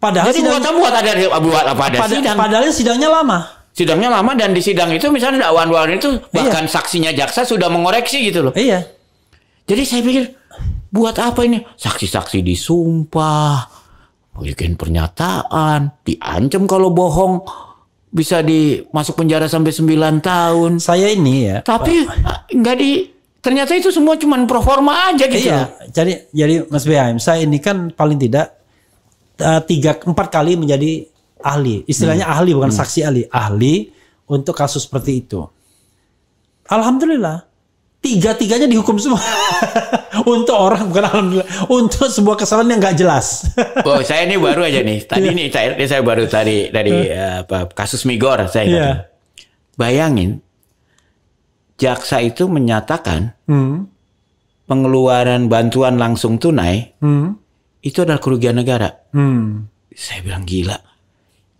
Speaker 1: Padahal Jadi sidang, buat buat ada buat apa ada pada, sidang. Padahal sidangnya lama. Sidangnya lama dan di sidang itu misalnya dakwaan-dakwaan itu iya. bahkan iya. saksinya jaksa sudah mengoreksi gitu loh. Iya. Jadi saya pikir buat apa ini? Saksi-saksi disumpah, bikin pernyataan, diancam kalau bohong bisa dimasuk penjara sampai 9 tahun. Saya ini ya. Tapi nggak di Ternyata itu semua cuman performa aja gitu. Iya.
Speaker 2: Jadi jadi Mas BHM saya ini kan paling tidak uh, tiga empat kali menjadi ahli. Istilahnya hmm. ahli bukan hmm. saksi ahli, ahli untuk kasus seperti itu. Alhamdulillah tiga-tiganya dihukum semua untuk orang bukan alhamdulillah untuk sebuah kesalahan yang nggak jelas.
Speaker 1: oh, saya ini baru aja nih. Tadi yeah. nih saya, saya baru tadi dari eh, apa, kasus Migor saya. Yeah. Bayangin jaksa itu menyatakan hmm. pengeluaran bantuan langsung tunai hmm. itu adalah kerugian negara. Hmm. Saya bilang gila.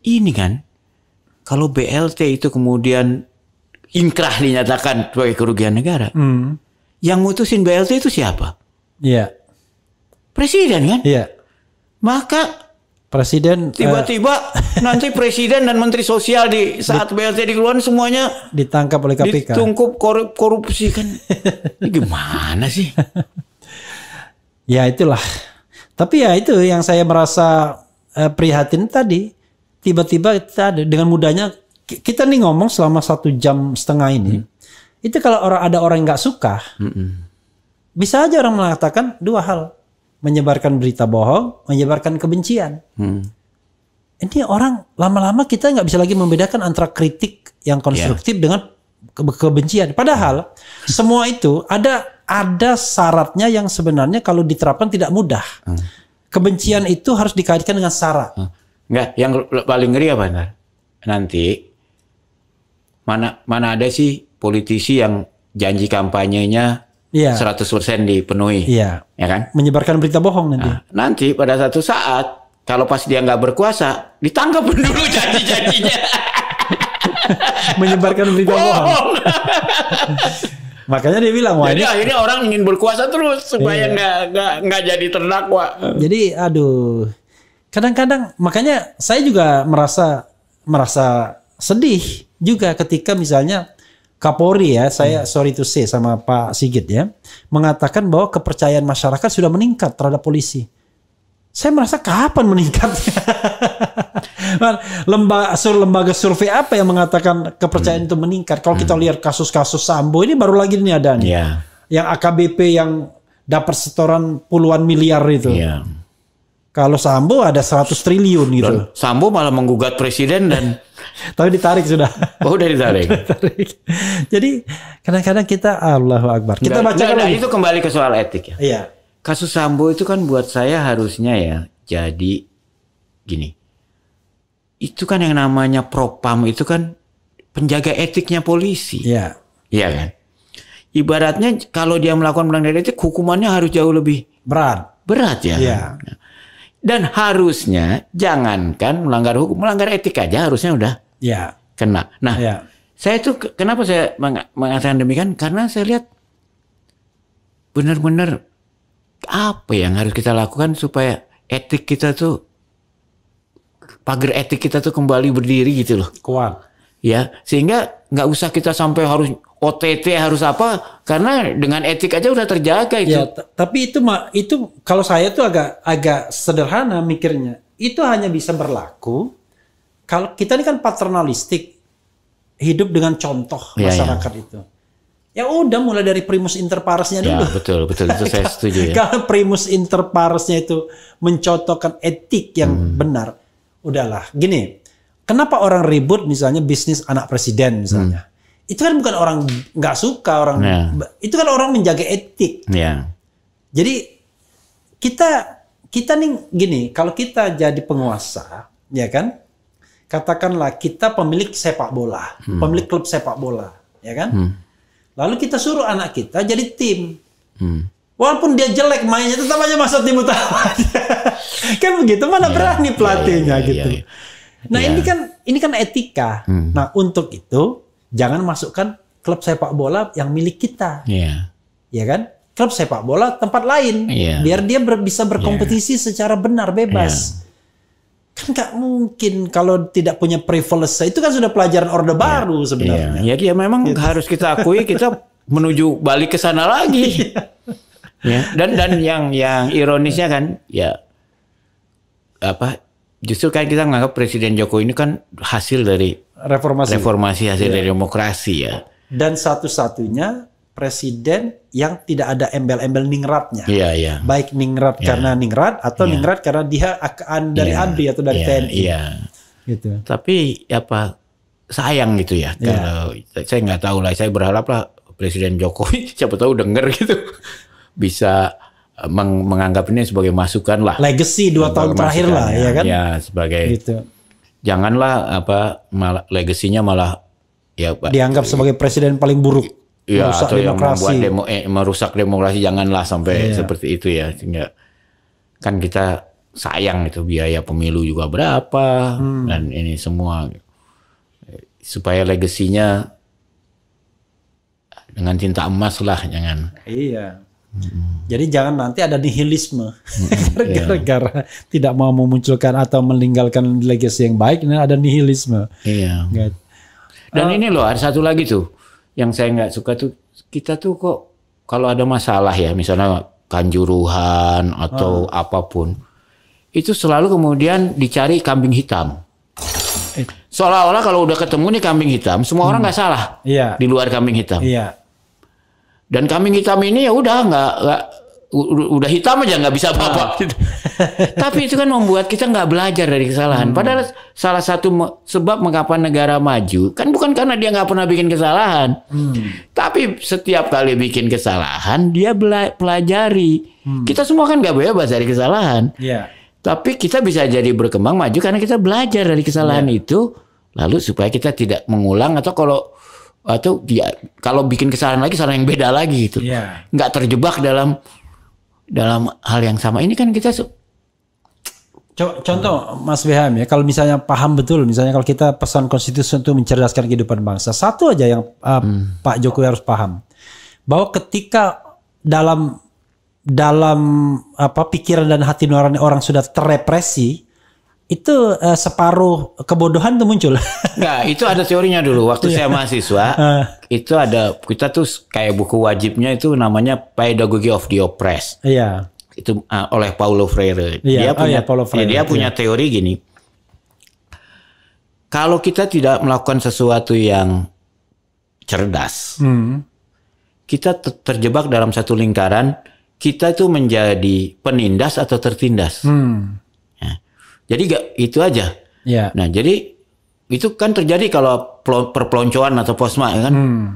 Speaker 1: Ini kan kalau BLT itu kemudian inkrah dinyatakan sebagai kerugian negara, hmm. yang mutusin BLT itu siapa? Iya. Presiden kan? Iya. Maka
Speaker 2: Presiden tiba-tiba
Speaker 1: uh, nanti presiden dan menteri sosial di saat di, BLT dikeluarkan semuanya
Speaker 2: ditangkap oleh KPK. Ditungkup
Speaker 1: korup, korupsi kan.
Speaker 2: gimana sih? ya itulah. Tapi ya itu yang saya merasa uh, prihatin tadi. Tiba-tiba kita dengan mudahnya kita nih ngomong selama satu jam setengah ini. Hmm. Itu kalau orang ada orang yang nggak suka, hmm bisa aja orang mengatakan dua hal menyebarkan berita bohong, menyebarkan kebencian. Hmm. Ini orang lama-lama kita nggak bisa lagi membedakan antara kritik yang konstruktif yeah. dengan ke kebencian. Padahal semua itu ada ada syaratnya yang sebenarnya kalau diterapkan tidak mudah. Hmm. Kebencian hmm. itu harus dikaitkan dengan syarat.
Speaker 1: Hmm. Enggak, yang paling ngeri apa ntar? Nanti mana mana ada sih politisi yang janji kampanyenya Iya. persen dipenuhi. Iya. Ya kan?
Speaker 2: Menyebarkan berita bohong nanti. Nah,
Speaker 1: nanti pada satu saat kalau pas dia nggak berkuasa, ditangkap dulu janji-janjinya.
Speaker 2: Menyebarkan berita bohong. Makanya dia bilang, wah jadi ini... akhirnya orang
Speaker 1: ingin berkuasa terus supaya iya. nggak iya. nggak nggak jadi terdakwa.
Speaker 2: Jadi aduh, kadang-kadang makanya saya juga merasa merasa sedih juga ketika misalnya Kapolri ya, saya hmm. sorry to say sama Pak Sigit ya, mengatakan bahwa kepercayaan masyarakat sudah meningkat terhadap polisi. Saya merasa kapan meningkat? lembaga, lembaga survei apa yang mengatakan kepercayaan hmm. itu meningkat? Kalau hmm. kita lihat kasus-kasus Sambo ini baru lagi ini ada nih. Iya. Yeah. Yang AKBP yang dapat setoran puluhan miliar itu. Yeah. Kalau Sambo ada 100 triliun gitu.
Speaker 1: Sambo malah menggugat presiden dan tapi ditarik sudah. Oh, udah ditarik. Jadi
Speaker 2: kadang-kadang kita
Speaker 1: Allah Akbar. Kita baca Nah itu kembali ke soal etik ya. Iya. Kasus Sambo itu kan buat saya harusnya ya jadi gini. Itu kan yang namanya propam itu kan penjaga etiknya polisi. Iya. Iya kan? Ibaratnya kalau dia melakukan pelanggaran etik hukumannya harus jauh lebih berat. Berat ya. Iya. Nah, dan harusnya jangankan melanggar hukum, melanggar etik aja harusnya udah ya. kena. Nah, ya. saya itu kenapa saya meng mengatakan demikian? Karena saya lihat benar-benar apa yang harus kita lakukan supaya etik kita tuh pagar etik kita tuh kembali berdiri gitu loh. Kuat. Ya, sehingga nggak usah kita sampai harus OTT harus apa? Karena dengan etik aja udah terjaga itu. Ya, tapi itu mah itu kalau saya tuh agak
Speaker 2: agak sederhana mikirnya. Itu hanya bisa berlaku kalau kita ini kan paternalistik hidup dengan contoh ya, ya. masyarakat ya. itu. Ya udah mulai dari primus inter paresnya ya, dulu. Ya, betul,
Speaker 1: betul itu saya setuju ya.
Speaker 2: kalau primus inter paresnya itu mencontohkan etik yang hmm. benar, udahlah. Gini, kenapa orang ribut misalnya bisnis anak presiden misalnya? Hmm itu kan bukan orang nggak suka orang yeah. itu kan orang menjaga etik. Yeah. Jadi kita kita nih gini kalau kita jadi penguasa ya kan katakanlah kita pemilik sepak bola hmm. pemilik klub sepak bola ya kan hmm. lalu kita suruh anak kita jadi tim hmm. walaupun dia jelek mainnya tetap aja masuk tim utama kan begitu mana yeah. berani ya, pelatihnya yeah, yeah, gitu ya,
Speaker 1: ya.
Speaker 2: nah ini kan ini kan etika hmm. nah untuk itu jangan masukkan klub sepak bola yang milik kita. Yeah. Ya kan? Klub sepak bola tempat lain yeah. biar dia ber, bisa berkompetisi yeah. secara benar bebas. Yeah. Kan nggak mungkin kalau tidak punya privilege.
Speaker 1: Itu kan sudah pelajaran orde yeah. baru sebenarnya. Iya, ya, ya, memang gitu. harus kita akui kita menuju balik ke sana lagi. Iya. ya. Dan dan yang yang ironisnya kan ya apa justru kan kita menganggap Presiden Jokowi ini kan hasil dari
Speaker 2: reformasi. Reformasi hasil ya. dari
Speaker 1: demokrasi ya.
Speaker 2: Dan satu-satunya presiden yang tidak ada embel-embel ningratnya. Iya, iya. Baik ningrat ya. karena ningrat atau ya. ningrat karena dia akan dari ya. ABRI atau dari ya, TNI. Iya.
Speaker 1: Gitu. Tapi apa sayang gitu ya, ya. kalau saya nggak tahu lah, saya berharaplah Presiden Jokowi siapa tahu denger gitu bisa eh, meng menganggap ini sebagai masukan lah. Legacy dua tahun terakhir lah ya, ya kan. Ya sebagai gitu janganlah apa malah, legasinya malah ya dianggap
Speaker 2: sebagai presiden
Speaker 1: paling buruk ya, merusak atau demokrasi. demo, eh, merusak demokrasi janganlah sampai yeah. seperti itu ya sehingga kan kita sayang itu biaya pemilu juga berapa hmm. dan ini semua supaya legasinya dengan cinta emas lah
Speaker 2: jangan iya hmm Jadi jangan nanti ada nihilisme mm-hmm. yeah. tidak mau memunculkan atau meninggalkan legacy yang baik, ini ada nihilisme.
Speaker 1: Iya. Yeah. Dan uh, ini loh ada satu lagi tuh yang saya nggak suka tuh kita tuh kok kalau ada masalah ya misalnya kanjuruhan atau uh, apapun itu selalu kemudian dicari kambing hitam. Eh. Seolah-olah kalau udah ketemu nih kambing hitam, semua hmm. orang nggak salah yeah. di luar kambing hitam. Iya. Dan kami hitam ini ya udah nggak nggak udah hitam aja nggak bisa apa-apa. Ah, gitu. Tapi itu kan membuat kita nggak belajar dari kesalahan. Hmm. Padahal salah satu sebab mengapa negara maju kan bukan karena dia nggak pernah bikin kesalahan. Hmm. Tapi setiap kali bikin kesalahan dia pelajari. Hmm. Kita semua kan nggak bebas dari kesalahan. Yeah. Tapi kita bisa jadi berkembang maju karena kita belajar dari kesalahan yeah. itu. Lalu supaya kita tidak mengulang atau kalau atau ya, kalau bikin kesalahan lagi kesalahan yang beda lagi gitu yeah. terjebak dalam dalam hal yang sama ini kan kita
Speaker 2: Contoh Mas Beham ya, kalau misalnya paham betul, misalnya kalau kita pesan konstitusi itu mencerdaskan kehidupan bangsa, satu aja yang uh, hmm. Pak Jokowi harus paham bahwa ketika dalam dalam apa pikiran dan hati nurani orang sudah terrepresi, itu uh, separuh kebodohan tuh muncul.
Speaker 1: Nah itu ada teorinya dulu. Waktu iya. saya mahasiswa, uh. itu ada kita tuh kayak buku wajibnya itu namanya Pedagogy of the Oppressed. Iya. Yeah. Itu uh, oleh Paulo Freire. Yeah. Dia oh, iya, punya yeah, Paulo Freire. Ya, dia punya iya. teori gini. Kalau kita tidak melakukan sesuatu yang cerdas, hmm. kita terjebak dalam satu lingkaran. Kita itu menjadi penindas atau tertindas. Hmm jadi gak itu aja. Ya. Nah, jadi itu kan terjadi kalau perpeloncoan atau posma ya kan. Hmm.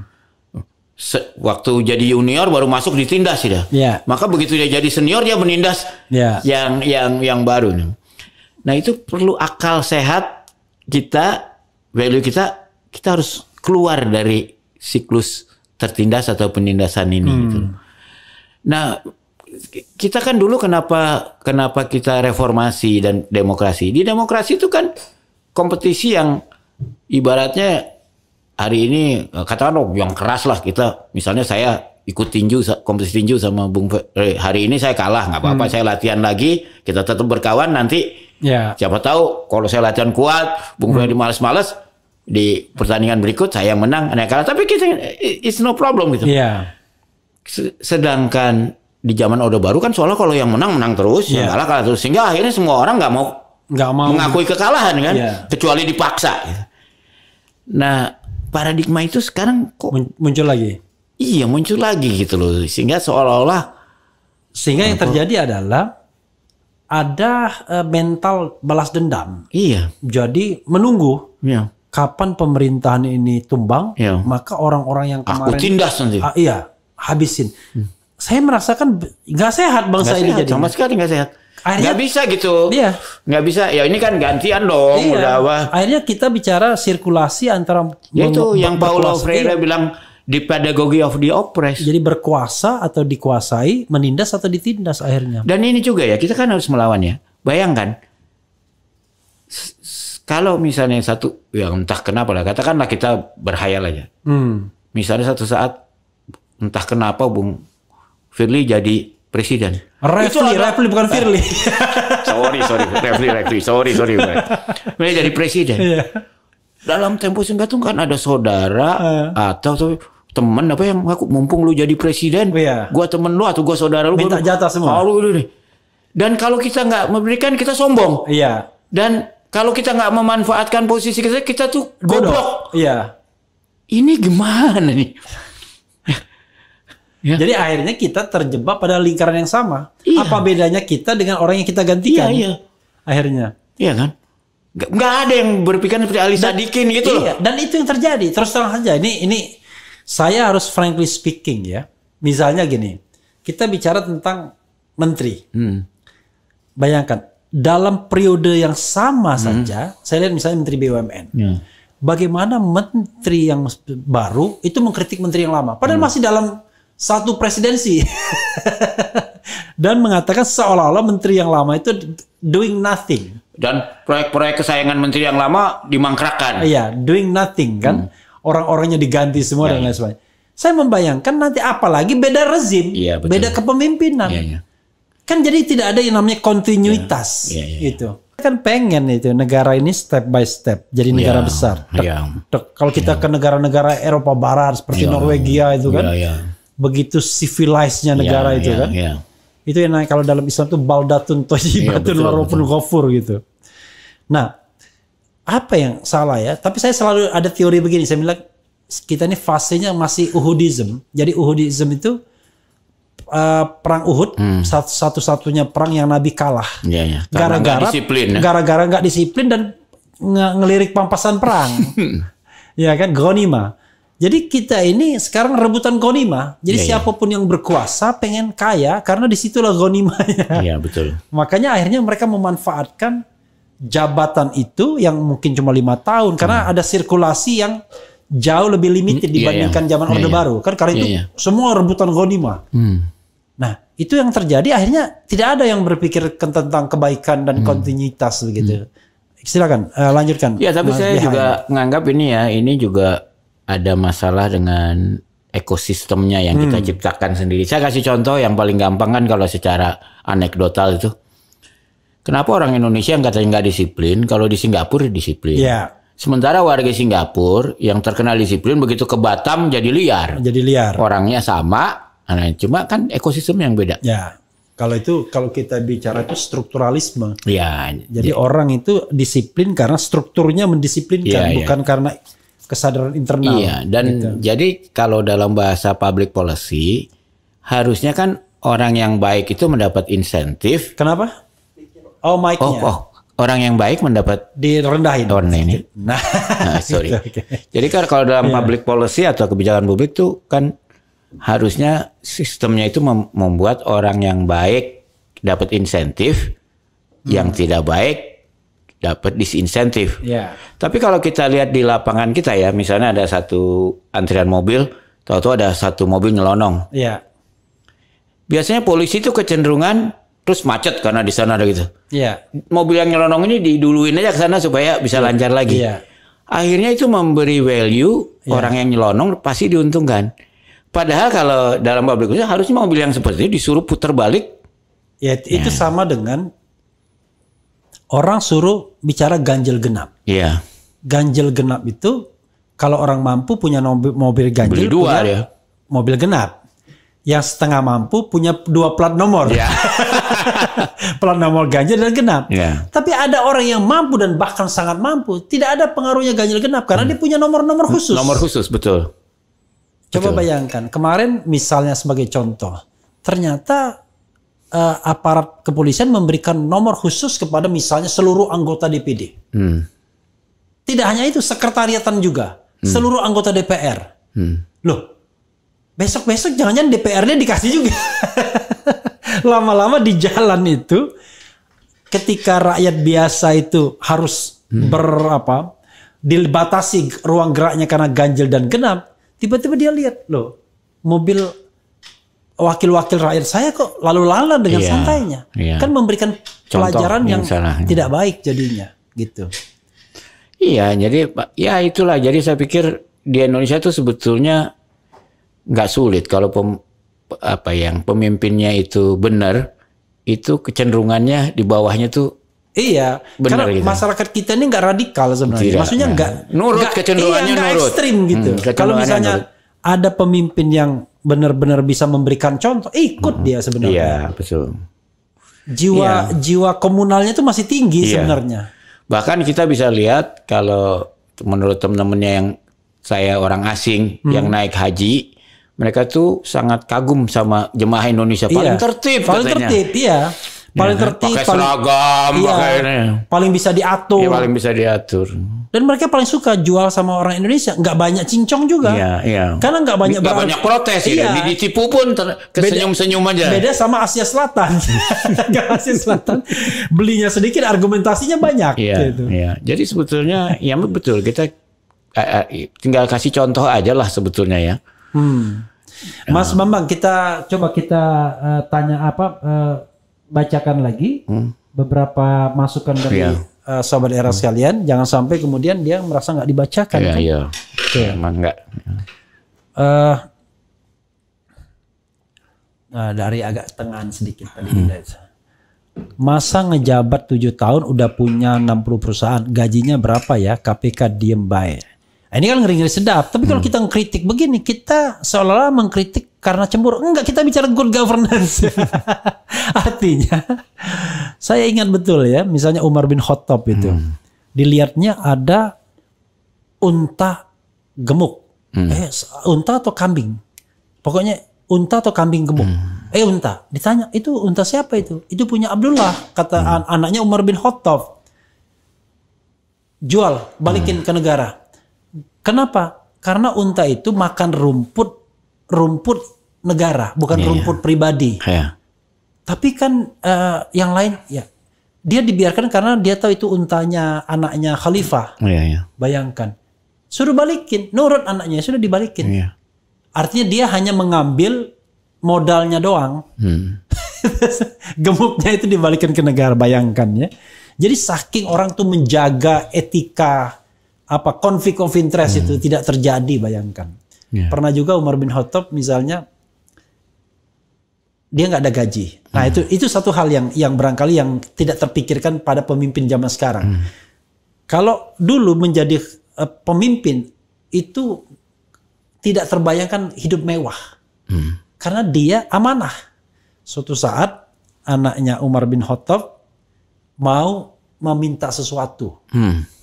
Speaker 1: Se waktu jadi junior baru masuk ditindas tidak. Ya. ya. Maka begitu dia jadi senior dia menindas ya. yang yang yang baru. Nah, itu perlu akal sehat kita value kita kita harus keluar dari siklus tertindas atau penindasan ini hmm. gitu. Nah, kita kan dulu kenapa kenapa kita reformasi dan demokrasi? Di demokrasi itu kan kompetisi yang ibaratnya hari ini eh, katakan oh, yang keras lah kita misalnya saya ikut tinju kompetisi tinju sama Bung Fe, eh, hari ini saya kalah nggak apa-apa hmm. saya latihan lagi kita tetap berkawan nanti yeah. siapa tahu kalau saya latihan kuat Bung hmm. Ferry malas-malas di pertandingan berikut saya yang menang aneh kalah tapi kita eh, it's no problem gitu yeah. Ya. sedangkan di zaman Orde Baru kan soalnya kalau yang menang menang terus, yeah. yang kalah kalah terus sehingga akhirnya semua orang nggak mau nggak mau mengakui kekalahan kan, yeah. kecuali dipaksa. Ya. Nah paradigma itu sekarang kok muncul lagi. Iya muncul lagi gitu loh sehingga seolah-olah sehingga yang terjadi adalah
Speaker 2: ada e, mental balas dendam. Iya. Jadi menunggu. Iya. Kapan pemerintahan ini tumbang, iya. maka orang-orang yang kemarin aku tindas nanti. Ah, iya,
Speaker 1: habisin. Hmm
Speaker 2: saya merasakan nggak sehat bangsa gak ini sehat, jadi sama sekali nggak sehat akhirnya nggak
Speaker 1: bisa gitu iya nggak bisa ya ini kan gantian dong iya. udah apa akhirnya kita bicara
Speaker 2: sirkulasi antara ya itu yang Paulo Freire iya.
Speaker 1: bilang di pedagogi of the oppressed jadi
Speaker 2: berkuasa atau dikuasai menindas atau ditindas akhirnya
Speaker 1: dan ini juga ya kita kan harus melawan ya bayangkan kalau misalnya satu yang entah kenapa lah katakanlah kita berhayal aja hmm. misalnya satu saat entah kenapa bung Firly jadi presiden. Refli, Refli bukan Firly. sorry, sorry, Refli, Refli, sorry, sorry. Mereka jadi presiden. Iya. Dalam tempo singkat tuh kan ada saudara uh. atau teman apa yang aku mumpung lu jadi presiden, iya. gua temen lu atau gua saudara lu minta gua, jatah semua. Lalu, lu, ini. Dan kalau kita nggak memberikan kita sombong. Iya. Dan kalau kita nggak memanfaatkan posisi kita, kita tuh Bodoh. goblok.
Speaker 2: Iya. Ini gimana nih? Ya. Jadi akhirnya kita terjebak pada lingkaran yang sama. Iya. Apa bedanya kita dengan orang yang kita gantikan? Iya, iya. Akhirnya. Iya kan? Gak, gak ada yang berpikiran seperti Ali Sadikin gitu iya, loh. Dan itu yang terjadi. Terus terang saja ini ini saya harus frankly speaking ya. Misalnya gini, kita bicara tentang menteri. Hmm. Bayangkan dalam periode yang sama hmm. saja, saya lihat misalnya menteri BUMN. Ya. Bagaimana menteri yang baru itu mengkritik menteri yang lama, padahal hmm. masih dalam satu presidensi dan mengatakan seolah-olah menteri yang lama itu
Speaker 1: doing nothing dan proyek-proyek kesayangan menteri yang lama dimangkrakkan. Ah, iya,
Speaker 2: doing nothing kan. Hmm. Orang-orangnya diganti semua ya, dan iya, lain iya. sebagainya. Saya membayangkan nanti apalagi beda rezim, ya, beda kepemimpinan. Ya, ya. Kan jadi tidak ada yang namanya kontinuitas ya. Ya, ya, itu. Iya, gitu. Kan pengen itu negara ini step by step jadi negara ya, besar. kalau kita ya. ke negara-negara Eropa Barat seperti ya. Norwegia itu kan. Ya, ya begitu civilized-nya iya, negara yeah, itu yeah, kan. Yeah. Itu yang kalau dalam Islam itu baldatun thayyibatun yeah, warofun ghafur gitu. Nah, apa yang salah ya? Tapi saya selalu ada teori begini, saya bilang kita ini fasenya masih Uhudism. Jadi Uhudism itu uh, perang Uhud hmm. satu-satunya perang yang Nabi kalah.
Speaker 4: Yeah,
Speaker 1: iya, iya. yeah. Gara-gara disiplin. Ya.
Speaker 2: Gara-gara nggak disiplin dan ngelirik pampasan perang. ya kan, Ghanima. Jadi kita ini sekarang rebutan gonima. Jadi yeah, iya. siapapun yeah. yang berkuasa pengen kaya karena disitulah gonimanya. Iya betul. Makanya akhirnya mereka memanfaatkan jabatan itu yang mungkin cuma lima tahun hmm. karena ada sirkulasi yang jauh lebih limited hmm, iya, dibandingkan yeah, zaman iya, Orde yeah. Baru. Kan karena yeah, itu yeah. semua rebutan gonima. Hmm. Nah itu yang terjadi akhirnya tidak ada yang berpikir tentang kebaikan dan hmm. kontinuitas begitu. Hmm. Silakan uh, lanjutkan. Ya tapi saya juga
Speaker 1: menganggap ini ya ini juga ada masalah dengan ekosistemnya yang hmm. kita ciptakan sendiri. Saya kasih contoh yang paling gampang kan kalau secara anekdotal itu. Kenapa orang Indonesia yang katanya nggak disiplin, kalau di Singapura disiplin. Yeah. Sementara warga Singapura yang terkenal disiplin begitu ke Batam jadi liar. Jadi liar. Orangnya sama, nah, cuma kan ekosistem yang beda. Ya,
Speaker 2: Kalau itu kalau kita bicara itu strukturalisme.
Speaker 1: Ya. Jadi ya. orang
Speaker 2: itu disiplin karena strukturnya mendisiplinkan, ya, ya. bukan ya. karena kesadaran internal. Iya, dan gitu.
Speaker 1: jadi kalau dalam bahasa public policy harusnya kan orang yang baik itu mendapat insentif. Kenapa? Oh, mic Oh, oh, orang yang baik mendapat direndahin. Nah, nah sorry. Gitu, okay. Jadi kan kalau dalam yeah. public policy atau kebijakan publik tuh kan harusnya sistemnya itu mem membuat orang yang baik dapat insentif, hmm. yang tidak baik dapat disinsentif. Yeah. Tapi kalau kita lihat di lapangan kita ya, misalnya ada satu antrian mobil, tahu-tahu ada satu mobil nyelonong. Yeah. Biasanya polisi itu kecenderungan terus macet karena di sana ada gitu. Yeah. Mobil yang nyelonong ini diduluin aja ke sana supaya bisa yeah. lancar lagi. Yeah. Akhirnya itu memberi value yeah. orang yang nyelonong pasti diuntungkan. Padahal kalau dalam pabrik harusnya mobil yang seperti itu disuruh putar balik. Ya, ya. itu sama dengan
Speaker 2: orang suruh bicara ganjil genap. Iya. Yeah. Ganjil genap itu kalau orang mampu punya mobil, mobil ganjil, Beli dua punya ya. mobil genap. Yang setengah mampu punya dua plat nomor. Yeah. plat nomor ganjil dan genap. Yeah. Tapi ada orang yang mampu dan bahkan sangat mampu, tidak ada pengaruhnya ganjil genap karena hmm. dia punya nomor-nomor hmm. khusus. Nomor khusus, betul. Coba betul. bayangkan, kemarin misalnya sebagai contoh, ternyata uh, aparat kepolisian memberikan nomor khusus kepada misalnya seluruh anggota DPD. Hmm. Tidak hanya itu, sekretariatan juga. Hmm. Seluruh anggota DPR. Hmm. Loh, besok-besok jangan-jangan DPR-nya dikasih juga. Lama-lama di jalan itu, ketika rakyat biasa itu harus hmm. berapa dibatasi ruang geraknya karena ganjil dan genap, tiba-tiba dia lihat loh mobil wakil-wakil rakyat saya kok lalu lalang dengan yeah, santainya. Yeah. Kan memberikan pelajaran yang, yang tidak baik jadinya gitu.
Speaker 1: Iya, jadi ya itulah. Jadi saya pikir di Indonesia itu sebetulnya nggak sulit kalau pem, apa yang pemimpinnya itu benar, itu kecenderungannya di bawahnya tuh Iya, Bener karena gitu.
Speaker 2: masyarakat kita ini nggak radikal sebenarnya. Tidak, Maksudnya nah. nggak nurut kecenderungannya iya, nurut. ekstrim gitu. Hmm, Kalau misalnya ada pemimpin yang benar-benar bisa
Speaker 1: memberikan contoh, eh, ikut hmm. dia sebenarnya. Iya, betul.
Speaker 2: Jiwa iya. jiwa komunalnya itu masih tinggi iya. sebenarnya.
Speaker 1: Bahkan kita bisa lihat kalau menurut teman-temannya yang saya orang asing hmm. yang naik haji, mereka tuh sangat kagum sama jemaah Indonesia paling iya. tertib paling tertib iya paling ya kan? tertib, pakai seragam, paling, iya, pakai ini. paling bisa diatur. Iya, paling bisa diatur.
Speaker 2: Dan mereka paling suka jual sama orang Indonesia, nggak banyak cincong juga. Iya, iya. Karena nggak banyak nggak banyak protes iya. ya. Ditipu pun senyum-senyum aja. Beda sama Asia Selatan. Asia Selatan
Speaker 1: belinya sedikit, argumentasinya banyak. Iya, gitu. iya. Jadi sebetulnya ya betul kita eh, eh, tinggal kasih contoh aja lah sebetulnya ya. Hmm. Mas nah. Bambang
Speaker 2: kita coba kita uh, tanya apa uh, bacakan lagi hmm. beberapa masukan dari yeah. Iya. uh, sahabat era hmm. sekalian. Jangan sampai kemudian dia merasa nggak dibacakan. Iya, kan? iya. Emang nggak. Uh, nah dari agak tengahan sedikit tadi. Hmm. Masa ngejabat 7 tahun udah punya 60 perusahaan, gajinya berapa ya? KPK diem baik Nah, ini kan ngeri-ngeri sedap. Tapi kalau hmm. kita ngkritik begini, kita seolah-olah mengkritik karena cemburu. Enggak, kita bicara good governance. Artinya, saya ingat betul ya, misalnya Umar bin Khattab itu. Hmm. Dilihatnya ada unta gemuk. Hmm. Eh, unta atau kambing? Pokoknya unta atau kambing gemuk. Hmm. Eh, unta. Ditanya, itu unta siapa itu? Itu punya Abdullah, kata hmm. an anaknya Umar bin Khattab. Jual, balikin hmm. ke negara Kenapa? Karena unta itu makan rumput rumput negara, bukan yeah, iya. rumput pribadi. Yeah. Tapi kan uh, yang lain ya dia dibiarkan karena dia tahu itu untanya anaknya khalifah. Yeah, yeah. Bayangkan. Suruh balikin, nurut anaknya sudah dibalikin. Yeah. Artinya dia hanya mengambil modalnya doang. Hmm. Gemuknya itu dibalikin ke negara, bayangkan ya. Jadi saking orang tuh menjaga etika apa konflik of interest hmm. itu tidak terjadi bayangkan. Yeah. Pernah juga Umar bin Khattab misalnya dia nggak ada gaji. Nah hmm. itu itu satu hal yang yang barangkali yang tidak terpikirkan pada pemimpin zaman sekarang. Hmm. Kalau dulu menjadi uh, pemimpin itu tidak terbayangkan hidup mewah hmm. karena dia amanah. Suatu saat anaknya Umar bin Khattab mau meminta sesuatu. Hmm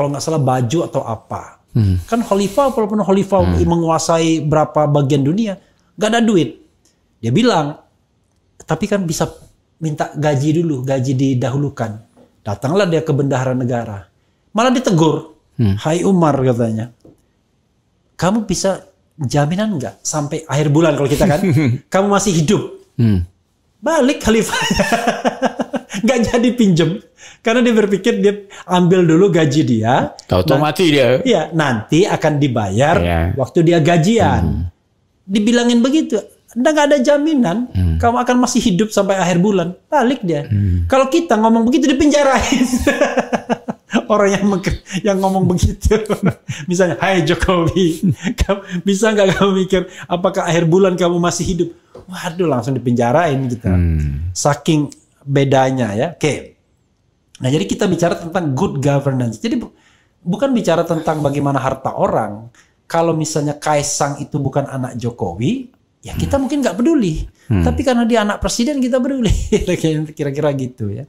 Speaker 2: kalau nggak salah baju atau apa. Hmm. Kan khalifah walaupun khalifah hmm. menguasai berapa bagian dunia, nggak ada duit. Dia bilang, tapi kan bisa minta gaji dulu, gaji didahulukan. Datanglah dia ke bendahara negara. Malah ditegur. Hmm. Hai Umar katanya. Kamu bisa jaminan nggak sampai akhir bulan kalau kita kan? kamu masih hidup. Hmm. Balik khalifah. nggak jadi pinjem karena dia berpikir dia ambil dulu gaji dia. otomatis nah, dia. ya nanti akan dibayar yeah. waktu dia gajian. Hmm. Dibilangin begitu, anda nggak ada jaminan hmm. kamu akan masih hidup sampai akhir bulan. Balik dia. Hmm. Kalau kita ngomong begitu dipenjarain. Orang yang yang ngomong begitu, misalnya, Hai Jokowi, kamu, bisa nggak kamu mikir apakah akhir bulan kamu masih hidup? Waduh, langsung dipenjarain kita. Hmm. Saking bedanya ya. Oke. Okay. Nah, jadi kita bicara tentang good governance. Jadi bu bukan bicara tentang bagaimana harta orang. Kalau misalnya Kaisang itu bukan anak Jokowi, ya kita hmm. mungkin nggak peduli. Hmm. Tapi karena dia anak presiden kita peduli. Kira-kira gitu ya.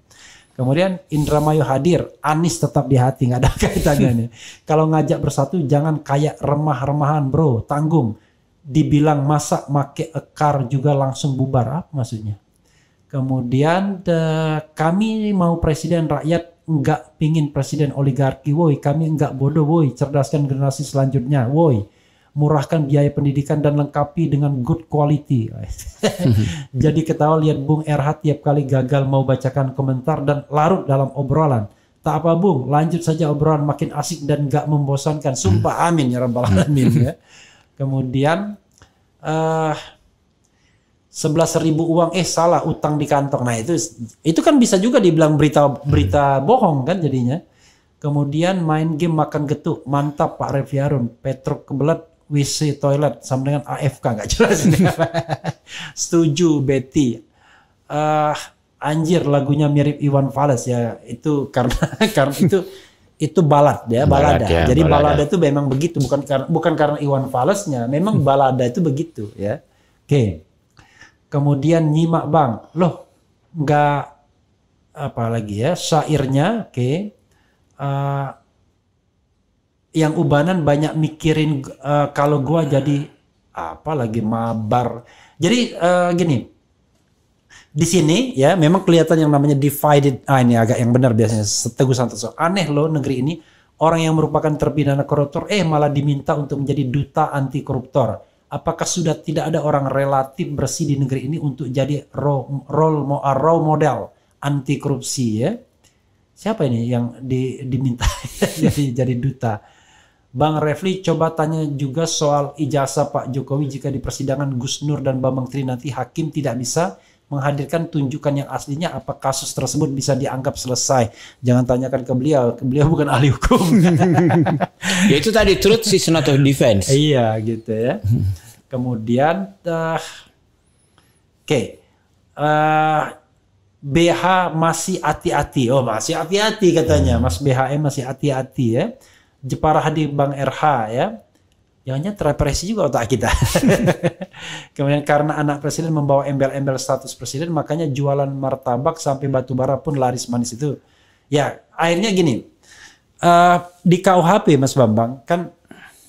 Speaker 2: Kemudian Indramayu hadir, Anis tetap di hati, nggak ada kaitannya Kalau ngajak bersatu jangan kayak remah-remahan bro, tanggung. Dibilang masak make ekar juga langsung bubar, apa maksudnya? Kemudian de, kami mau presiden rakyat enggak pingin presiden oligarki, woi. Kami enggak bodoh, woi. Cerdaskan generasi selanjutnya, woi. Murahkan biaya pendidikan dan lengkapi dengan good quality. Jadi ketawa lihat Bung RH tiap kali gagal mau bacakan komentar dan larut dalam obrolan. Tak apa Bung, lanjut saja obrolan makin asik dan enggak membosankan. Sumpah amin ya rabbal alamin ya. Kemudian uh, Sebelas ribu uang eh salah utang di kantong. Nah, itu itu kan bisa juga dibilang berita berita hmm. bohong kan jadinya. Kemudian main game makan getuk, mantap Pak Reviarun, Petruk kebelet, WC toilet sama dengan AFK nggak jelas ini. Setuju Betty. Uh, anjir lagunya mirip Iwan Fales ya. Itu karena karena itu itu balad ya, balada. balada. ya, Jadi balada. balada itu memang begitu bukan karena bukan karena Iwan Falesnya, memang balada itu begitu ya. Oke. Okay kemudian nyimak bang loh nggak apa lagi ya syairnya oke okay. uh, eh, yang ubanan banyak mikirin uh, kalau gua jadi apa lagi mabar jadi uh, gini di sini ya memang kelihatan yang namanya divided ah ini agak yang benar biasanya seteguh santoso aneh loh negeri ini orang yang merupakan terpidana koruptor eh malah diminta untuk menjadi duta anti koruptor apakah sudah tidak ada orang relatif bersih di negeri ini untuk jadi role, role, model anti korupsi ya? Siapa ini yang di, diminta jadi jadi duta? Bang Refli coba tanya juga soal ijazah Pak Jokowi jika di persidangan Gus Nur dan Bambang Tri nanti hakim tidak bisa menghadirkan tunjukkan yang aslinya apa kasus tersebut bisa dianggap selesai. Jangan tanyakan ke beliau, beliau bukan ahli hukum. ya itu tadi truth is not a defense. iya gitu ya. Kemudian, uh, oke, okay. uh, BH masih hati-hati. Oh masih hati-hati katanya, Mas BHM masih hati-hati ya. Jepara Hadi Bang RH ya jangannya terrepresi juga otak kita. Kemudian karena anak presiden membawa embel-embel status presiden, makanya jualan martabak sampai batu bara pun laris manis itu. Ya, akhirnya gini, uh, di KUHP Mas Bambang kan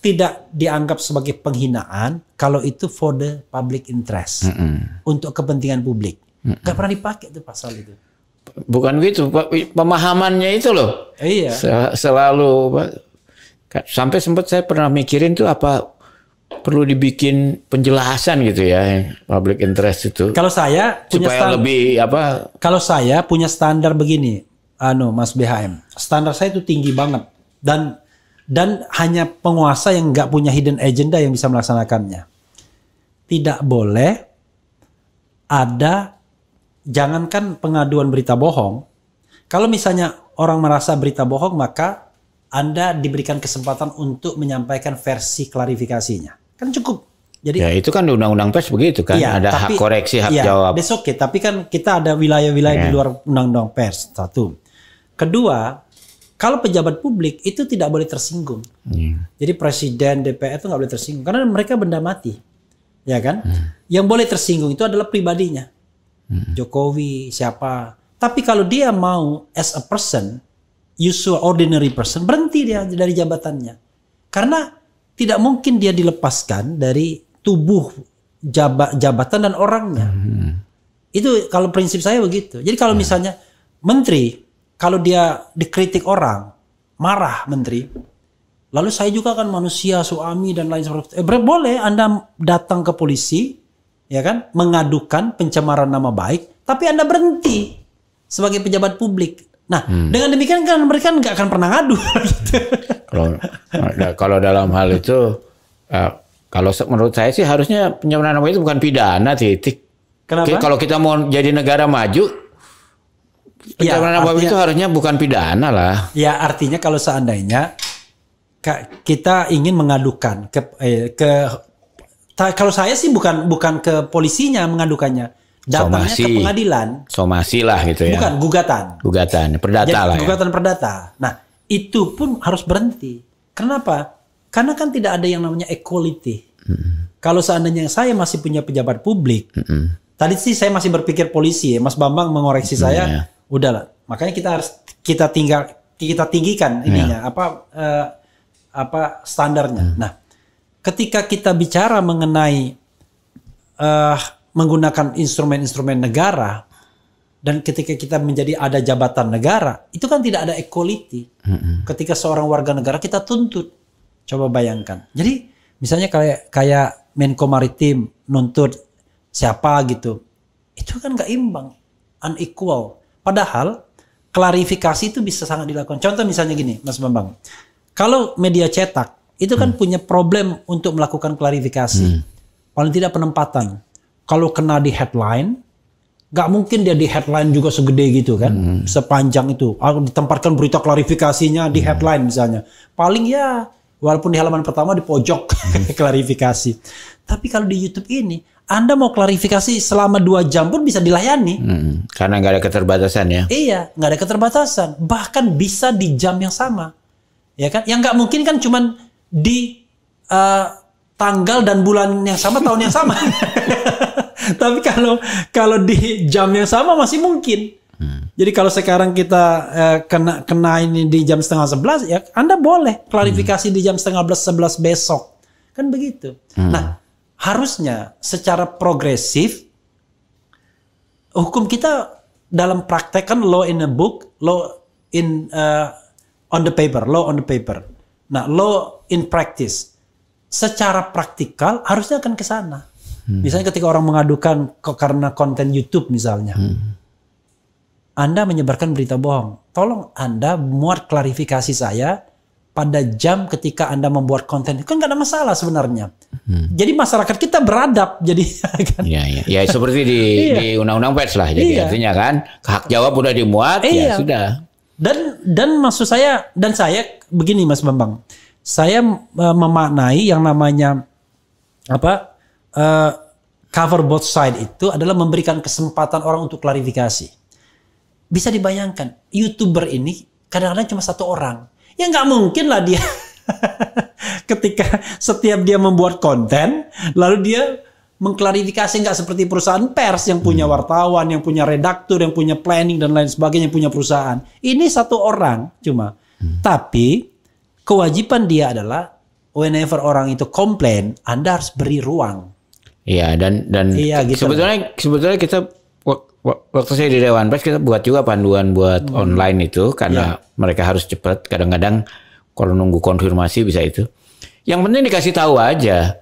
Speaker 2: tidak dianggap sebagai penghinaan kalau itu for the public interest, mm -mm. untuk kepentingan publik. Mm -mm. Gak pernah dipakai tuh pasal itu.
Speaker 1: Bukan gitu, pemahamannya itu loh. Iya. Sel selalu Sampai sempat saya pernah mikirin tuh apa perlu dibikin penjelasan gitu ya public interest itu. Kalau saya punya supaya standar, lebih apa? Kalau saya punya standar
Speaker 2: begini, anu Mas BHM, standar saya itu tinggi banget dan dan hanya penguasa yang nggak punya hidden agenda yang bisa melaksanakannya. Tidak boleh ada jangankan pengaduan berita bohong. Kalau misalnya orang merasa berita bohong maka anda diberikan kesempatan untuk menyampaikan versi klarifikasinya. Kan cukup.
Speaker 1: Jadi Ya, itu kan undang-undang pers begitu kan. Iya, ada tapi, hak koreksi, hak iya, jawab.
Speaker 2: Besok okay, ya, tapi kan kita ada wilayah-wilayah yeah. di iya. luar undang-undang pers. Satu. Kedua, kalau pejabat publik itu tidak boleh tersinggung. Yeah. Jadi presiden DPR itu nggak boleh tersinggung karena mereka benda mati, ya kan? Hmm. Yang boleh tersinggung itu adalah pribadinya, hmm. Jokowi siapa. Tapi kalau dia mau as a person usual ordinary person berhenti dia dari jabatannya karena tidak mungkin dia dilepaskan dari tubuh jabat jabatan dan orangnya hmm. itu kalau prinsip saya begitu jadi kalau hmm. misalnya menteri kalau dia dikritik orang marah menteri lalu saya juga kan manusia suami dan lain sebagainya eh, boleh anda datang ke polisi ya kan mengadukan pencemaran nama baik tapi anda berhenti sebagai pejabat publik Nah, hmm. dengan demikian kan mereka nggak akan pernah ngadu.
Speaker 1: Gitu. Nah, kalau, dalam hal itu, eh, kalau menurut saya sih harusnya penyembuhan nama itu bukan pidana titik. Kenapa? Kalau kita mau jadi negara maju, penyembuhan ya, agama itu harusnya bukan pidana lah.
Speaker 2: Ya artinya kalau seandainya kita ingin mengadukan ke eh, ke kalau saya sih bukan bukan ke polisinya mengadukannya Datangnya somasi. ke pengadilan.
Speaker 1: Somasi lah gitu ya. Bukan gugatan. Gugatan perdata Jadi, lah. Ya. Gugatan
Speaker 2: perdata. Nah itu pun harus berhenti. Kenapa? Karena kan tidak ada yang namanya equality. mm Kalau seandainya saya masih punya pejabat publik, mm tadi sih saya masih berpikir polisi ya. Mas Bambang mengoreksi mm saya. Yeah. Udahlah. Makanya kita harus kita tinggal kita tinggikan ya. ininya yeah. apa uh, apa standarnya. Mm. Nah, ketika kita bicara mengenai uh, menggunakan instrumen-instrumen negara dan ketika kita menjadi ada jabatan negara itu kan tidak ada equality mm-hmm. ketika seorang warga negara kita tuntut coba bayangkan jadi misalnya kayak kayak Menko Maritim nuntut siapa gitu itu kan nggak imbang unequal padahal klarifikasi itu bisa sangat dilakukan contoh misalnya gini Mas Bambang kalau media cetak itu kan hmm. punya problem untuk melakukan klarifikasi hmm. paling tidak penempatan kalau kena di headline, gak mungkin dia di headline juga segede gitu kan, hmm. sepanjang itu. Aku Ditempatkan berita klarifikasinya di hmm. headline misalnya. Paling ya walaupun di halaman pertama di pojok hmm. klarifikasi. Tapi kalau di YouTube ini, Anda mau klarifikasi selama dua jam pun bisa dilayani.
Speaker 1: Hmm. Karena nggak ada keterbatasan ya?
Speaker 2: Iya, nggak ada keterbatasan. Bahkan bisa di jam yang sama, ya kan? Yang nggak mungkin kan cuman di uh, tanggal dan bulan yang sama, tahun yang sama. Tapi kalau kalau di jam yang sama masih mungkin. Hmm. Jadi kalau sekarang kita eh, kena kena ini di jam setengah sebelas, ya Anda boleh klarifikasi hmm. di jam setengah belas sebelas besok, kan begitu. Hmm. Nah harusnya secara progresif hukum kita dalam praktek kan law in a book, law in uh, on the paper, law on the paper. Nah law in practice secara praktikal harusnya akan ke sana. Hmm. Misalnya ketika orang mengadukan karena konten YouTube misalnya. Hmm. Anda menyebarkan berita bohong. Tolong Anda muat klarifikasi saya pada jam ketika Anda membuat konten. Kan nggak ada masalah sebenarnya. Hmm. Jadi masyarakat kita beradab. Jadi ya kan. Iya,
Speaker 1: iya. Ya seperti di iya. undang-undang pers lah. Jadi iya. artinya kan hak jawab sudah dimuat ya iya. ya sudah.
Speaker 2: Dan dan maksud saya dan saya begini Mas Bambang. Saya eh, memaknai yang namanya apa uh, cover both side itu adalah memberikan kesempatan orang untuk klarifikasi. Bisa dibayangkan, youtuber ini kadang-kadang cuma satu orang. Ya nggak mungkin lah dia ketika setiap dia membuat konten, lalu dia mengklarifikasi nggak seperti perusahaan pers yang punya hmm. wartawan, yang punya redaktur, yang punya planning dan lain sebagainya, yang punya perusahaan. Ini satu orang cuma. Hmm. Tapi kewajiban dia adalah whenever orang itu komplain, Anda harus beri ruang.
Speaker 1: Iya dan dan iya, gitu sebetulnya sebetulnya kita waktu saya di Dewan Pers kita buat juga panduan buat hmm. online itu karena ya. mereka harus cepat kadang-kadang kalau nunggu konfirmasi bisa itu. Yang penting dikasih tahu aja.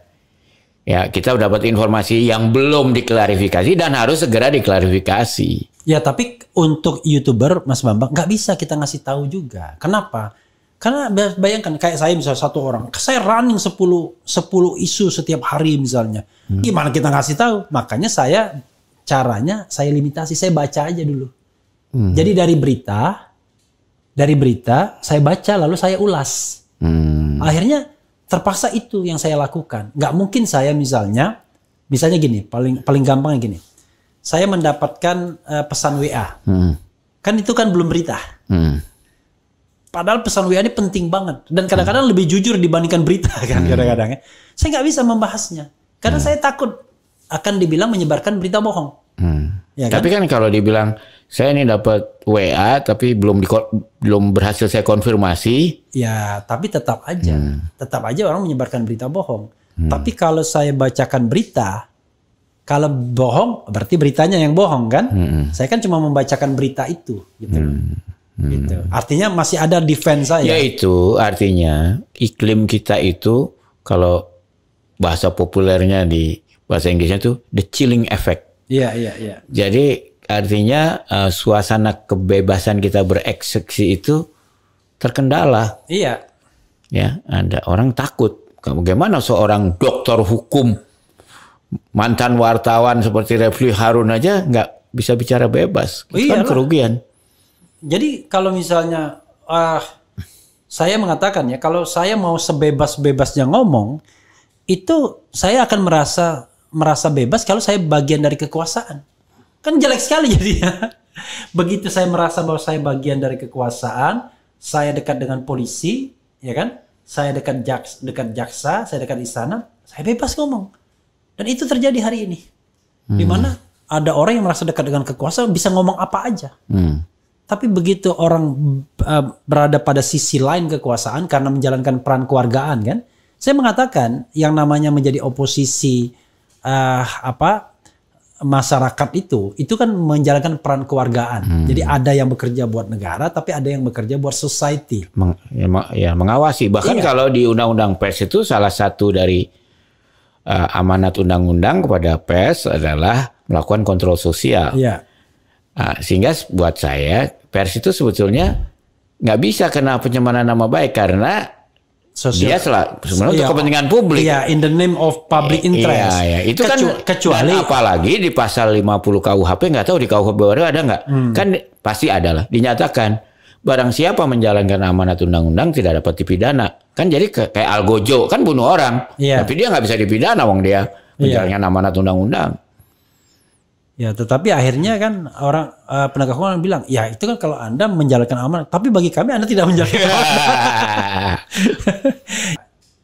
Speaker 1: Ya, kita dapat informasi yang belum diklarifikasi dan harus segera diklarifikasi.
Speaker 2: Ya, tapi untuk youtuber, Mas Bambang, nggak bisa kita ngasih tahu juga. Kenapa? Karena bayangkan kayak saya misalnya satu orang, saya running 10 10 isu setiap hari misalnya. Hmm. Gimana kita ngasih tahu? Makanya saya caranya saya limitasi, saya baca aja dulu. Hmm. Jadi dari berita dari berita saya baca lalu saya ulas. Hmm. Akhirnya terpaksa itu yang saya lakukan. Gak mungkin saya misalnya misalnya gini, paling paling gampang gini. Saya mendapatkan eh, pesan WA. Hmm. Kan itu kan belum berita. Hmm Padahal pesan WA ini penting banget dan kadang-kadang lebih jujur dibandingkan berita
Speaker 1: kan hmm. kadang-kadang ya.
Speaker 2: Saya nggak bisa membahasnya karena hmm. saya takut akan dibilang menyebarkan berita bohong.
Speaker 1: Hmm. Ya kan? Tapi kan kalau dibilang saya ini dapat WA tapi belum di, belum berhasil saya konfirmasi. Ya, tapi tetap aja, hmm. tetap
Speaker 2: aja orang menyebarkan berita bohong. Hmm. Tapi kalau saya bacakan berita, kalau bohong berarti beritanya yang bohong kan? Hmm. Saya kan cuma membacakan berita itu
Speaker 1: gitu. Hmm. Gitu. Hmm. Gitu.
Speaker 2: Artinya masih ada defense
Speaker 1: saya. Ya itu artinya iklim kita itu kalau bahasa populernya di bahasa Inggrisnya itu the chilling effect.
Speaker 3: Iya iya iya.
Speaker 1: Jadi artinya uh, suasana kebebasan kita bereksekusi itu terkendala. Iya. Ya, ada orang takut. Bagaimana seorang dokter hukum mantan wartawan seperti Refli Harun aja nggak bisa bicara bebas? Itu iya kan kerugian
Speaker 2: jadi kalau misalnya uh, saya mengatakan ya kalau saya mau sebebas-bebasnya ngomong itu saya akan merasa merasa bebas kalau saya bagian dari kekuasaan. Kan jelek sekali ya. Begitu saya merasa bahwa saya bagian dari kekuasaan, saya dekat dengan polisi, ya kan? Saya dekat jaksa, dekat jaksa, saya dekat istana, saya bebas ngomong. Dan itu terjadi hari ini. Hmm. Di mana ada orang yang merasa dekat dengan kekuasaan bisa ngomong apa aja. Hmm. Tapi begitu orang uh, berada pada sisi lain kekuasaan karena menjalankan peran keluargaan, kan, saya mengatakan yang namanya menjadi oposisi uh, apa masyarakat itu itu kan menjalankan peran keluargaan. Hmm. Jadi ada yang bekerja buat negara tapi ada yang bekerja buat society.
Speaker 1: Meng, ya, ya mengawasi. Bahkan iya. kalau di undang-undang pers itu salah satu dari uh, amanat undang-undang kepada pers adalah melakukan kontrol sosial. Iya. Uh, sehingga buat saya pers itu sebetulnya nggak bisa kena pencemaran nama baik karena Sosial. dia salah sebenarnya untuk iya,
Speaker 2: kepentingan publik. Iya, in the name of public iya, interest. Iya, iya. itu kan Kecu kan kecuali apalagi
Speaker 1: di pasal 50 KUHP nggak tahu di KUHP baru ada nggak? Hmm. Kan pasti ada lah dinyatakan barang siapa menjalankan amanat undang-undang tidak dapat dipidana. Kan jadi ke, kayak Algojo kan bunuh orang, Iya. tapi dia nggak bisa dipidana wong dia iya. menjalankan amanat undang-undang.
Speaker 2: Ya, tetapi akhirnya kan orang uh, penegak hukum bilang, ya itu kan kalau anda menjalankan amanat, tapi bagi kami anda tidak menjalankan amanat.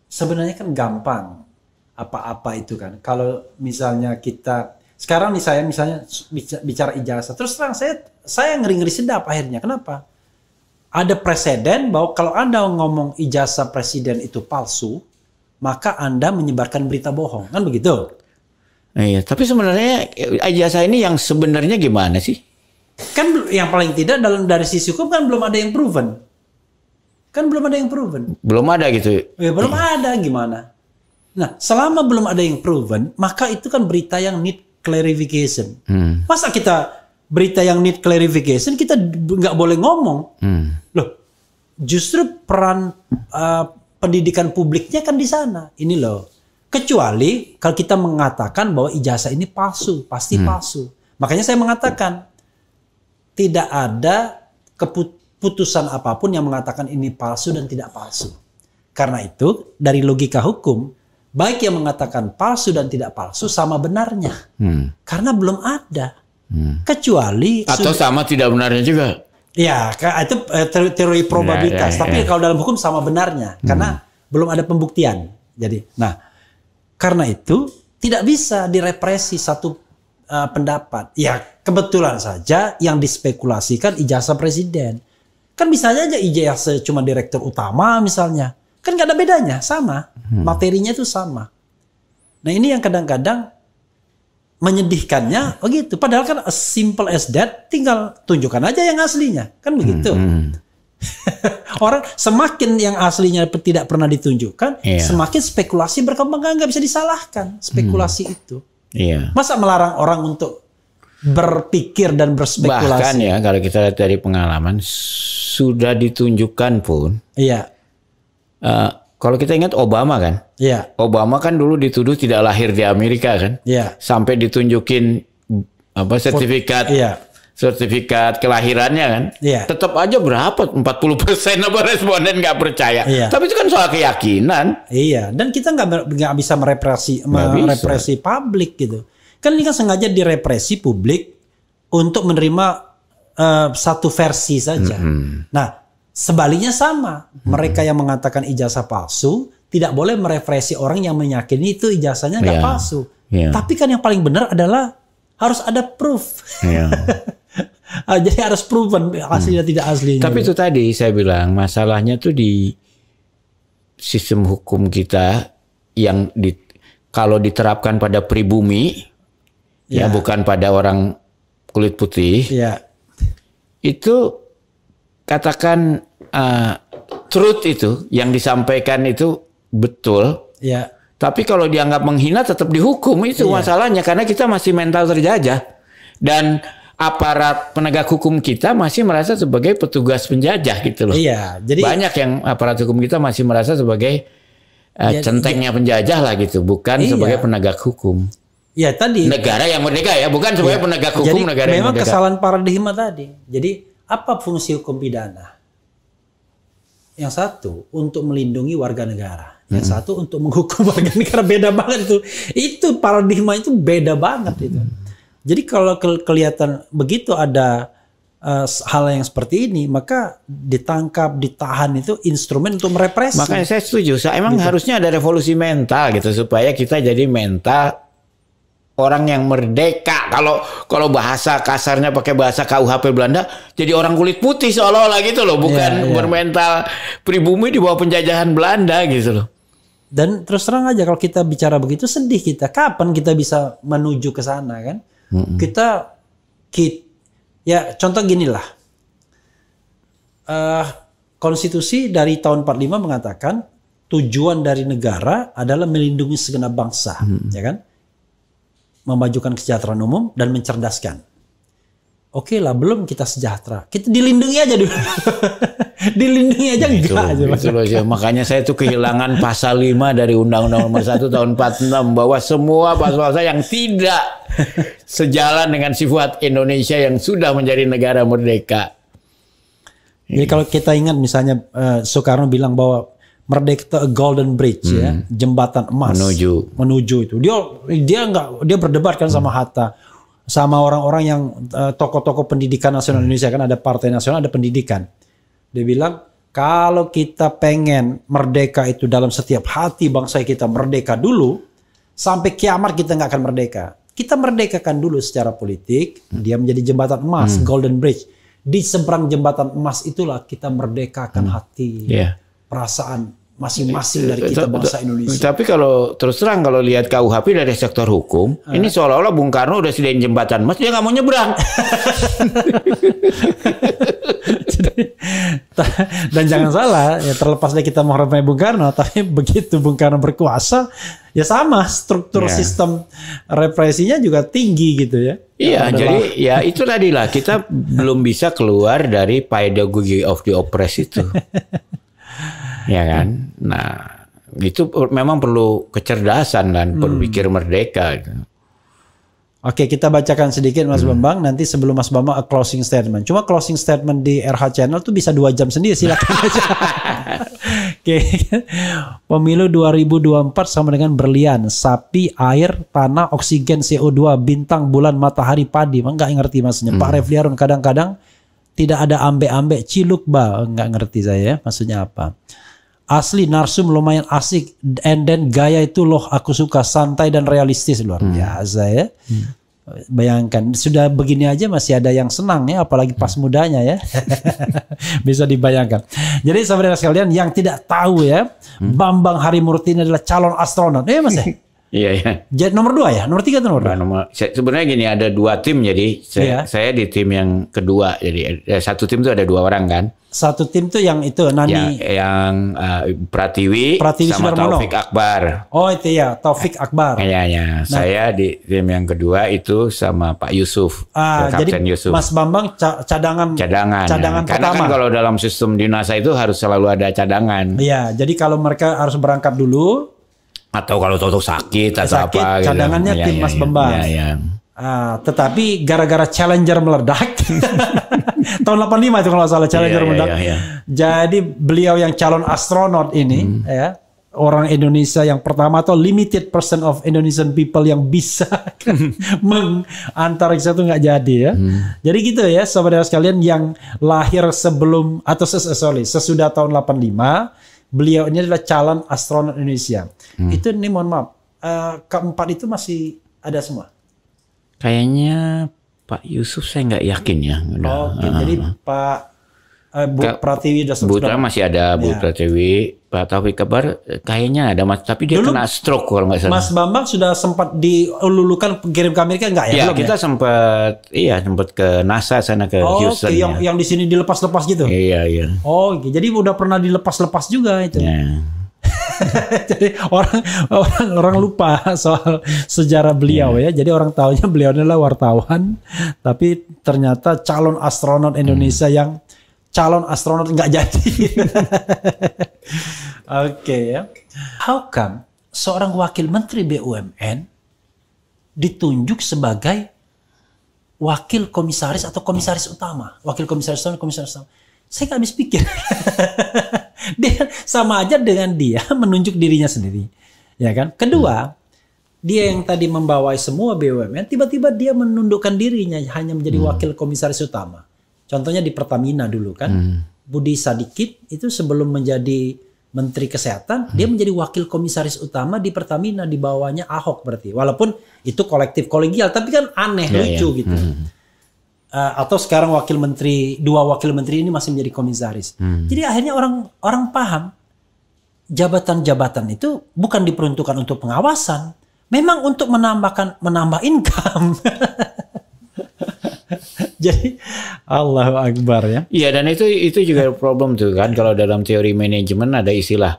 Speaker 2: Sebenarnya kan gampang apa-apa itu kan. Kalau misalnya kita sekarang nih saya misalnya bicara ijazah, terus terang saya saya ngeri-ngeri sedap akhirnya. Kenapa? Ada presiden bahwa kalau anda ngomong ijazah presiden itu palsu, maka anda menyebarkan berita bohong, kan begitu? Iya, tapi sebenarnya
Speaker 1: eh, ijazah ini yang sebenarnya gimana sih? Kan yang paling tidak dalam dari sisi hukum kan belum ada yang proven. Kan belum ada yang proven. Belum ada gitu. Ya,
Speaker 2: belum ada gimana? Nah, selama belum ada yang proven, maka itu kan berita yang need clarification. Hmm. Masa kita berita yang need clarification kita nggak boleh ngomong? Hmm. Loh, justru peran uh, pendidikan publiknya kan di sana. Ini loh Kecuali kalau kita mengatakan bahwa ijazah ini palsu, pasti hmm. palsu. Makanya saya mengatakan tidak ada keputusan apapun yang mengatakan ini palsu dan tidak palsu. Karena itu dari logika hukum baik yang mengatakan palsu dan tidak palsu sama benarnya. Hmm. Karena belum ada. Hmm. Kecuali atau
Speaker 1: sama tidak benarnya juga. Ya,
Speaker 2: itu eh, teori probabilitas. Ya, ya, ya. Tapi kalau dalam hukum sama benarnya karena hmm. belum ada pembuktian. Jadi, nah karena itu tidak bisa direpresi satu uh, pendapat. Ya kebetulan saja yang dispekulasikan ijazah presiden. Kan bisa aja ijazah cuma direktur utama misalnya. Kan nggak ada bedanya, sama. Hmm. Materinya itu sama. Nah ini yang kadang-kadang menyedihkannya begitu. Padahal kan as simple as that, tinggal tunjukkan aja yang aslinya, kan begitu. Hmm. hmm. Orang semakin yang aslinya tidak pernah ditunjukkan, yeah. semakin spekulasi berkembang nggak bisa disalahkan spekulasi hmm. itu. Yeah. Masa melarang orang untuk berpikir dan berspekulasi? Bahkan ya
Speaker 1: kalau kita lihat dari pengalaman sudah ditunjukkan pun, iya. Yeah. Uh, kalau kita ingat Obama kan, yeah. Obama kan dulu dituduh tidak lahir di Amerika kan, yeah. sampai ditunjukin apa sertifikat. Fot iya. yeah sertifikat kelahirannya kan. Iya. Tetap aja berapa 40 persen responden nggak percaya. Iya. Tapi itu kan soal keyakinan.
Speaker 2: Iya. Dan kita nggak bisa merepresi gak merepresi bisa. publik gitu. Kan ini kan sengaja direpresi publik untuk menerima uh, satu versi saja. Mm -hmm. Nah sebaliknya sama. Mm -hmm. Mereka yang mengatakan ijazah palsu tidak boleh merepresi orang yang meyakini itu ijazahnya nggak yeah. palsu. Yeah. Tapi kan yang paling benar adalah harus ada proof. Yeah. Ah, jadi harus proven asli hmm. tidak aslinya. Tapi itu
Speaker 1: tadi saya bilang masalahnya tuh di sistem hukum kita yang di, kalau diterapkan pada pribumi ya, ya bukan pada orang kulit putih. Ya. Itu katakan uh, truth itu yang disampaikan itu betul. Ya. Tapi kalau dianggap menghina tetap dihukum itu ya. masalahnya karena kita masih mental terjajah dan aparat penegak hukum kita masih merasa sebagai petugas penjajah gitu loh. Iya, jadi banyak yang aparat hukum kita masih merasa sebagai uh, ya, centengnya iya. penjajah lah gitu, bukan iya. sebagai penegak hukum. Iya tadi negara yang merdeka ya, bukan sebagai iya. penegak hukum jadi, negara memang yang merdeka. kesalahan
Speaker 2: paradigma tadi. Jadi apa fungsi hukum pidana? Yang satu untuk melindungi warga negara, yang hmm. satu untuk menghukum warga negara beda banget itu. Itu paradigma itu beda banget itu. Jadi kalau ke kelihatan begitu ada uh, hal yang seperti ini, maka ditangkap, ditahan itu instrumen untuk merepresi. Makanya saya
Speaker 1: setuju. Saya emang gitu. harusnya ada revolusi mental gitu supaya kita jadi mental orang yang merdeka. Kalau kalau bahasa kasarnya pakai bahasa KUHP Belanda, jadi orang kulit putih seolah-olah gitu loh, bukan yeah, yeah. bermental pribumi di bawah penjajahan Belanda gitu loh.
Speaker 2: Dan terus terang aja kalau kita bicara begitu sedih kita. Kapan kita bisa menuju ke sana kan? hmm Kita, kit ya contoh ginilah. Uh, eh, konstitusi dari tahun 45 mengatakan tujuan dari negara adalah melindungi segenap bangsa, mm-hmm. ya kan? Memajukan kesejahteraan
Speaker 1: umum dan mencerdaskan.
Speaker 2: Oke okay lah, belum kita sejahtera. Kita dilindungi aja dulu.
Speaker 1: dilindungi aja nah, enggak itu, aja. Itu loh, ya. Makanya saya itu kehilangan pasal 5 dari Undang-Undang Nomor 1 tahun 46 bahwa semua pasal-pasal yang tidak sejalan dengan sifat Indonesia yang sudah menjadi negara merdeka.
Speaker 2: Jadi ya, kalau kita ingat misalnya eh, Soekarno bilang bahwa merdeka golden bridge ya, hmm. ya, jembatan emas menuju menuju itu. Dia dia nggak dia berdebat kan hmm. sama Hatta sama orang-orang yang eh, tokoh-tokoh pendidikan nasional hmm. Indonesia kan ada partai nasional ada pendidikan dia bilang kalau kita pengen merdeka itu dalam setiap hati bangsa kita merdeka dulu, sampai kiamat kita nggak akan merdeka. Kita merdekakan dulu secara politik, hmm. dia menjadi jembatan emas, hmm. golden bridge. Di seberang jembatan emas itulah kita merdekakan hmm. hati, yeah. perasaan, masing-masing dari kita bangsa Indonesia.
Speaker 1: Tapi kalau terus terang kalau lihat KUHP dari sektor hukum, ah. ini seolah-olah Bung Karno udah sediain jembatan mas dia nggak mau nyebrang.
Speaker 2: dan jangan salah, ya terlepas dari kita menghormati Bung Karno, tapi begitu Bung Karno berkuasa, ya sama struktur yeah. sistem represinya juga tinggi gitu ya. Iya, jadi
Speaker 1: ya itu tadi lah kita belum bisa keluar dari pedagogy of the oppressed itu. ya kan? Hmm. Nah, itu memang perlu kecerdasan dan hmm. berpikir merdeka. Gitu. Oke,
Speaker 2: kita bacakan sedikit Mas hmm. Bambang. Nanti sebelum Mas Bambang a closing statement. Cuma closing statement di RH Channel tuh bisa dua jam sendiri. Silakan baca. Oke, pemilu 2024 sama dengan berlian, sapi, air, tanah, oksigen, CO2, bintang, bulan, matahari, padi. Emang nggak ngerti maksudnya. Hmm. Pak Refli kadang-kadang tidak ada ambe ambek ciluk ba nggak ngerti saya ya. maksudnya apa asli narsum lumayan asik and then gaya itu loh aku suka santai dan realistis luar hmm. biasa ya hmm. bayangkan sudah begini aja masih ada yang senang ya apalagi pas hmm. mudanya ya bisa dibayangkan jadi saudara sekalian yang tidak tahu ya hmm. Bambang Harimurti ini adalah calon astronot ya mas ya
Speaker 1: Iya, iya. Jadi nomor dua ya, nomor tiga atau nomor dua? Nah, nomor, sebenarnya gini ada dua tim jadi saya, iya. saya di tim yang kedua jadi eh, satu tim itu ada dua orang kan. Satu tim tuh yang itu Nani. Ya, yang uh, Pratiwi, Pratiwi sama Sudarmono. Taufik Akbar. Oh itu ya, Taufik ya. Akbar. Iya, iya. Nah, saya di tim yang kedua itu sama Pak Yusuf. Ah, ya, Kapten jadi Yusuf. Mas Bambang ca cadangan cadangan. Ya. Cadangan ya. Karena kan pertama. kan kalau dalam sistem dinasa itu harus selalu ada cadangan.
Speaker 2: Iya, jadi kalau mereka harus berangkat dulu
Speaker 1: atau kalau Toto sakit atau sakit, apa gitu. cadangannya gitu. tim ya, Mas ya, Bambang. Iya, ya.
Speaker 2: Ah, tetapi gara-gara challenger meledak tahun 85 itu kalau salah Challenger yeah, Yeah, yeah, yeah. Jadi beliau yang calon astronot ini hmm. ya orang Indonesia yang pertama atau limited person of Indonesian people yang bisa mengantariksa itu nggak jadi ya. Hmm. Jadi gitu ya saudara sekalian yang lahir sebelum atau ses eh, sorry sesudah tahun 85 beliau ini adalah calon astronot Indonesia. Hmm. Itu nih mohon maaf uh, keempat itu masih ada semua.
Speaker 1: Kayaknya Pak Yusuf saya nggak yakin ya. Udah. Oh, nah, okay. jadi uh, Pak uh, Bu Ka, Pratiwi sudah Bu Putra masih ada Bu ya. Pratiwi, Pak Taufik Kabar eh, kayaknya ada Mas, tapi dia Dulu, kena stroke kalau nggak salah. Mas
Speaker 2: Bambang sudah sempat dilulukan kirim ke Amerika nggak ya? Iya, kita ya?
Speaker 1: sempat iya sempat ke NASA sana ke oh, Houston. Okay. Yang ya. yang
Speaker 2: di sini dilepas-lepas gitu. Iya, iya. Oh, okay. jadi udah pernah dilepas-lepas juga itu. Ya. Jadi orang orang orang lupa soal sejarah beliau yeah. ya. Jadi orang tahunya beliau adalah wartawan, tapi ternyata calon astronot hmm. Indonesia hmm. yang calon astronot nggak jadi. Oke okay, ya. How come seorang wakil menteri BUMN ditunjuk sebagai wakil komisaris atau komisaris utama, wakil komisaris utama, komisaris utama? Saya gak habis pikir. dia sama aja dengan dia menunjuk dirinya sendiri, ya kan? Kedua, hmm. dia yang tadi membawa semua BUMN, tiba-tiba dia menundukkan dirinya hanya menjadi hmm. wakil komisaris utama. Contohnya di Pertamina dulu kan, hmm. Budi Sadikit itu sebelum menjadi Menteri Kesehatan, hmm. dia menjadi wakil komisaris utama di Pertamina di bawahnya Ahok berarti. Walaupun itu kolektif kolegial, tapi kan aneh yeah, ya. lucu yeah. gitu. Hmm uh, atau sekarang wakil menteri dua wakil menteri ini masih menjadi komisaris.
Speaker 4: Hmm.
Speaker 3: Jadi
Speaker 2: akhirnya orang orang paham jabatan-jabatan itu bukan diperuntukkan untuk pengawasan, memang untuk menambahkan menambah income. Jadi Allah Akbar ya.
Speaker 1: Iya dan itu itu juga problem tuh kan kalau dalam teori manajemen ada istilah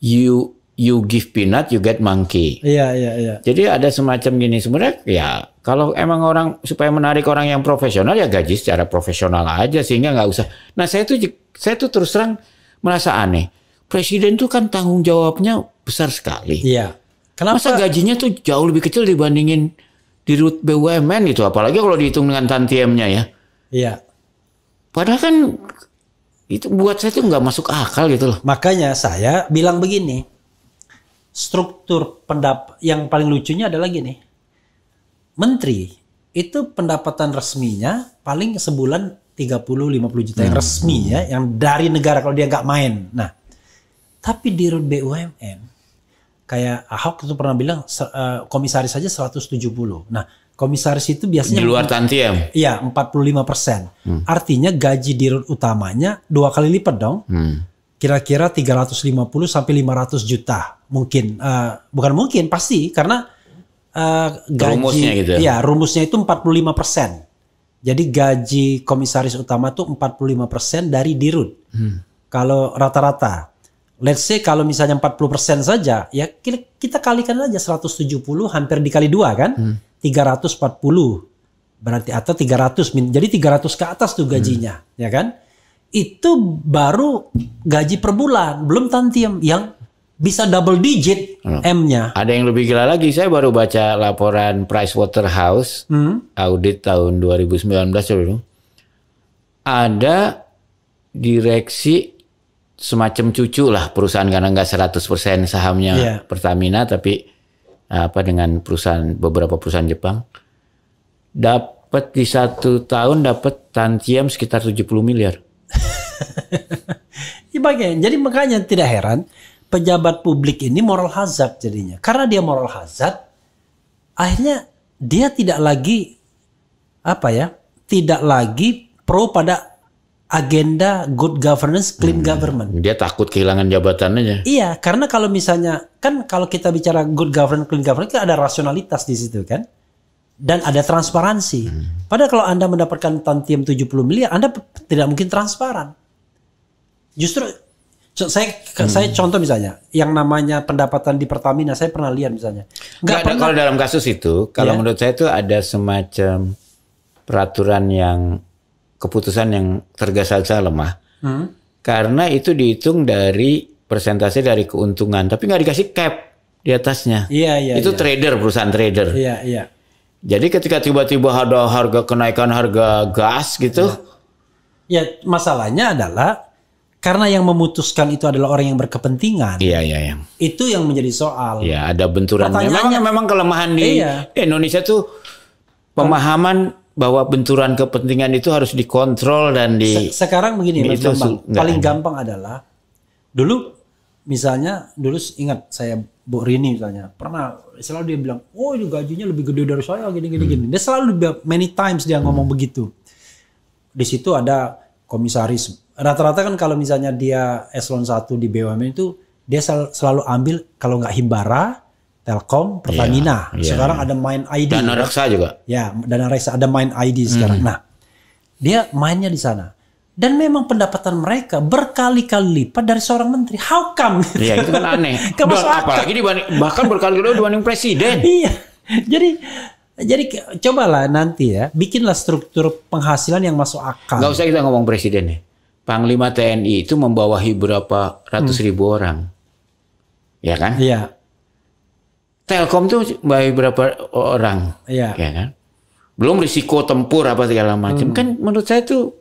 Speaker 1: you you give peanut you get monkey.
Speaker 3: Iya iya iya.
Speaker 1: Jadi ada semacam gini sebenarnya ya kalau emang orang supaya menarik orang yang profesional ya gaji secara profesional aja sehingga nggak usah. Nah saya tuh saya tuh terus terang merasa aneh. Presiden tuh kan tanggung jawabnya besar sekali. Iya. Kenapa Masa gajinya tuh jauh lebih kecil dibandingin di root BUMN itu, apalagi kalau dihitung dengan tantiemnya ya. Iya. Padahal kan itu buat saya tuh nggak masuk akal gitu loh. Makanya saya bilang begini,
Speaker 2: struktur pendap yang paling lucunya adalah gini. Menteri itu pendapatan resminya paling sebulan 30 50 juta yang hmm. resmi ya, yang dari negara kalau dia nggak main. Nah, tapi di BUMN kayak Ahok itu pernah bilang eh, komisaris saja 170. Nah, komisaris itu biasanya di luar
Speaker 1: tantiem.
Speaker 2: Iya, 45%. Hmm. Artinya gaji dirut utamanya dua kali lipat dong. Hmm kira-kira 350 sampai 500 juta mungkin uh, bukan mungkin pasti karena uh, gaji rumusnya gitu. ya iya, rumusnya itu 45 persen jadi gaji komisaris utama tuh 45 persen dari dirut hmm. kalau rata-rata let's say kalau misalnya 40 persen saja ya kita kalikan aja 170 hampir dikali dua kan hmm. 340 berarti atau 300 jadi 300 ke atas tuh gajinya hmm. ya kan itu baru gaji per bulan, belum tantiem yang bisa double digit
Speaker 1: hmm. M-nya. Ada yang lebih gila lagi, saya baru baca laporan Waterhouse hmm. audit tahun 2019 dulu. Ada direksi semacam cucu lah perusahaan karena nggak 100% sahamnya yeah. Pertamina tapi apa dengan perusahaan beberapa perusahaan Jepang dapat di satu tahun dapat tantiem sekitar 70 miliar. Bagian. Jadi makanya tidak
Speaker 2: heran pejabat publik ini moral hazard jadinya. Karena dia moral hazard, akhirnya dia tidak lagi apa ya, tidak lagi pro pada agenda
Speaker 1: good governance, clean hmm. government. Dia takut kehilangan jabatannya.
Speaker 2: Iya, karena kalau misalnya kan kalau kita bicara good governance, clean governance kan ada rasionalitas di situ kan dan ada transparansi. Hmm. Padahal kalau Anda mendapatkan tujuh 70 miliar, Anda tidak mungkin transparan. Justru saya hmm. saya contoh misalnya yang namanya pendapatan di Pertamina saya pernah lihat misalnya.
Speaker 1: Enggak pernah. kalau dalam kasus itu kalau yeah. menurut saya itu ada semacam peraturan yang keputusan yang tergesa-gesa lemah. Hmm. Karena itu dihitung dari persentase dari keuntungan, tapi nggak dikasih cap di atasnya. Iya, yeah, iya. Yeah, itu yeah. trader perusahaan trader. Iya, iya. Jadi ketika tiba-tiba ada harga kenaikan harga gas gitu. Iya.
Speaker 2: Ya, masalahnya adalah karena yang memutuskan itu adalah orang yang berkepentingan. Iya iya iya. Itu yang menjadi
Speaker 1: soal. Iya ada benturan. Memang memang kelemahan di iya. Indonesia tuh pemahaman bahwa benturan kepentingan itu harus dikontrol dan di. sekarang begini di Mas Bambang, paling ada. gampang
Speaker 2: adalah dulu misalnya dulu ingat saya Bu Rini misalnya pernah selalu dia bilang, oh ini gajinya lebih gede dari saya gini gini hmm. gini. Dia selalu many times dia ngomong begitu. Di situ ada komisaris rata-rata kan kalau misalnya dia eselon 1 di BUMN itu dia sel selalu ambil kalau nggak Himbara, Telkom, iya, Pertamina. Yeah, yeah. Sekarang iya. ada Main ID. Dana kan? Reksa juga. Ya, Dana Reksa ada Main ID sekarang. Hmm. Nah, dia mainnya di sana. Dan memang pendapatan mereka berkali-kali lipat dari seorang menteri. How come? Iya, itu kan aneh. Dan apalagi
Speaker 1: dibanding, bahkan berkali-kali dibanding presiden.
Speaker 2: iya. Jadi jadi cobalah nanti ya, bikinlah struktur penghasilan yang masuk akal. Gak
Speaker 1: usah kita ngomong presiden ya. Panglima TNI itu membawahi berapa ratus hmm. ribu orang, ya kan? Iya. Telkom tuh membawahi berapa orang, iya. ya kan? Belum risiko tempur apa segala macam hmm. kan? Menurut saya tuh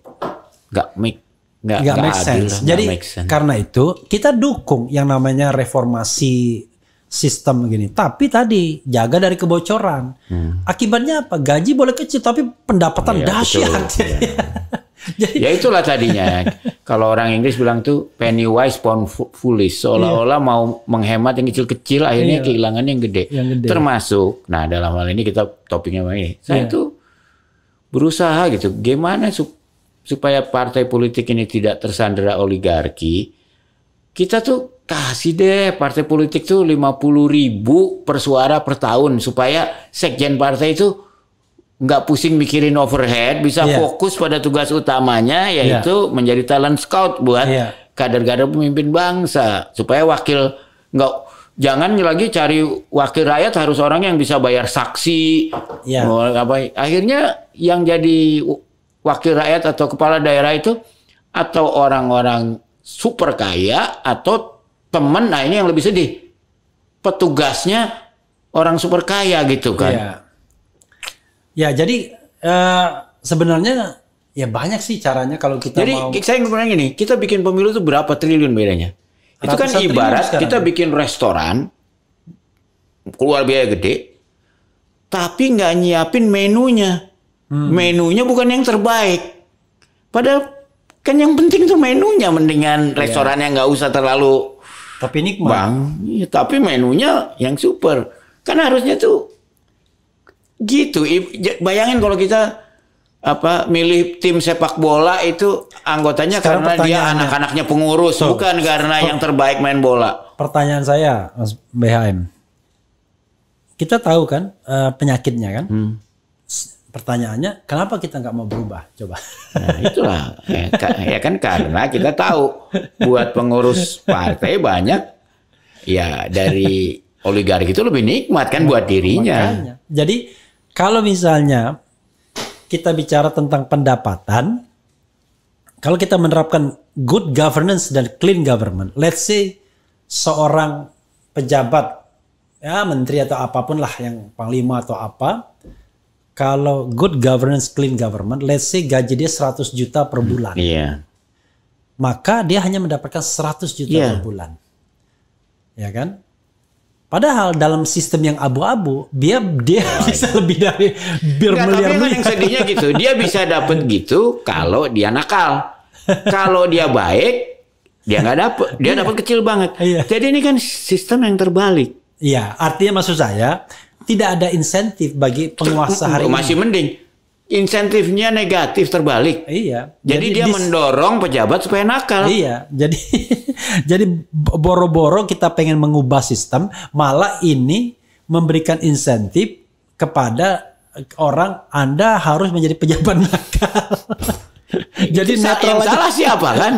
Speaker 1: nggak make nggak nggak make sense. Adil, Jadi make sense.
Speaker 2: karena itu kita dukung yang namanya reformasi sistem gini. Tapi tadi jaga dari kebocoran. Hmm. Akibatnya apa? Gaji boleh kecil tapi pendapatan iya, dahsyat. Betul,
Speaker 1: iya. Jadi, ya itulah tadinya. Kalau orang Inggris bilang tuh penny wise pound foolish, seolah-olah iya. mau menghemat yang kecil-kecil akhirnya iya. kehilangan yang gede. yang gede. Termasuk nah dalam hal ini kita topiknya ini. Saya iya. tuh berusaha gitu gimana supaya partai politik ini tidak tersandera oligarki. Kita tuh kasih deh partai politik tuh 50 ribu per suara per tahun supaya sekjen partai itu nggak pusing mikirin overhead, bisa yeah. fokus pada tugas utamanya yaitu yeah. menjadi talent scout buat kader iya. kader-kader pemimpin bangsa supaya wakil nggak jangan lagi cari wakil rakyat harus orang yang bisa bayar saksi yeah. apa akhirnya yang jadi wakil rakyat atau kepala daerah itu atau orang-orang super kaya atau temen nah ini yang lebih sedih petugasnya orang super kaya gitu kan yeah.
Speaker 2: Ya, jadi uh, sebenarnya ya banyak sih caranya kalau kita jadi, mau. Jadi
Speaker 1: saya ngomongnya gini, kita bikin pemilu itu berapa triliun bedanya? Itu kan ibarat kita ya. bikin restoran keluar biaya gede, tapi nggak nyiapin menunya. Hmm. Menunya bukan yang terbaik. Padahal kan yang penting tuh menunya mendingan iya. restoran yang nggak usah terlalu tapi nikmat. Bang, ya, tapi menunya yang super. Kan harusnya tuh gitu bayangin kalau kita apa milih tim sepak bola itu anggotanya Sekarang karena dia anak-anaknya pengurus so, bukan karena so, yang terbaik main bola.
Speaker 2: Pertanyaan saya Mas BHM. Kita tahu kan uh, penyakitnya kan? Hmm. Pertanyaannya kenapa kita nggak mau berubah? Coba.
Speaker 1: Nah, itulah ya, ya kan karena kita tahu buat pengurus partai banyak ya dari oligarki itu lebih nikmat kan buat dirinya. Makanya.
Speaker 2: Jadi kalau misalnya kita bicara tentang pendapatan, kalau kita menerapkan good governance dan clean government, let's say seorang pejabat ya menteri atau apapun lah yang panglima atau apa, kalau good governance clean government, let's say gaji dia 100 juta per hmm, bulan. Yeah. Maka dia hanya mendapatkan 100 juta yeah. per bulan. Ya kan? Padahal dalam sistem yang abu-abu, dia dia oh, bisa lebih dari bermiliar miliar. Yang sedihnya gitu, dia bisa dapat
Speaker 1: gitu kalau dia nakal. kalau dia baik, dia nggak dapat, dia iya. dapat kecil banget. Iya. Jadi ini kan sistem yang terbalik.
Speaker 2: Iya, artinya maksud saya tidak ada insentif bagi penguasa hari masih ini. Masih mending
Speaker 1: insentifnya negatif terbalik. Iya. Jadi, jadi dia mendorong pejabat supaya nakal. Iya.
Speaker 2: Jadi jadi boro-boro kita pengen mengubah sistem, malah ini memberikan insentif kepada orang Anda harus menjadi pejabat nakal. jadi netral yang salah siapa kan?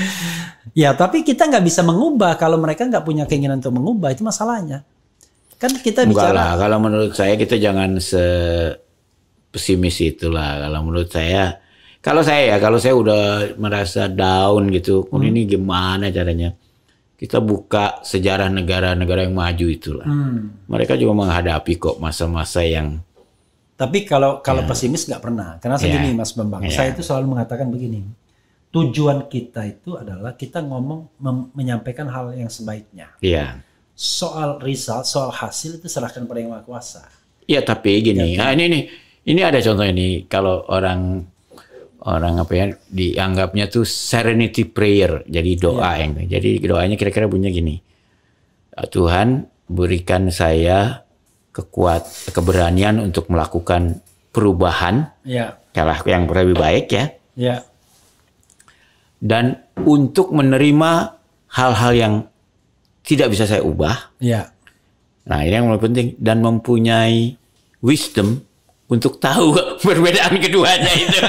Speaker 2: ya, tapi kita nggak bisa mengubah kalau mereka nggak punya keinginan untuk mengubah itu masalahnya. Kan kita Enggak bicara. Lah,
Speaker 1: kalau menurut saya kita jangan se pesimis itulah kalau menurut saya. Kalau saya ya, kalau saya udah merasa down gitu, hmm. ini gimana caranya? Kita buka sejarah negara-negara yang maju itulah.
Speaker 2: Hmm.
Speaker 1: Mereka juga menghadapi kok masa-masa yang tapi kalau
Speaker 2: kalau ya. pesimis nggak pernah. Karena saya ya. gini Mas Bambang, ya. saya itu selalu mengatakan begini. Tujuan kita itu adalah kita ngomong menyampaikan hal yang sebaiknya. ya. Soal result, soal hasil itu serahkan pada yang maha kuasa.
Speaker 1: Iya, tapi gini, ya, nah, ini nih ini ada contoh ini kalau orang orang apa ya dianggapnya tuh serenity prayer, jadi doa yeah. yang. Jadi doanya kira-kira bunyinya gini. Tuhan, berikan saya kekuat keberanian untuk melakukan perubahan. Ya. Yeah. yang lebih baik ya. Yeah. Dan untuk menerima hal-hal yang tidak bisa saya ubah. yeah. Nah, ini yang paling penting dan mempunyai wisdom untuk tahu perbedaan keduanya itu.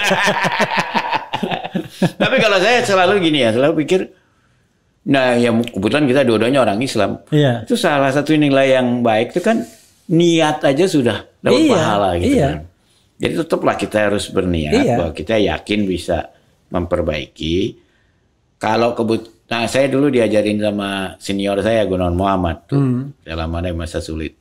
Speaker 1: Tapi kalau saya selalu gini ya, selalu pikir, nah ya kebetulan kita dua-duanya orang Islam. Iya. Itu salah satu nilai yang baik itu kan niat aja sudah dapat iya, pahala gitu iya. kan. Jadi tetaplah kita harus berniat iya. bahwa kita yakin bisa memperbaiki. Kalau kebut Nah, saya dulu diajarin sama senior saya Gunawan Muhammad tuh, hmm. dalam mana masa sulit.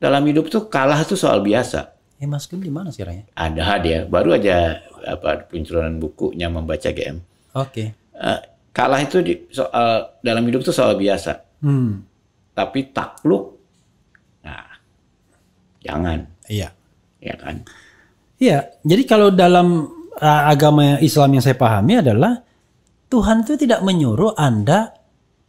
Speaker 1: Dalam hidup tuh kalah tuh soal biasa.
Speaker 2: Gem di mana sih ya?
Speaker 1: Ada dia, baru aja apa peluncuran bukunya membaca GM. Oke. Okay. Uh, eh, kalah itu di, soal dalam hidup itu soal biasa. Hmm. Tapi takluk, nah jangan. Iya. Iya kan.
Speaker 2: Iya. Jadi kalau dalam eh, agama Islam yang saya pahami adalah Tuhan itu tidak menyuruh anda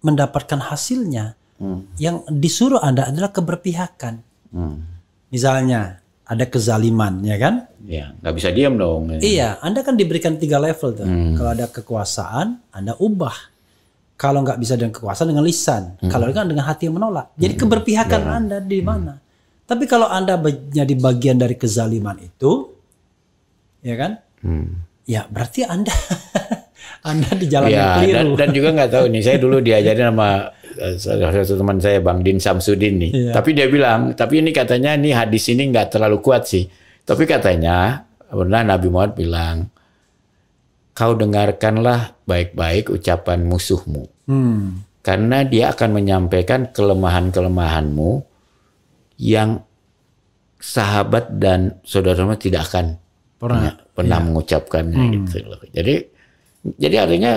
Speaker 2: mendapatkan hasilnya. Hmm. Yang disuruh anda adalah keberpihakan. Hmm. Misalnya, ada kezaliman,
Speaker 1: ya kan? Iya, nggak bisa diam dong. Ya. Iya,
Speaker 2: Anda kan diberikan tiga level tuh. Hmm. Kalau ada kekuasaan, Anda ubah. Kalau nggak bisa dengan kekuasaan, dengan lisan. Hmm. Kalau kan dengan hati yang menolak. Jadi hmm. keberpihakan ya. Anda di hmm. mana? Hmm. Tapi kalau Anda menjadi bagian dari kezaliman
Speaker 1: itu, ya kan? Hmm.
Speaker 2: Ya berarti Anda Anda di jalan ya, yang keliru. Dan, dan juga nggak tahu nih, saya dulu
Speaker 1: diajarin sama Eh, salah teman saya Bang Din Samsudin nih. Iya. Tapi dia bilang, tapi ini katanya ini hadis ini nggak terlalu kuat sih. Tapi katanya pernah Nabi Muhammad bilang, kau dengarkanlah baik-baik ucapan musuhmu,
Speaker 4: hmm.
Speaker 1: karena dia akan menyampaikan kelemahan-kelemahanmu yang sahabat dan saudara-saudara tidak akan pernah pernah iya. mengucapkannya hmm. gitu Jadi jadi artinya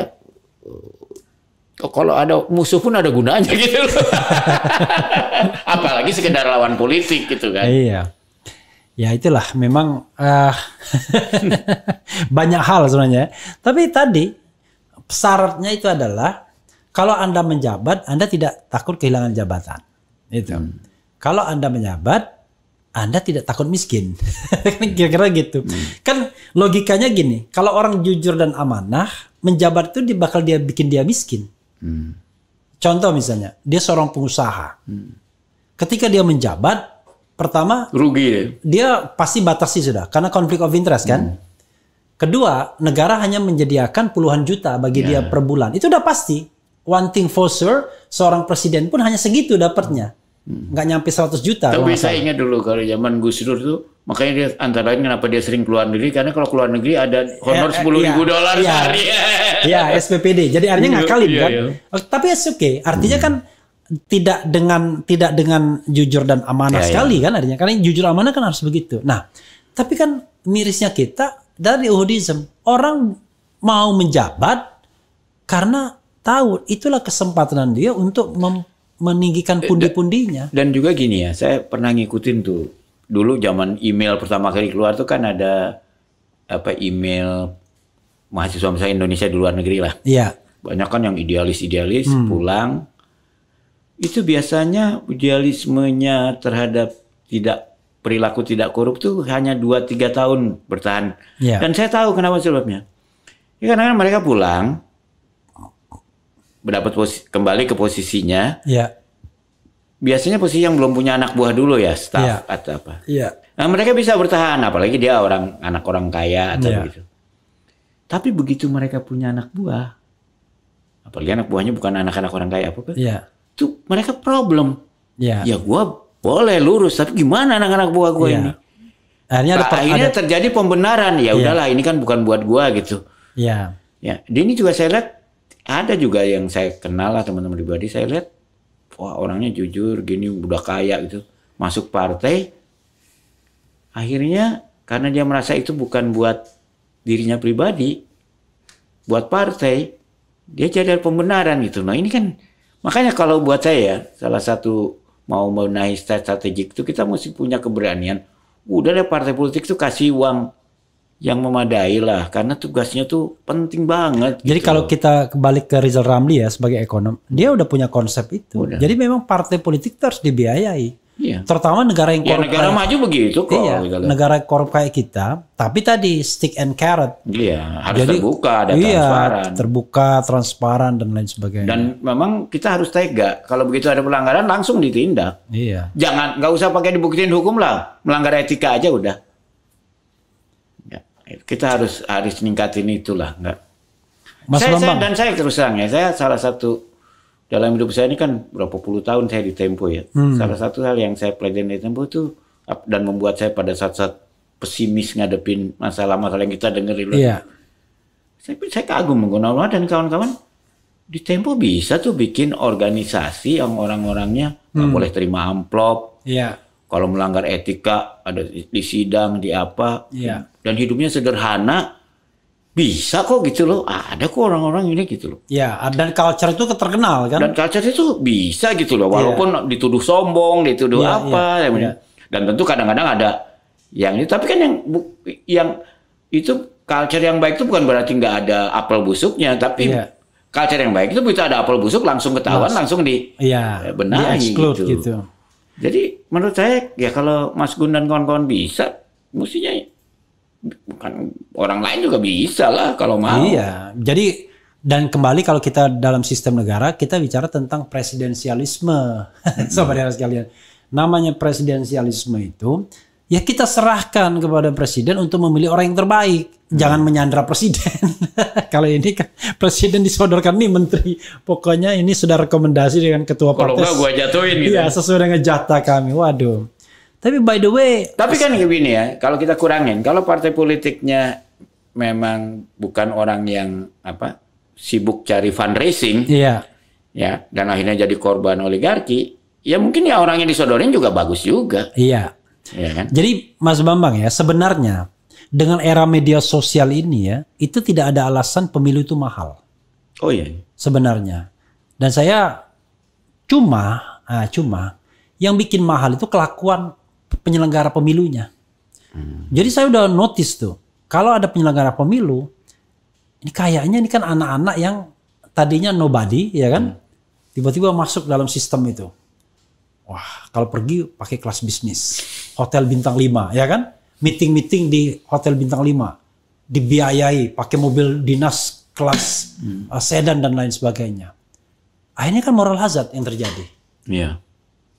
Speaker 1: kalau ada musuh pun ada gunanya gitu loh. Apalagi sekedar lawan politik gitu kan. Iya. Ya itulah
Speaker 2: memang uh, banyak hal sebenarnya. Tapi tadi syaratnya itu adalah kalau Anda menjabat, Anda tidak takut kehilangan jabatan. Itu. Hmm. Kalau Anda menjabat, anda tidak takut miskin. Kira-kira gitu. Hmm. Kan logikanya gini, kalau orang jujur dan amanah, menjabat itu bakal dia bikin dia miskin. Hmm. Contoh misalnya, dia seorang pengusaha. Hmm. Ketika dia menjabat, pertama rugi ya? dia pasti batasi sudah karena konflik of interest kan. Hmm. Kedua, negara hanya menyediakan puluhan juta bagi yeah. dia ya. per bulan. Itu udah pasti. One thing for sure, seorang presiden pun hanya segitu dapatnya nggak nyampe 100 juta. Tapi saya
Speaker 1: ingat dulu kalau zaman Gus Dur tuh makanya dia antara lain kenapa dia sering keluar negeri karena kalau keluar negeri ada honor eh, eh, sepuluh eh, ribu dolar iya, sehari. Iya SPPD. Jadi artinya iya, ngakalin iya, kan. Iya.
Speaker 2: Tapi oke okay. Artinya hmm. kan tidak dengan tidak dengan jujur dan amanah iya, iya. sekali iya. kan artinya karena jujur amanah kan harus begitu. Nah tapi kan mirisnya kita dari Uhudism orang mau menjabat karena tahu itulah kesempatan dia untuk mem meninggikan eh,
Speaker 1: pundi-pundinya. Dan juga gini ya, saya pernah ngikutin tuh dulu zaman email pertama kali keluar tuh kan ada apa email mahasiswa misalnya Indonesia di luar negeri lah. Iya. Banyak kan yang idealis-idealis hmm. pulang. Itu biasanya idealismenya terhadap tidak perilaku tidak korup tuh hanya 2 3 tahun bertahan. Ya. Dan saya tahu kenapa sebabnya. Ya karena kan mereka pulang mendapat kembali ke posisinya. Iya. Biasanya posisi yang belum punya anak buah dulu ya, staff ya. atau apa. Iya. Nah, mereka bisa bertahan apalagi dia orang anak orang kaya atau ya. begitu. Tapi begitu mereka punya anak buah, apalagi anak buahnya bukan anak-anak orang kaya apa kan? Iya. Itu mereka problem. Iya. Ya gua boleh lurus, tapi gimana anak-anak buah gua ya. ini? Akhirnya, ada, nah, akhirnya ada, terjadi pembenaran. Ya, ya udahlah, ini kan bukan buat gua gitu. Iya. Ya, dia ya, ini juga saya lihat ada juga yang saya kenal lah teman-teman pribadi saya lihat wah orangnya jujur gini udah kaya gitu masuk partai akhirnya karena dia merasa itu bukan buat dirinya pribadi buat partai dia jadi pembenaran gitu nah ini kan makanya kalau buat saya ya, salah satu mau menaik strategik itu kita mesti punya keberanian udah deh partai politik tuh kasih uang yang memadai lah karena tugasnya tuh penting banget. Jadi gitu. kalau
Speaker 2: kita balik ke Rizal Ramli ya sebagai ekonom, dia udah punya konsep itu. Udah. Jadi memang partai politik terus dibiayai. Iya. Terutama negara yang ya, korup. Ya, negara kayak, eh, maju begitu kok. Iya, negara korup kayak kita, tapi tadi stick and carrot.
Speaker 1: Iya, harus Jadi, terbuka dan iya, transparan.
Speaker 2: terbuka, transparan dan lain sebagainya. Dan
Speaker 1: memang kita harus tega. Kalau begitu ada pelanggaran langsung ditindak. Iya. Jangan nggak usah pakai dibuktiin hukum lah. Melanggar etika aja udah. Kita harus harus ningkatin itulah, enggak. Mas saya, saya, dan saya terus terang ya, saya salah satu dalam hidup saya ini kan berapa puluh tahun saya di Tempo ya. Hmm. Salah satu hal yang saya pelajari di Tempo itu dan membuat saya pada saat-saat pesimis ngadepin masalah-masalah yang kita dengar di Yeah. Iya. Saya, saya kagum menggunakan dan kawan-kawan di Tempo bisa tuh bikin organisasi yang orang-orangnya nggak hmm. boleh terima amplop, yeah. Kalau melanggar etika ada di sidang di apa. ya. Dan hidupnya sederhana bisa kok gitu loh. Ada kok orang-orang ini gitu loh.
Speaker 2: ya dan culture itu
Speaker 1: terkenal kan. Dan culture itu bisa gitu loh walaupun ya. dituduh sombong, dituduh ya, apa. Ya, dan, ya. dan tentu kadang-kadang ada yang itu tapi kan yang yang itu culture yang baik itu bukan berarti nggak ada apel busuknya tapi ya culture yang baik itu bisa ada apel busuk langsung ketahuan Mas. langsung di
Speaker 3: ya, benahi di gitu.
Speaker 2: gitu.
Speaker 1: Jadi menurut saya ya kalau Mas Gun dan kawan-kawan bisa, mestinya bukan orang lain juga bisa lah kalau mau. Iya.
Speaker 2: Jadi dan kembali kalau kita dalam sistem negara kita bicara tentang presidensialisme, hmm. sobat sekalian. Namanya presidensialisme itu ya kita serahkan kepada presiden untuk memilih orang yang terbaik. Hmm. Jangan menyandra presiden. Kalau ini kan presiden disodorkan nih menteri. Pokoknya ini sudah rekomendasi dengan ketua partai. Kalau gua jatuhin gitu. Iya, sesuai dengan jatah kami. Waduh.
Speaker 1: Tapi by the way, tapi kan gini ya, kalau kita kurangin, kalau partai politiknya memang bukan orang yang apa sibuk cari fundraising, iya. ya, dan akhirnya jadi korban oligarki, ya mungkin ya orang yang disodorin juga bagus juga. Iya. Ya kan?
Speaker 2: Jadi Mas Bambang ya, sebenarnya dengan era media sosial ini ya, itu tidak ada alasan pemilu itu mahal. Oh iya. Sebenarnya. Dan saya cuma, ah, cuma yang bikin mahal itu kelakuan penyelenggara pemilunya. Hmm. Jadi saya udah notice tuh, kalau ada penyelenggara pemilu, ini kayaknya ini kan anak-anak yang tadinya nobody, ya kan? Hmm. Tiba-tiba hmm. masuk dalam sistem itu. Wah, kalau pergi pakai kelas bisnis hotel bintang 5, ya kan? Meeting-meeting di hotel bintang 5, dibiayai pakai mobil dinas kelas hmm. uh, sedan dan lain sebagainya. Akhirnya kan moral hazard yang terjadi.
Speaker 4: Iya. Yeah.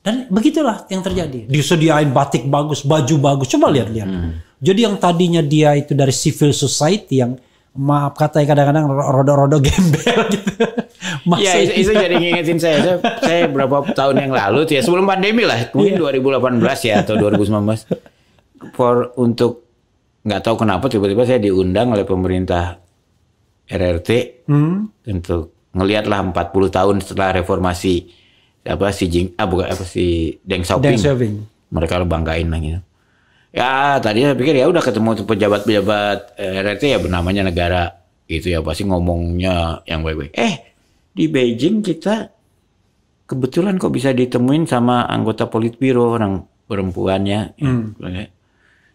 Speaker 4: Dan
Speaker 2: begitulah yang terjadi. Hmm. Disediain batik bagus, baju bagus. Coba lihat-lihat. Hmm. Jadi yang tadinya dia itu dari civil society yang maaf kata kadang-kadang rodo-rodo gembel gitu.
Speaker 1: Ya, iya, itu, jadi ngingetin saya. saya. Saya berapa tahun yang lalu, ya sebelum pandemi lah, mungkin yeah. Iya. 2018 ya atau 2019. For untuk nggak tahu kenapa tiba-tiba saya diundang oleh pemerintah RRT hmm. untuk ngelihatlah 40 tahun setelah reformasi apa si Jing ah bukan apa si Deng Xiaoping. Deng Xiaoping. Mereka lo banggain lah gitu. Ya tadi saya pikir ya udah ketemu pejabat-pejabat eh, RRT ya bernamanya negara gitu ya pasti ngomongnya yang baik-baik. Eh di Beijing kita kebetulan kok bisa ditemuin sama anggota Politbiro orang perempuannya. Ya, hmm. Ya.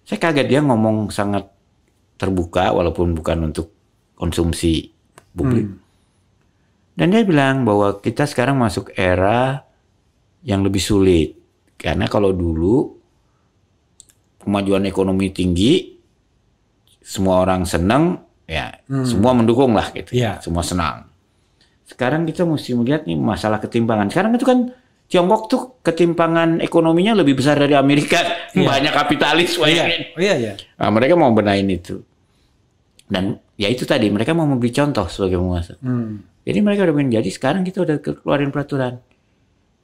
Speaker 1: Saya kaget dia ngomong sangat terbuka walaupun bukan untuk konsumsi publik. Hmm. Dan dia bilang bahwa kita sekarang masuk era yang lebih sulit. Karena kalau dulu kemajuan ekonomi tinggi, semua orang senang,
Speaker 4: ya hmm. semua
Speaker 1: mendukung lah gitu. Yeah. Iya. Semua senang. Sekarang kita mesti melihat nih masalah ketimpangan. Sekarang itu kan Tiongkok tuh ketimpangan ekonominya lebih besar dari Amerika. Yeah. Banyak kapitalis iya. banyak. Oh, iya, iya. Nah, mereka mau benain itu. Dan ya itu tadi mereka mau memberi contoh sebagai penguasa. Hmm. Jadi mereka udah pengen jadi sekarang kita udah keluarin peraturan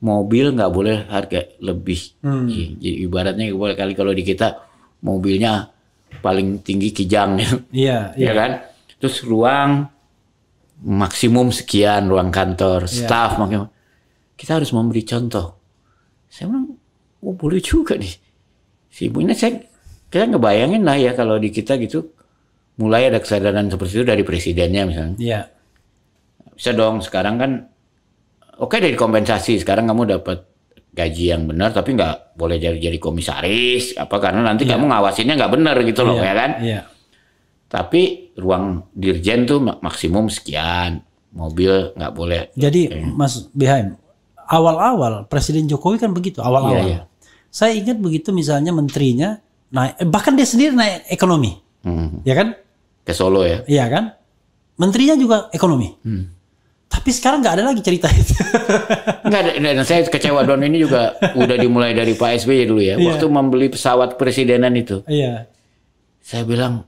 Speaker 1: mobil nggak boleh harga lebih. Hmm. Iya, jadi ibaratnya boleh kali kalau di kita mobilnya paling tinggi kijang iya, ya. Iya, iya. Ya kan? Terus ruang maksimum sekian ruang kantor, yeah. staff makanya Kita harus memberi contoh. Saya bilang, oh boleh juga nih. Si ibu ini saya kita ngebayangin lah ya kalau di kita gitu mulai ada kesadaran seperti itu dari presidennya misalnya. Iya. Yeah. Bisa dong sekarang kan oke okay, dari kompensasi sekarang kamu dapat gaji yang benar tapi nggak boleh jadi jadi komisaris apa karena nanti yeah. kamu ngawasinnya nggak benar gitu loh yeah. ya kan. Iya. Yeah tapi ruang dirjen tuh maksimum sekian, mobil nggak boleh.
Speaker 2: Jadi eh. Mas Behaim, awal-awal Presiden Jokowi kan begitu, awal-awal. Iya, iya. Saya ingat begitu misalnya menterinya naik, eh, bahkan dia sendiri naik
Speaker 1: ekonomi, hmm. ya kan? Ke Solo ya?
Speaker 2: Iya kan? Menterinya juga ekonomi. Hmm. Tapi sekarang nggak ada lagi cerita itu.
Speaker 1: nggak ada. Dan saya kecewa Don ini juga udah dimulai dari Pak SBY ya dulu ya. Iya. Waktu membeli pesawat presidenan itu. Iya. Saya bilang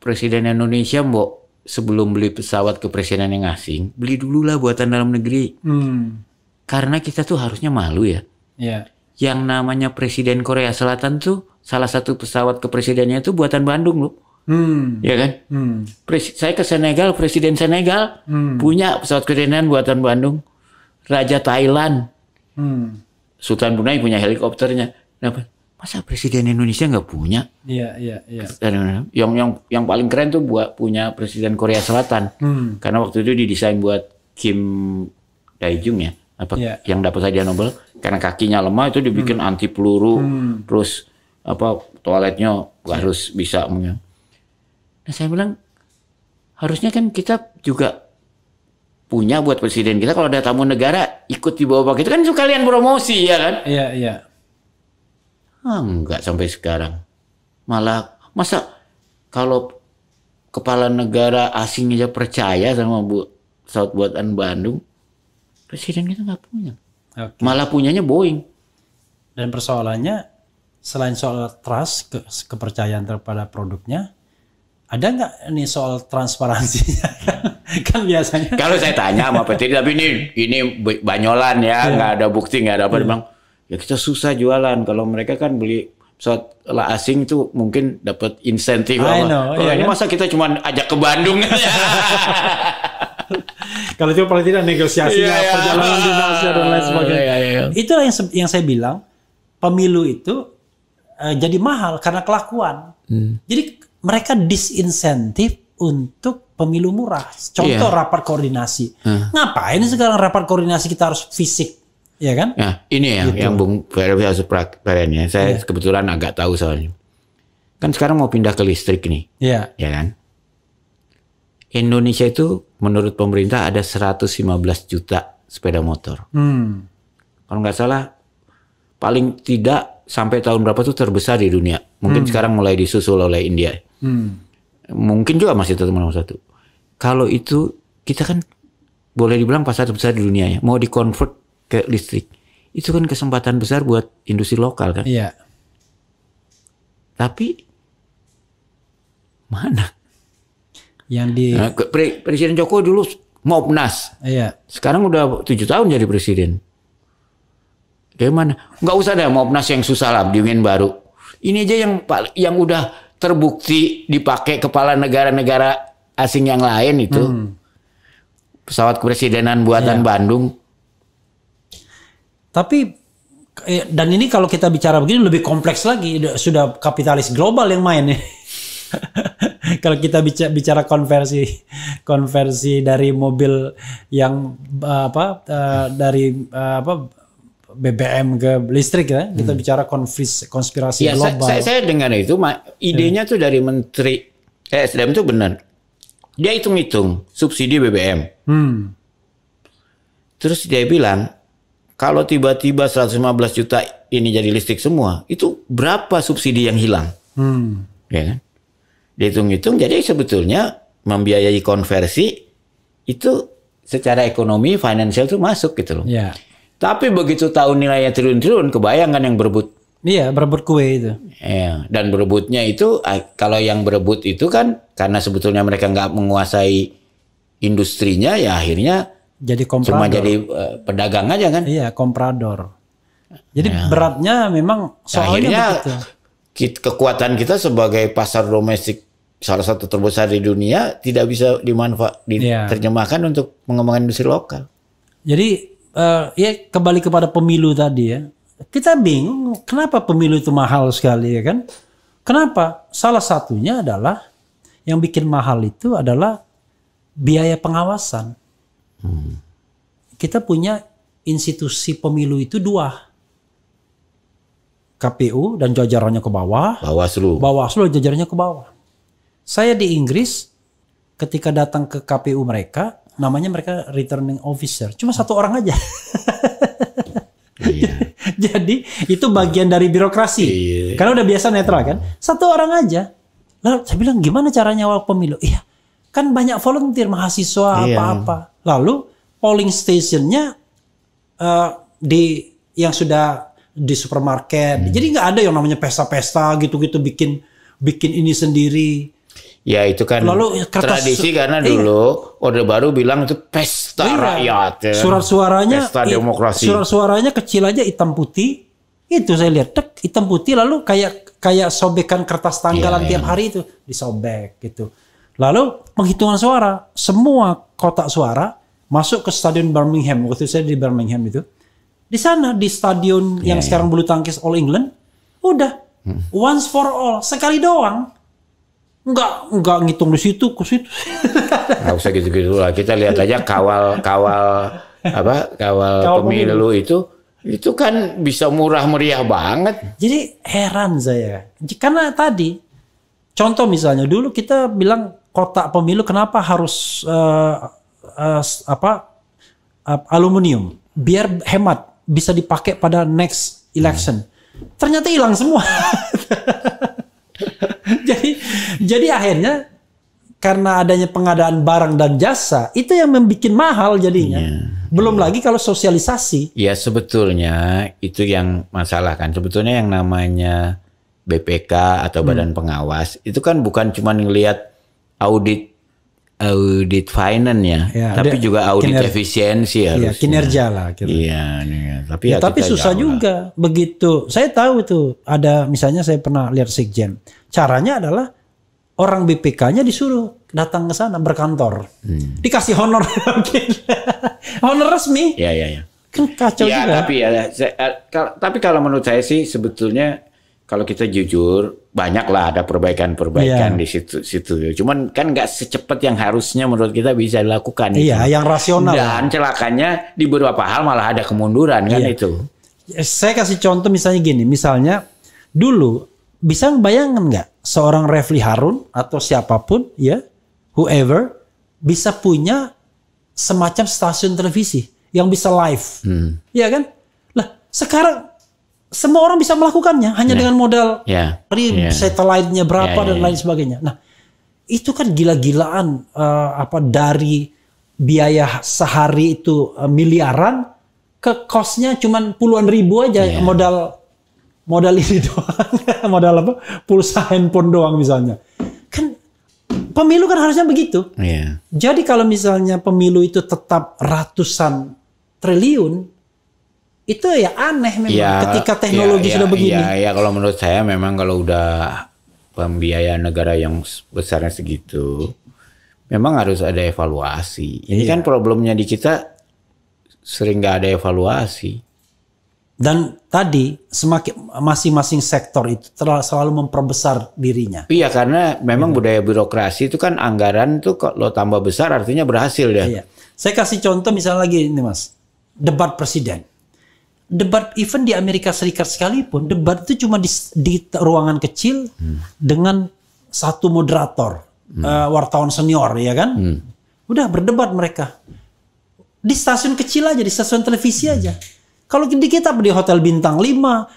Speaker 1: presiden Indonesia mbok sebelum beli pesawat ke presiden yang asing, beli dulu lah buatan dalam negeri.
Speaker 4: Hmm.
Speaker 1: Karena kita tuh harusnya malu ya. Yeah. Yang namanya presiden Korea Selatan tuh salah satu pesawat ke presidennya itu buatan Bandung loh. Hmm. Ya kan? Hmm. Pres saya ke Senegal, presiden Senegal hmm. punya pesawat kepresidenan buatan Bandung. Raja Thailand. Hmm. Sultan Brunei punya helikopternya. Kenapa? masa presiden Indonesia nggak punya? Iya iya iya. Yang yang yang paling keren tuh buat punya presiden Korea Selatan hmm. karena waktu itu didesain buat Kim dae ya apa ya. yang dapat saja Nobel karena kakinya lemah itu dibikin hmm. anti peluru hmm. terus apa toiletnya gak iya. harus bisa mungkin. Ya. Nah saya bilang harusnya kan kita juga punya buat presiden kita kalau ada tamu negara ikut dibawa pakai itu kan sekalian promosi ya kan? Iya iya. Ah, enggak sampai sekarang. Malah masa kalau kepala negara asing aja percaya sama Bu pesawat buatan Bandung, presiden kita nggak punya. Okay. Malah punyanya
Speaker 2: Boeing. Dan persoalannya selain soal trust ke, kepercayaan terhadap produknya, ada nggak ini soal transparansinya kan
Speaker 1: biasanya kalau saya tanya sama petir tapi ini ini banyolan ya iya. nggak yeah. ada bukti nggak ada apa yeah ya kita susah jualan kalau mereka kan beli pesawat lah asing itu mungkin dapat insentif apa kalau yeah, ini kan? masa kita cuma ajak ke Bandung iya. kalau itu paling tidak negosiasinya yeah, perjalanan yeah. Malaysia dan lain ah, sebagainya yeah, yeah, yeah. itulah yang
Speaker 2: yang saya bilang pemilu itu uh, jadi mahal karena kelakuan hmm. jadi mereka disinsentif untuk pemilu murah iya. contoh yeah. rapat koordinasi uh. ngapain sekarang rapat koordinasi kita harus fisik Iya kan? Nah, ini ya gitu. yang
Speaker 1: Bung Ferry perhatikan ya. Saya ya. kebetulan agak tahu soalnya. Kan sekarang mau pindah ke listrik nih. Iya. Ya kan? Indonesia itu menurut pemerintah ada 115 juta sepeda motor. Hmm. Kalau nggak salah paling tidak sampai tahun berapa tuh terbesar di dunia. Mungkin hmm. sekarang mulai disusul oleh India. Hmm. Mungkin juga masih tetap nomor satu. Kalau itu kita kan boleh dibilang pasar terbesar di dunia ya. Mau dikonvert ke listrik. Itu kan kesempatan besar buat industri lokal kan. Iya. Tapi mana? Yang di nah, Presiden Jokowi dulu mau penas. Iya. Sekarang udah tujuh tahun jadi presiden. Gimana? Gak usah deh mau penas yang susah lah diungin baru. Ini aja yang yang udah terbukti dipakai kepala negara-negara asing yang lain itu. Hmm. Pesawat kepresidenan buatan iya. Bandung tapi
Speaker 2: eh, dan ini kalau kita bicara begini lebih kompleks lagi sudah kapitalis global yang main nih. Ya. kalau kita bicara, konversi konversi dari mobil yang eh, apa eh, dari apa BBM ke listrik ya kita hmm. bicara konfis, konspirasi ya, global. Saya, saya
Speaker 1: dengar itu idenya hmm. tuh dari menteri eh SDM itu benar. Dia hitung-hitung subsidi BBM. Hmm. Terus dia bilang kalau tiba-tiba 115 juta ini jadi listrik semua, itu berapa subsidi yang hilang? Hmm. Ya kan? Dihitung-hitung, jadi sebetulnya membiayai konversi itu secara ekonomi financial itu masuk gitu loh. Ya. Tapi begitu tahu nilainya triliun-triliun, kebayangan yang berebut.
Speaker 2: Iya, berebut kue
Speaker 1: itu. Iya, dan berebutnya itu kalau yang berebut itu kan karena sebetulnya mereka nggak menguasai industrinya, ya akhirnya jadi komprador. Cuma jadi uh, pedagang aja kan? Iya, komprador. Jadi ya.
Speaker 2: beratnya memang
Speaker 1: soalnya akhirnya begitu. kekuatan kita sebagai pasar domestik salah satu terbesar di dunia tidak bisa dimanfaat diterjemahkan iya. ya. untuk mengembangkan industri lokal.
Speaker 2: Jadi uh, ya kembali kepada pemilu tadi ya. Kita bingung kenapa pemilu itu mahal sekali ya kan? Kenapa? Salah satunya adalah yang bikin mahal itu adalah biaya pengawasan. Kita punya institusi pemilu itu dua. KPU dan jajarannya ke bawah. Bawaslu. Bawaslu dan jajarannya ke bawah. Saya di Inggris ketika datang ke KPU mereka, namanya mereka returning officer. Cuma satu orang aja. Iya. Jadi itu bagian dari birokrasi. Iya. Karena udah biasa netral kan. Satu orang aja. Lalu saya bilang gimana caranya awal pemilu? Iya, Kan banyak volunteer mahasiswa apa iya. apa-apa. Lalu polling stationnya uh, di yang sudah di supermarket. Hmm. Jadi nggak ada yang namanya pesta-pesta gitu-gitu bikin bikin ini
Speaker 1: sendiri. Ya itu kan Lalu, kertas, tradisi karena iya. dulu iya. Orde Baru bilang itu pesta iya. rakyat. Ya. Kan? Surat suaranya pesta demokrasi. Surat
Speaker 2: suaranya kecil aja hitam putih. Itu saya lihat tek hitam putih lalu kayak kayak sobekan kertas tanggalan yeah, tiap yeah. hari itu disobek gitu. Lalu penghitungan suara, semua kotak suara masuk ke stadion Birmingham. Waktu saya di Birmingham itu, di sana di stadion yeah, yang yeah. sekarang bulu tangkis All England, udah hmm. once for all, sekali doang. Enggak, enggak ngitung di situ ke situ.
Speaker 1: Enggak usah gitu-gitu lah. Kita lihat aja kawal kawal apa kawal, kawal pemilu, pemilu itu itu kan bisa murah meriah banget.
Speaker 2: Jadi heran saya. Karena tadi contoh misalnya dulu kita bilang kotak pemilu kenapa harus uh, uh, apa uh, aluminium biar hemat bisa dipakai pada next election. Hmm. Ternyata hilang semua. jadi jadi akhirnya karena adanya pengadaan barang dan jasa itu yang membuat mahal jadinya. Yeah. Belum lagi kalau sosialisasi.
Speaker 1: Ya sebetulnya itu yang masalah kan. Sebetulnya yang namanya BPK atau hmm. badan pengawas itu kan bukan cuma ngelihat audit audit finance ya,
Speaker 2: ya tapi ada, juga audit kiner,
Speaker 1: efisiensi ya, kinerja lah. Gitu. Iya, iya, tapi ya, ya tapi susah
Speaker 2: juga lah. begitu. Saya tahu itu ada misalnya saya pernah lihat sekjen. Caranya adalah orang BPK-nya disuruh datang ke sana berkantor, hmm. dikasih honor, honor resmi. Iya, iya, iya. Kan kacau ya, juga. Tapi
Speaker 1: ya, saya, eh, tapi kalau menurut saya sih sebetulnya kalau kita jujur banyaklah ada perbaikan-perbaikan yeah. di situ situ. Cuman kan nggak secepat yang harusnya menurut kita bisa dilakukan. Iya, yeah, gitu. yang rasional. Dan celakanya di beberapa hal malah ada kemunduran kan yeah. itu.
Speaker 2: Eh, saya kasih contoh misalnya gini, misalnya dulu bisa bayangan nggak seorang Refli Harun atau siapapun ya, whoever bisa punya semacam stasiun televisi yang bisa live. Hmm. Iya kan? Lah, sekarang semua orang bisa melakukannya hanya yeah. dengan modal
Speaker 4: yeah. dari yeah.
Speaker 2: satelitnya berapa yeah, yeah, dan ya. lain sebagainya. Nah, itu kan gila-gilaan uh, apa dari biaya sehari itu uh, miliaran ke kosnya cuman puluhan ribu aja yeah. modal modal ini doang, modal apa? Pulsa handphone doang misalnya. Kan pemilu kan harusnya begitu. Yeah. Jadi kalau misalnya pemilu itu tetap ratusan triliun, itu ya aneh memang ya, ketika teknologi ya, sudah ya, begini. Ya,
Speaker 1: ya kalau menurut saya memang kalau udah pembiayaan negara yang besarnya segitu, memang harus ada evaluasi. Ini ya. kan iya. problemnya di kita sering nggak ada evaluasi. Dan
Speaker 2: tadi semakin masing-masing sektor itu terlalu selalu memperbesar dirinya.
Speaker 1: Iya karena memang ya. budaya birokrasi itu kan anggaran tuh kalau tambah besar artinya berhasil ya. Iya.
Speaker 2: Saya kasih contoh misalnya lagi ini mas debat presiden debat event di Amerika Serikat sekalipun debat itu cuma di, di ruangan kecil hmm. dengan satu moderator hmm. uh, wartawan senior ya kan hmm. udah berdebat mereka di stasiun kecil aja di stasiun televisi hmm. aja kalau di kita di hotel bintang 5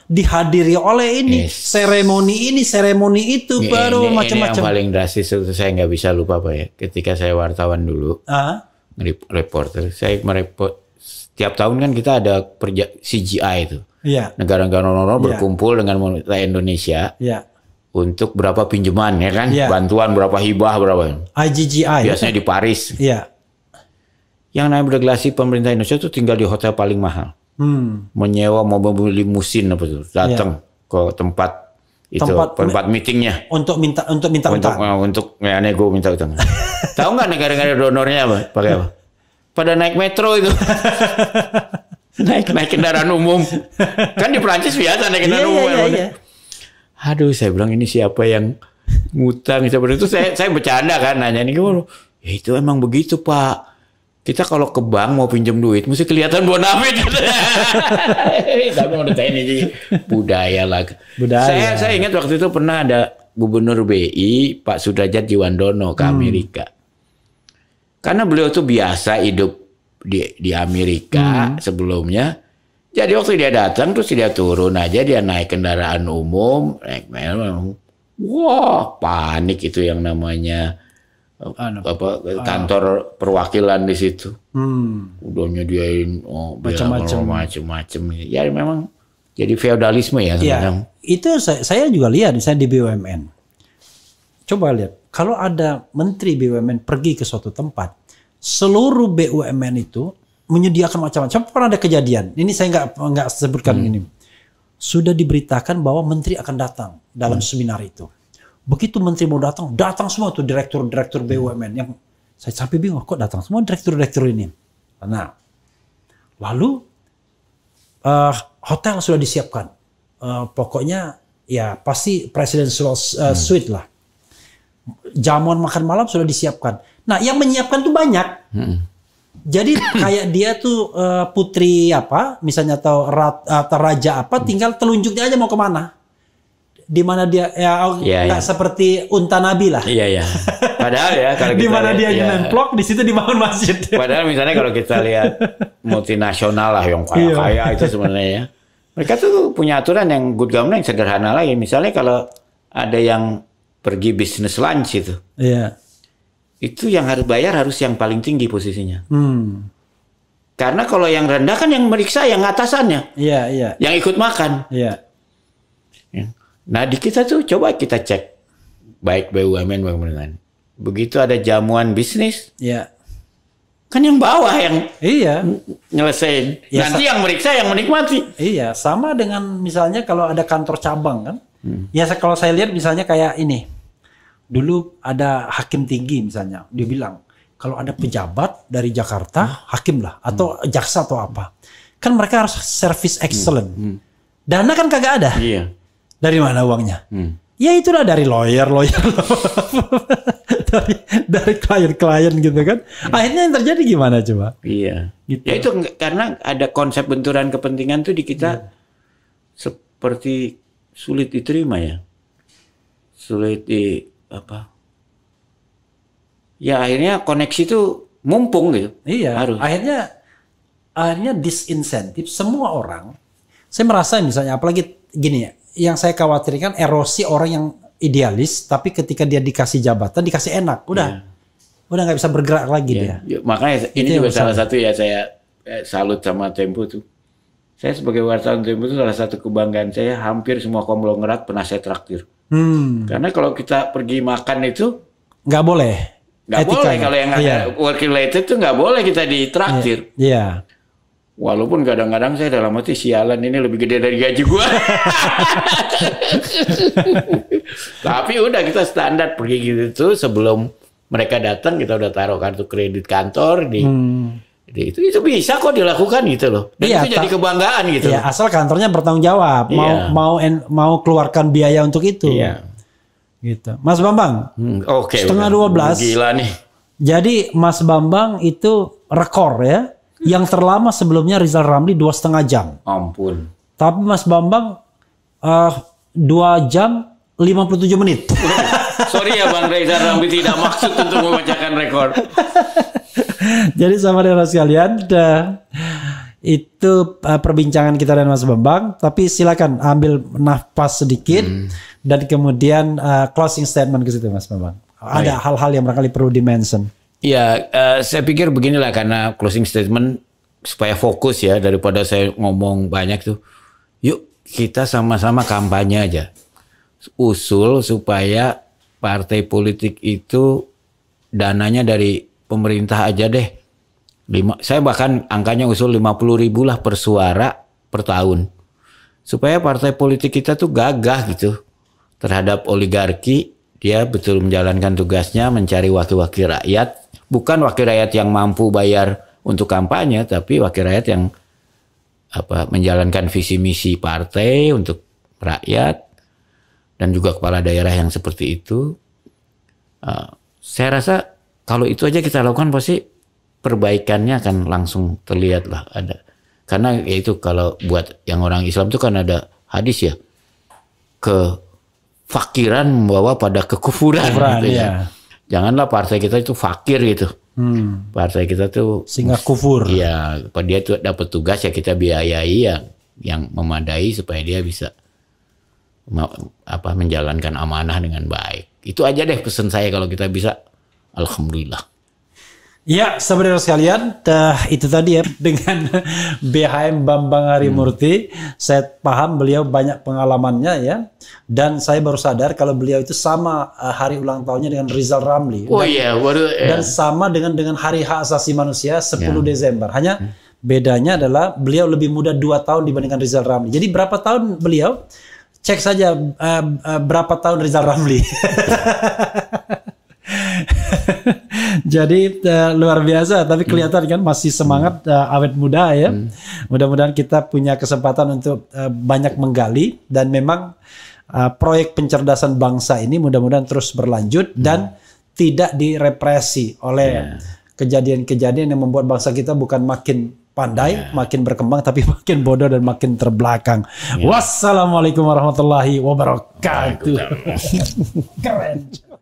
Speaker 2: dihadiri oleh ini yes. seremoni ini seremoni itu ini, baru macam-macam yang
Speaker 1: paling drastis itu saya nggak bisa lupa pak ya ketika saya wartawan dulu uh ah? -huh. reporter saya merepot tiap tahun kan kita ada perja CGI itu. Iya. Negara-negara non iya. berkumpul dengan pemerintah Indonesia. Iya. Untuk berapa pinjaman ya kan? Ya. Bantuan berapa hibah berapa? IGGI. Biasanya di Paris. Iya. Yang namanya delegasi pemerintah Indonesia itu tinggal di hotel paling mahal. Hmm. Menyewa mobil limusin apa itu, datang ya. ke tempat itu tempat, tempat meetingnya
Speaker 2: untuk minta untuk
Speaker 1: minta untuk, utang. Eh, untuk ya, nego minta utang. Tahu nggak negara-negara donornya apa? Pakai apa? pada naik metro itu. naik naik kendaraan umum. kan di Prancis biasa naik kendaraan yeah, iya, umum. Yeah, yeah, yeah. Aduh, saya bilang ini siapa yang ngutang seperti itu saya saya bercanda kan nanya ini. oh, ya itu emang begitu pak kita kalau ke bank mau pinjam duit mesti kelihatan bonafit tapi ditanya ini budaya lah budaya saya saya ingat waktu itu pernah ada gubernur BI Pak Sudrajat Jiwandono ke hmm. Amerika karena beliau tuh biasa hidup di di Amerika hmm. sebelumnya. Jadi waktu dia datang terus dia turun aja dia naik kendaraan umum, naik memang Wah, panik itu yang namanya Anak. apa kantor perwakilan di situ.
Speaker 2: Hmm.
Speaker 1: Udahnya diain oh, macam-macam Ya memang jadi feodalisme ya Ya,
Speaker 2: itu saya, saya juga lihat misalnya di BUMN. Coba lihat kalau ada menteri BUMN pergi ke suatu tempat, seluruh BUMN itu menyediakan macam-macam. Pernah ada kejadian. Ini saya nggak nggak sebutkan hmm. ini. Sudah diberitakan bahwa menteri akan datang dalam hmm. seminar itu. Begitu menteri mau datang, datang semua tuh direktur-direktur hmm. BUMN yang saya sampai bingung kok datang semua direktur-direktur ini. Nah, lalu uh, hotel sudah disiapkan. Uh, pokoknya ya pasti presiden uh, eh, hmm. suite lah jamuan makan malam sudah disiapkan. Nah, yang menyiapkan tuh banyak. Hmm. Jadi kayak dia tuh eh, putri apa, misalnya atau, raja apa, mm. tinggal telunjuknya aja mau kemana. Di mana dia ya, ya, ya. seperti unta nabi lah.
Speaker 1: Iya ya. Padahal ya kalau di mana dia ya. nemplok di situ dibangun masjid. Padahal misalnya kalau kita lihat multinasional lah yang kaya-kaya iya. itu sebenarnya ya. mereka tuh punya aturan yang good governance yang sederhana lagi. Misalnya kalau ada yang pergi bisnis lunch itu. Iya. Itu yang harus bayar harus yang paling tinggi posisinya. Hmm. Karena kalau yang rendah kan yang meriksa yang atasannya. Iya, iya. Yang ikut makan. Iya. Ya. Nah, di kita tuh coba kita cek baik BUMN BUMN. Begitu ada jamuan bisnis, iya. Kan yang
Speaker 2: bawah yang iya
Speaker 1: nyelesain. Ya, Nanti yang
Speaker 2: meriksa yang menikmati. Iya, sama dengan misalnya kalau ada kantor cabang kan. Hmm. Ya kalau saya lihat misalnya kayak ini dulu ada hakim tinggi misalnya dia bilang kalau ada pejabat dari Jakarta hakim lah hmm. atau hmm. jaksa atau apa kan mereka harus service hmm. excellent hmm. Hmm. dana kan kagak ada iya. dari mana uangnya hmm. ya itulah dari lawyer lawyer
Speaker 1: dari dari
Speaker 2: klien-klien gitu kan hmm. akhirnya yang terjadi gimana coba
Speaker 1: iya gitu. ya itu karena ada konsep benturan kepentingan tuh di kita hmm. seperti sulit diterima ya sulit di apa ya akhirnya koneksi itu mumpung gitu
Speaker 2: iya harus akhirnya akhirnya disinsentif semua orang saya merasa misalnya apalagi gini ya yang saya khawatirkan erosi orang yang idealis tapi ketika dia dikasih jabatan dikasih enak udah yeah. udah nggak bisa bergerak lagi yeah.
Speaker 1: dia ya, makanya ini juga salah satu ya saya eh, salut sama Tempo tuh saya sebagai wartawan Tempo itu salah satu kebanggaan saya hampir semua konglomerat pernah saya traktir Hmm. Karena kalau kita pergi makan itu nggak boleh. Nggak boleh kalau yang yeah. working related itu nggak boleh kita ditraktir. Iya. Yeah. Walaupun kadang-kadang saya dalam hati sialan ini lebih gede dari gaji gua. Tapi udah kita standar pergi gitu tuh sebelum mereka datang kita udah taruh kartu kredit kantor di hmm itu itu bisa kok dilakukan gitu loh. Dan iya, itu jadi kebanggaan gitu. Iya,
Speaker 2: asal kantornya bertanggung jawab, mau iya. mau en, mau keluarkan biaya untuk itu. Iya. Gitu. Mas Bambang. Hmm, Oke. Okay, setengah dua belas. Gila nih. Jadi Mas Bambang itu rekor ya, yang terlama sebelumnya Rizal Ramli dua setengah jam. Ampun. Tapi Mas Bambang uh, dua jam 57 menit.
Speaker 1: Sorry ya Bang Rizal Ramli tidak maksud untuk membacakan rekor.
Speaker 2: Jadi sama dengan sekalian itu uh, perbincangan kita dengan Mas Bambang. Tapi silakan ambil nafas sedikit hmm. dan kemudian uh, closing statement ke situ Mas Bambang. Oh, Ada hal-hal yang barangkali perlu dimention.
Speaker 1: Iya, uh, saya pikir beginilah karena closing statement supaya fokus ya daripada saya ngomong banyak tuh. Yuk kita sama-sama kampanye aja. Usul supaya partai politik itu dananya dari pemerintah aja deh. Lima, saya bahkan angkanya usul 50 ribu lah per suara per tahun. Supaya partai politik kita tuh gagah gitu terhadap oligarki. Dia betul menjalankan tugasnya mencari wakil-wakil rakyat. Bukan wakil rakyat yang mampu bayar untuk kampanye, tapi wakil rakyat yang apa menjalankan visi misi partai untuk rakyat dan juga kepala daerah yang seperti itu. Uh, saya rasa kalau itu aja kita lakukan pasti perbaikannya akan langsung terlihat lah ada. Karena ya itu kalau buat yang orang Islam itu kan ada hadis ya ke fakiran membawa pada kekufuran. Kufuran, gitu ya. ya. Janganlah partai kita itu fakir gitu. Hmm. Partai kita tuh sehingga kufur. Iya, dia tuh dapat tugas ya kita biayai ya yang memadai supaya dia bisa apa menjalankan amanah dengan baik. Itu aja deh pesan saya kalau kita bisa Alhamdulillah. Ya, saudara
Speaker 2: sekalian, uh, itu tadi ya dengan BHM Bambang Harimurti. Hmm. Saya paham beliau banyak pengalamannya ya, dan saya baru sadar kalau beliau itu sama uh, hari ulang tahunnya dengan Rizal Ramli. Oh iya, yeah. What, yeah. dan sama dengan dengan Hari Hak Asasi Manusia 10 yeah. Desember. Hanya hmm. bedanya adalah beliau lebih muda 2 tahun dibandingkan Rizal Ramli. Jadi berapa tahun beliau? Cek saja uh, uh, berapa tahun Rizal Ramli. Jadi uh, luar biasa, tapi kelihatan hmm. kan masih hmm. semangat uh, awet muda ya. Hmm. Mudah-mudahan kita punya kesempatan untuk uh, banyak menggali dan memang uh, proyek pencerdasan bangsa ini mudah-mudahan terus berlanjut hmm. dan tidak direpresi oleh ya. kejadian-kejadian yeah. yang membuat bangsa kita bukan makin pandai, yeah. makin berkembang, tapi makin bodoh dan makin terbelakang. Yeah. Wassalamualaikum warahmatullahi wabarakatuh.
Speaker 4: Keren.